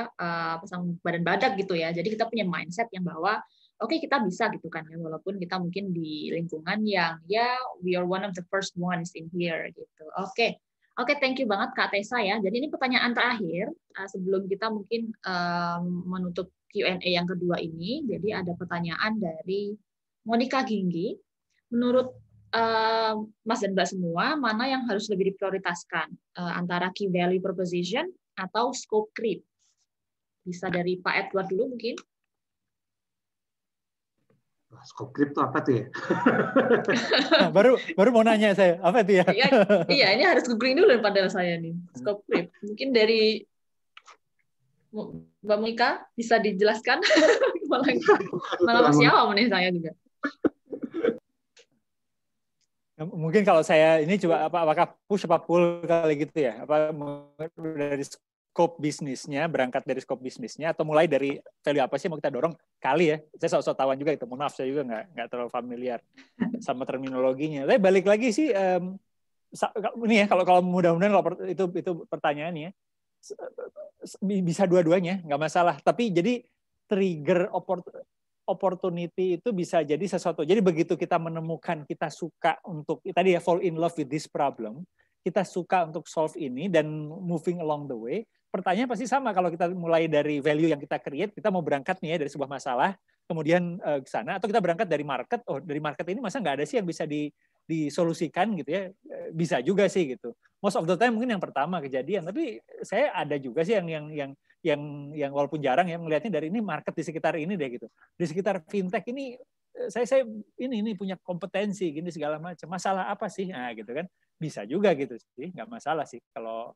pasang badan badak gitu ya. Jadi kita punya mindset yang bahwa oke okay, kita bisa gitu kan ya walaupun kita mungkin di lingkungan yang ya we are one of the first ones in here gitu oke okay. Oke, okay, thank you banget Kak Tessa ya. Jadi ini pertanyaan terakhir eh, sebelum kita mungkin um, menutup Q&A yang kedua ini. Jadi ada pertanyaan dari Monica Ginggi. Menurut uh, Mas dan Mbak semua, mana yang harus lebih diprioritaskan uh, antara key value proposition atau scope creep? Bisa dari Pak Edward dulu mungkin skop kripto apa tuh ya? nah, baru baru mau nanya saya, apa itu ya? iya, iya, ini harus googling dulu pada saya nih. Skop krip. Mungkin dari Mbak Mika bisa dijelaskan? malah iya, malah masih awam nih saya juga. Ya, mungkin kalau saya ini coba apa apakah push apa pull kali gitu ya? Apa dari scope bisnisnya, berangkat dari scope bisnisnya, atau mulai dari value apa sih mau kita dorong? Kali ya, saya sok-sok tawan juga itu. Maaf, saya juga nggak nggak terlalu familiar sama terminologinya. Tapi balik lagi sih, um, ini ya kalau kalau mudah-mudahan kalau itu itu pertanyaannya bisa dua-duanya, nggak masalah. Tapi jadi trigger opportunity itu bisa jadi sesuatu. Jadi begitu kita menemukan kita suka untuk tadi ya fall in love with this problem, kita suka untuk solve ini dan moving along the way, pertanyaan pasti sama kalau kita mulai dari value yang kita create, kita mau berangkat nih ya dari sebuah masalah, kemudian eh, ke sana atau kita berangkat dari market, oh dari market ini masa nggak ada sih yang bisa di disolusikan gitu ya eh, bisa juga sih gitu most of the time mungkin yang pertama kejadian tapi saya ada juga sih yang yang yang yang yang walaupun jarang ya melihatnya dari ini market di sekitar ini deh gitu di sekitar fintech ini eh, saya saya ini ini punya kompetensi gini segala macam masalah apa sih nah gitu kan bisa juga gitu sih nggak masalah sih kalau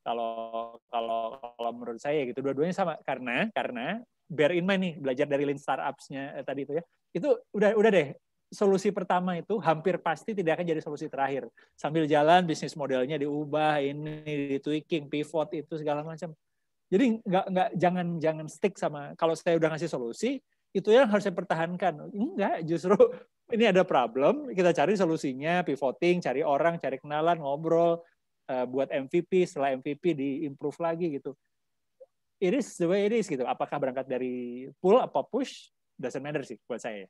kalau kalau kalau menurut saya ya gitu dua-duanya sama karena karena bear in mind nih belajar dari lean startupsnya eh, tadi itu ya itu udah udah deh solusi pertama itu hampir pasti tidak akan jadi solusi terakhir sambil jalan bisnis modelnya diubah ini di tweaking pivot itu segala macam jadi nggak nggak jangan jangan stick sama kalau saya udah ngasih solusi itu yang harus saya pertahankan enggak justru ini ada problem kita cari solusinya pivoting cari orang cari kenalan ngobrol Eh, buat MVP setelah MVP di improve lagi gitu it is the way it is gitu apakah berangkat dari pull apa push doesn't matter sih buat saya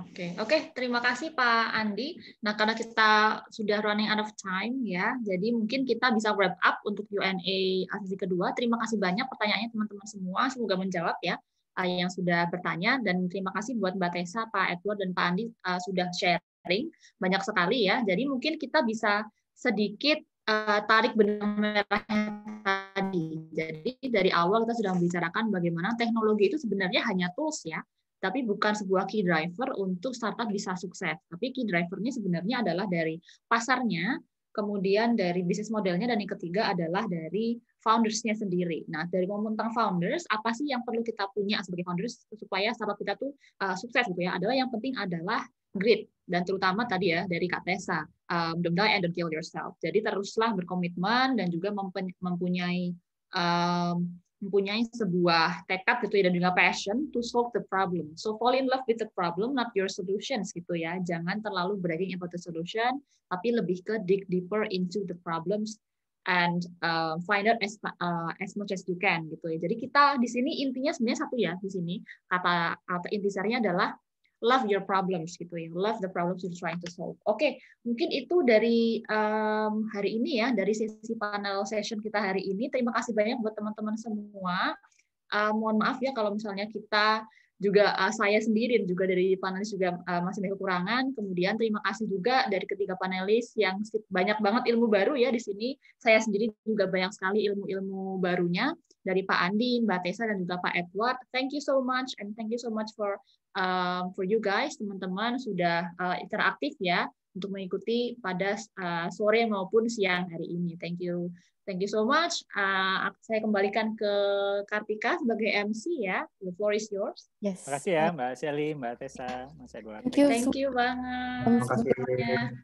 Oke, okay. oke, okay, terima kasih Pak Andi. Nah, karena kita sudah running out of time ya, jadi mungkin kita bisa wrap up untuk UNA sesi kedua. Terima kasih banyak pertanyaannya teman-teman semua, semoga menjawab ya eh, yang sudah bertanya dan terima kasih buat Mbak Tessa, Pak Edward dan Pak Andi eh, sudah sharing banyak sekali ya. Jadi mungkin kita bisa sedikit uh, tarik benang merah tadi. Jadi dari awal kita sudah membicarakan bagaimana teknologi itu sebenarnya hanya tools ya, tapi bukan sebuah key driver untuk startup bisa sukses. Tapi key drivernya sebenarnya adalah dari pasarnya, kemudian dari bisnis modelnya, dan yang ketiga adalah dari foundersnya sendiri. Nah, dari ngomong tentang founders, apa sih yang perlu kita punya sebagai founders supaya startup kita tuh uh, sukses gitu ya? Adalah yang penting adalah grit dan terutama tadi ya dari Kak Tessa, um, don't die and don't kill yourself. Jadi teruslah berkomitmen dan juga mempunyai um, mempunyai sebuah tekad gitu ya dan juga passion to solve the problem. So fall in love with the problem, not your solutions gitu ya. Jangan terlalu bragging about the solution, tapi lebih ke dig deeper into the problems and uh, find out as uh, as much as you can gitu ya. Jadi kita di sini intinya sebenarnya satu ya di sini kata kata intisarinya adalah love your problems gitu ya. Love the problems you're trying to solve. Oke, okay. mungkin itu dari um, hari ini ya dari sesi panel session kita hari ini. Terima kasih banyak buat teman-teman semua. Uh, mohon maaf ya kalau misalnya kita juga uh, saya sendiri juga dari panelis juga uh, masih ada kekurangan. Kemudian terima kasih juga dari ketiga panelis yang banyak banget ilmu baru ya di sini. Saya sendiri juga banyak sekali ilmu-ilmu barunya dari Pak Andi, Mbak Tessa dan juga Pak Edward. Thank you so much and thank you so much for um, for you guys teman-teman sudah uh, interaktif ya untuk mengikuti pada uh, sore maupun siang hari ini. Thank you. Thank you so much. Uh, saya kembalikan ke Kartika sebagai MC ya. The floor is yours. Yes. Terima kasih ya Mbak Shelly, Mbak Tessa, Mas Edward. Thank you, Thank you banget. Terima kasih.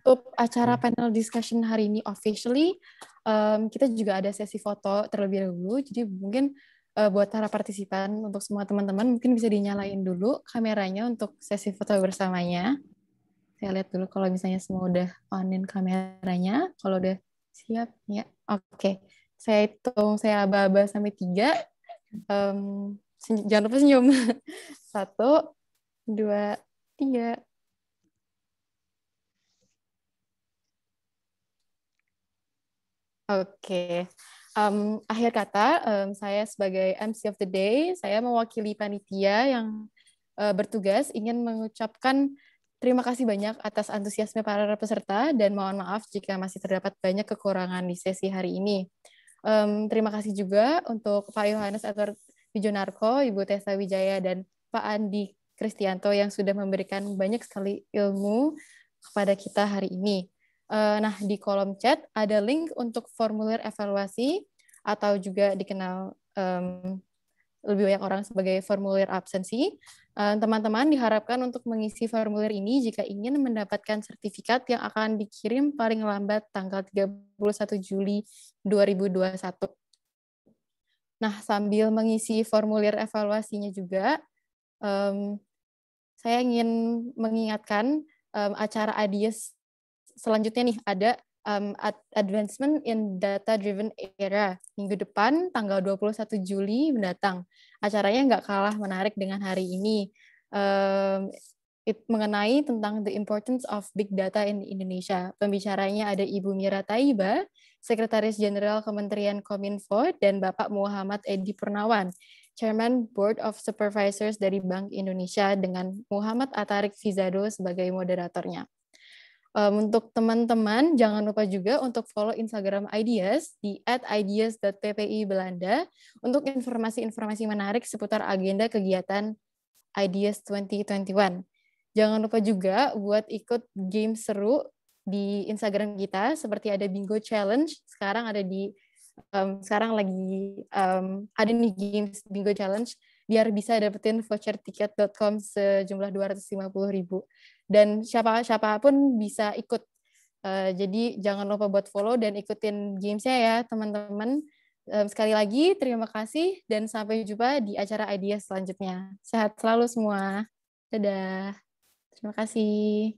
Untuk acara panel discussion hari ini officially, um, kita juga ada sesi foto terlebih dahulu. Jadi mungkin uh, buat para partisipan, untuk semua teman-teman mungkin bisa dinyalain dulu kameranya untuk sesi foto bersamanya. Saya lihat dulu kalau misalnya semua udah onin kameranya. Kalau udah Siap, ya. Oke. Okay. Saya hitung, saya aba-aba sampai tiga. Um, jangan lupa senyum. Satu, dua, tiga. Oke, okay. um, akhir kata um, saya sebagai MC of the day, saya mewakili panitia yang uh, bertugas ingin mengucapkan Terima kasih banyak atas antusiasme para peserta dan mohon maaf jika masih terdapat banyak kekurangan di sesi hari ini. Um, terima kasih juga untuk Pak Yohanes Edward Wijonarko, Ibu Tessa Wijaya, dan Pak Andi Kristianto yang sudah memberikan banyak sekali ilmu kepada kita hari ini. Uh, nah, di kolom chat ada link untuk formulir evaluasi atau juga dikenal um, lebih banyak orang sebagai formulir absensi. Eh, teman-teman diharapkan untuk mengisi formulir ini jika ingin mendapatkan sertifikat yang akan dikirim paling lambat tanggal 31 Juli 2021. Nah, sambil mengisi formulir evaluasinya juga, um, saya ingin mengingatkan um, acara ADIES selanjutnya nih ada um, Advancement in Data-Driven Era minggu depan tanggal 21 Juli mendatang. Acaranya nggak kalah menarik dengan hari ini. Um, it, mengenai tentang the importance of big data in Indonesia. Pembicaranya ada Ibu Mira Taiba, Sekretaris Jenderal Kementerian Kominfo, dan Bapak Muhammad Edi Purnawan, Chairman Board of Supervisors dari Bank Indonesia dengan Muhammad Atarik Fizado sebagai moderatornya. Um, untuk teman-teman, jangan lupa juga untuk follow Instagram Ideas di @ideas.ppi Belanda untuk informasi-informasi menarik seputar agenda kegiatan Ideas 2021. Jangan lupa juga buat ikut game seru di Instagram kita, seperti ada Bingo Challenge, sekarang ada di, um, sekarang lagi um, ada nih games Bingo Challenge, biar bisa dapetin voucher tiket.com sejumlah 250 ribu dan siapa-siapa pun bisa ikut. Uh, jadi jangan lupa buat follow dan ikutin gamesnya ya teman-teman. Um, sekali lagi terima kasih dan sampai jumpa di acara idea selanjutnya. Sehat selalu semua. Dadah. Terima kasih.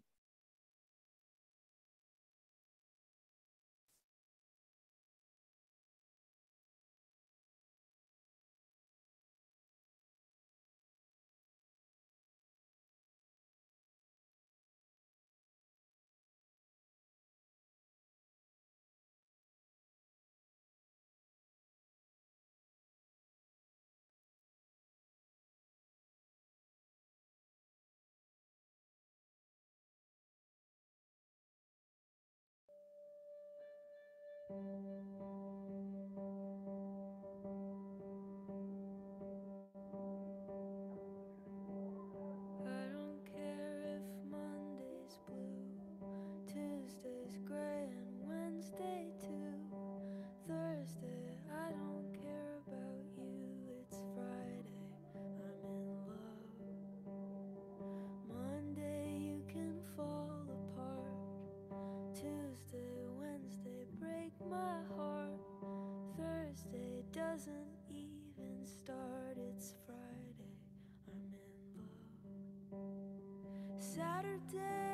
Saturday.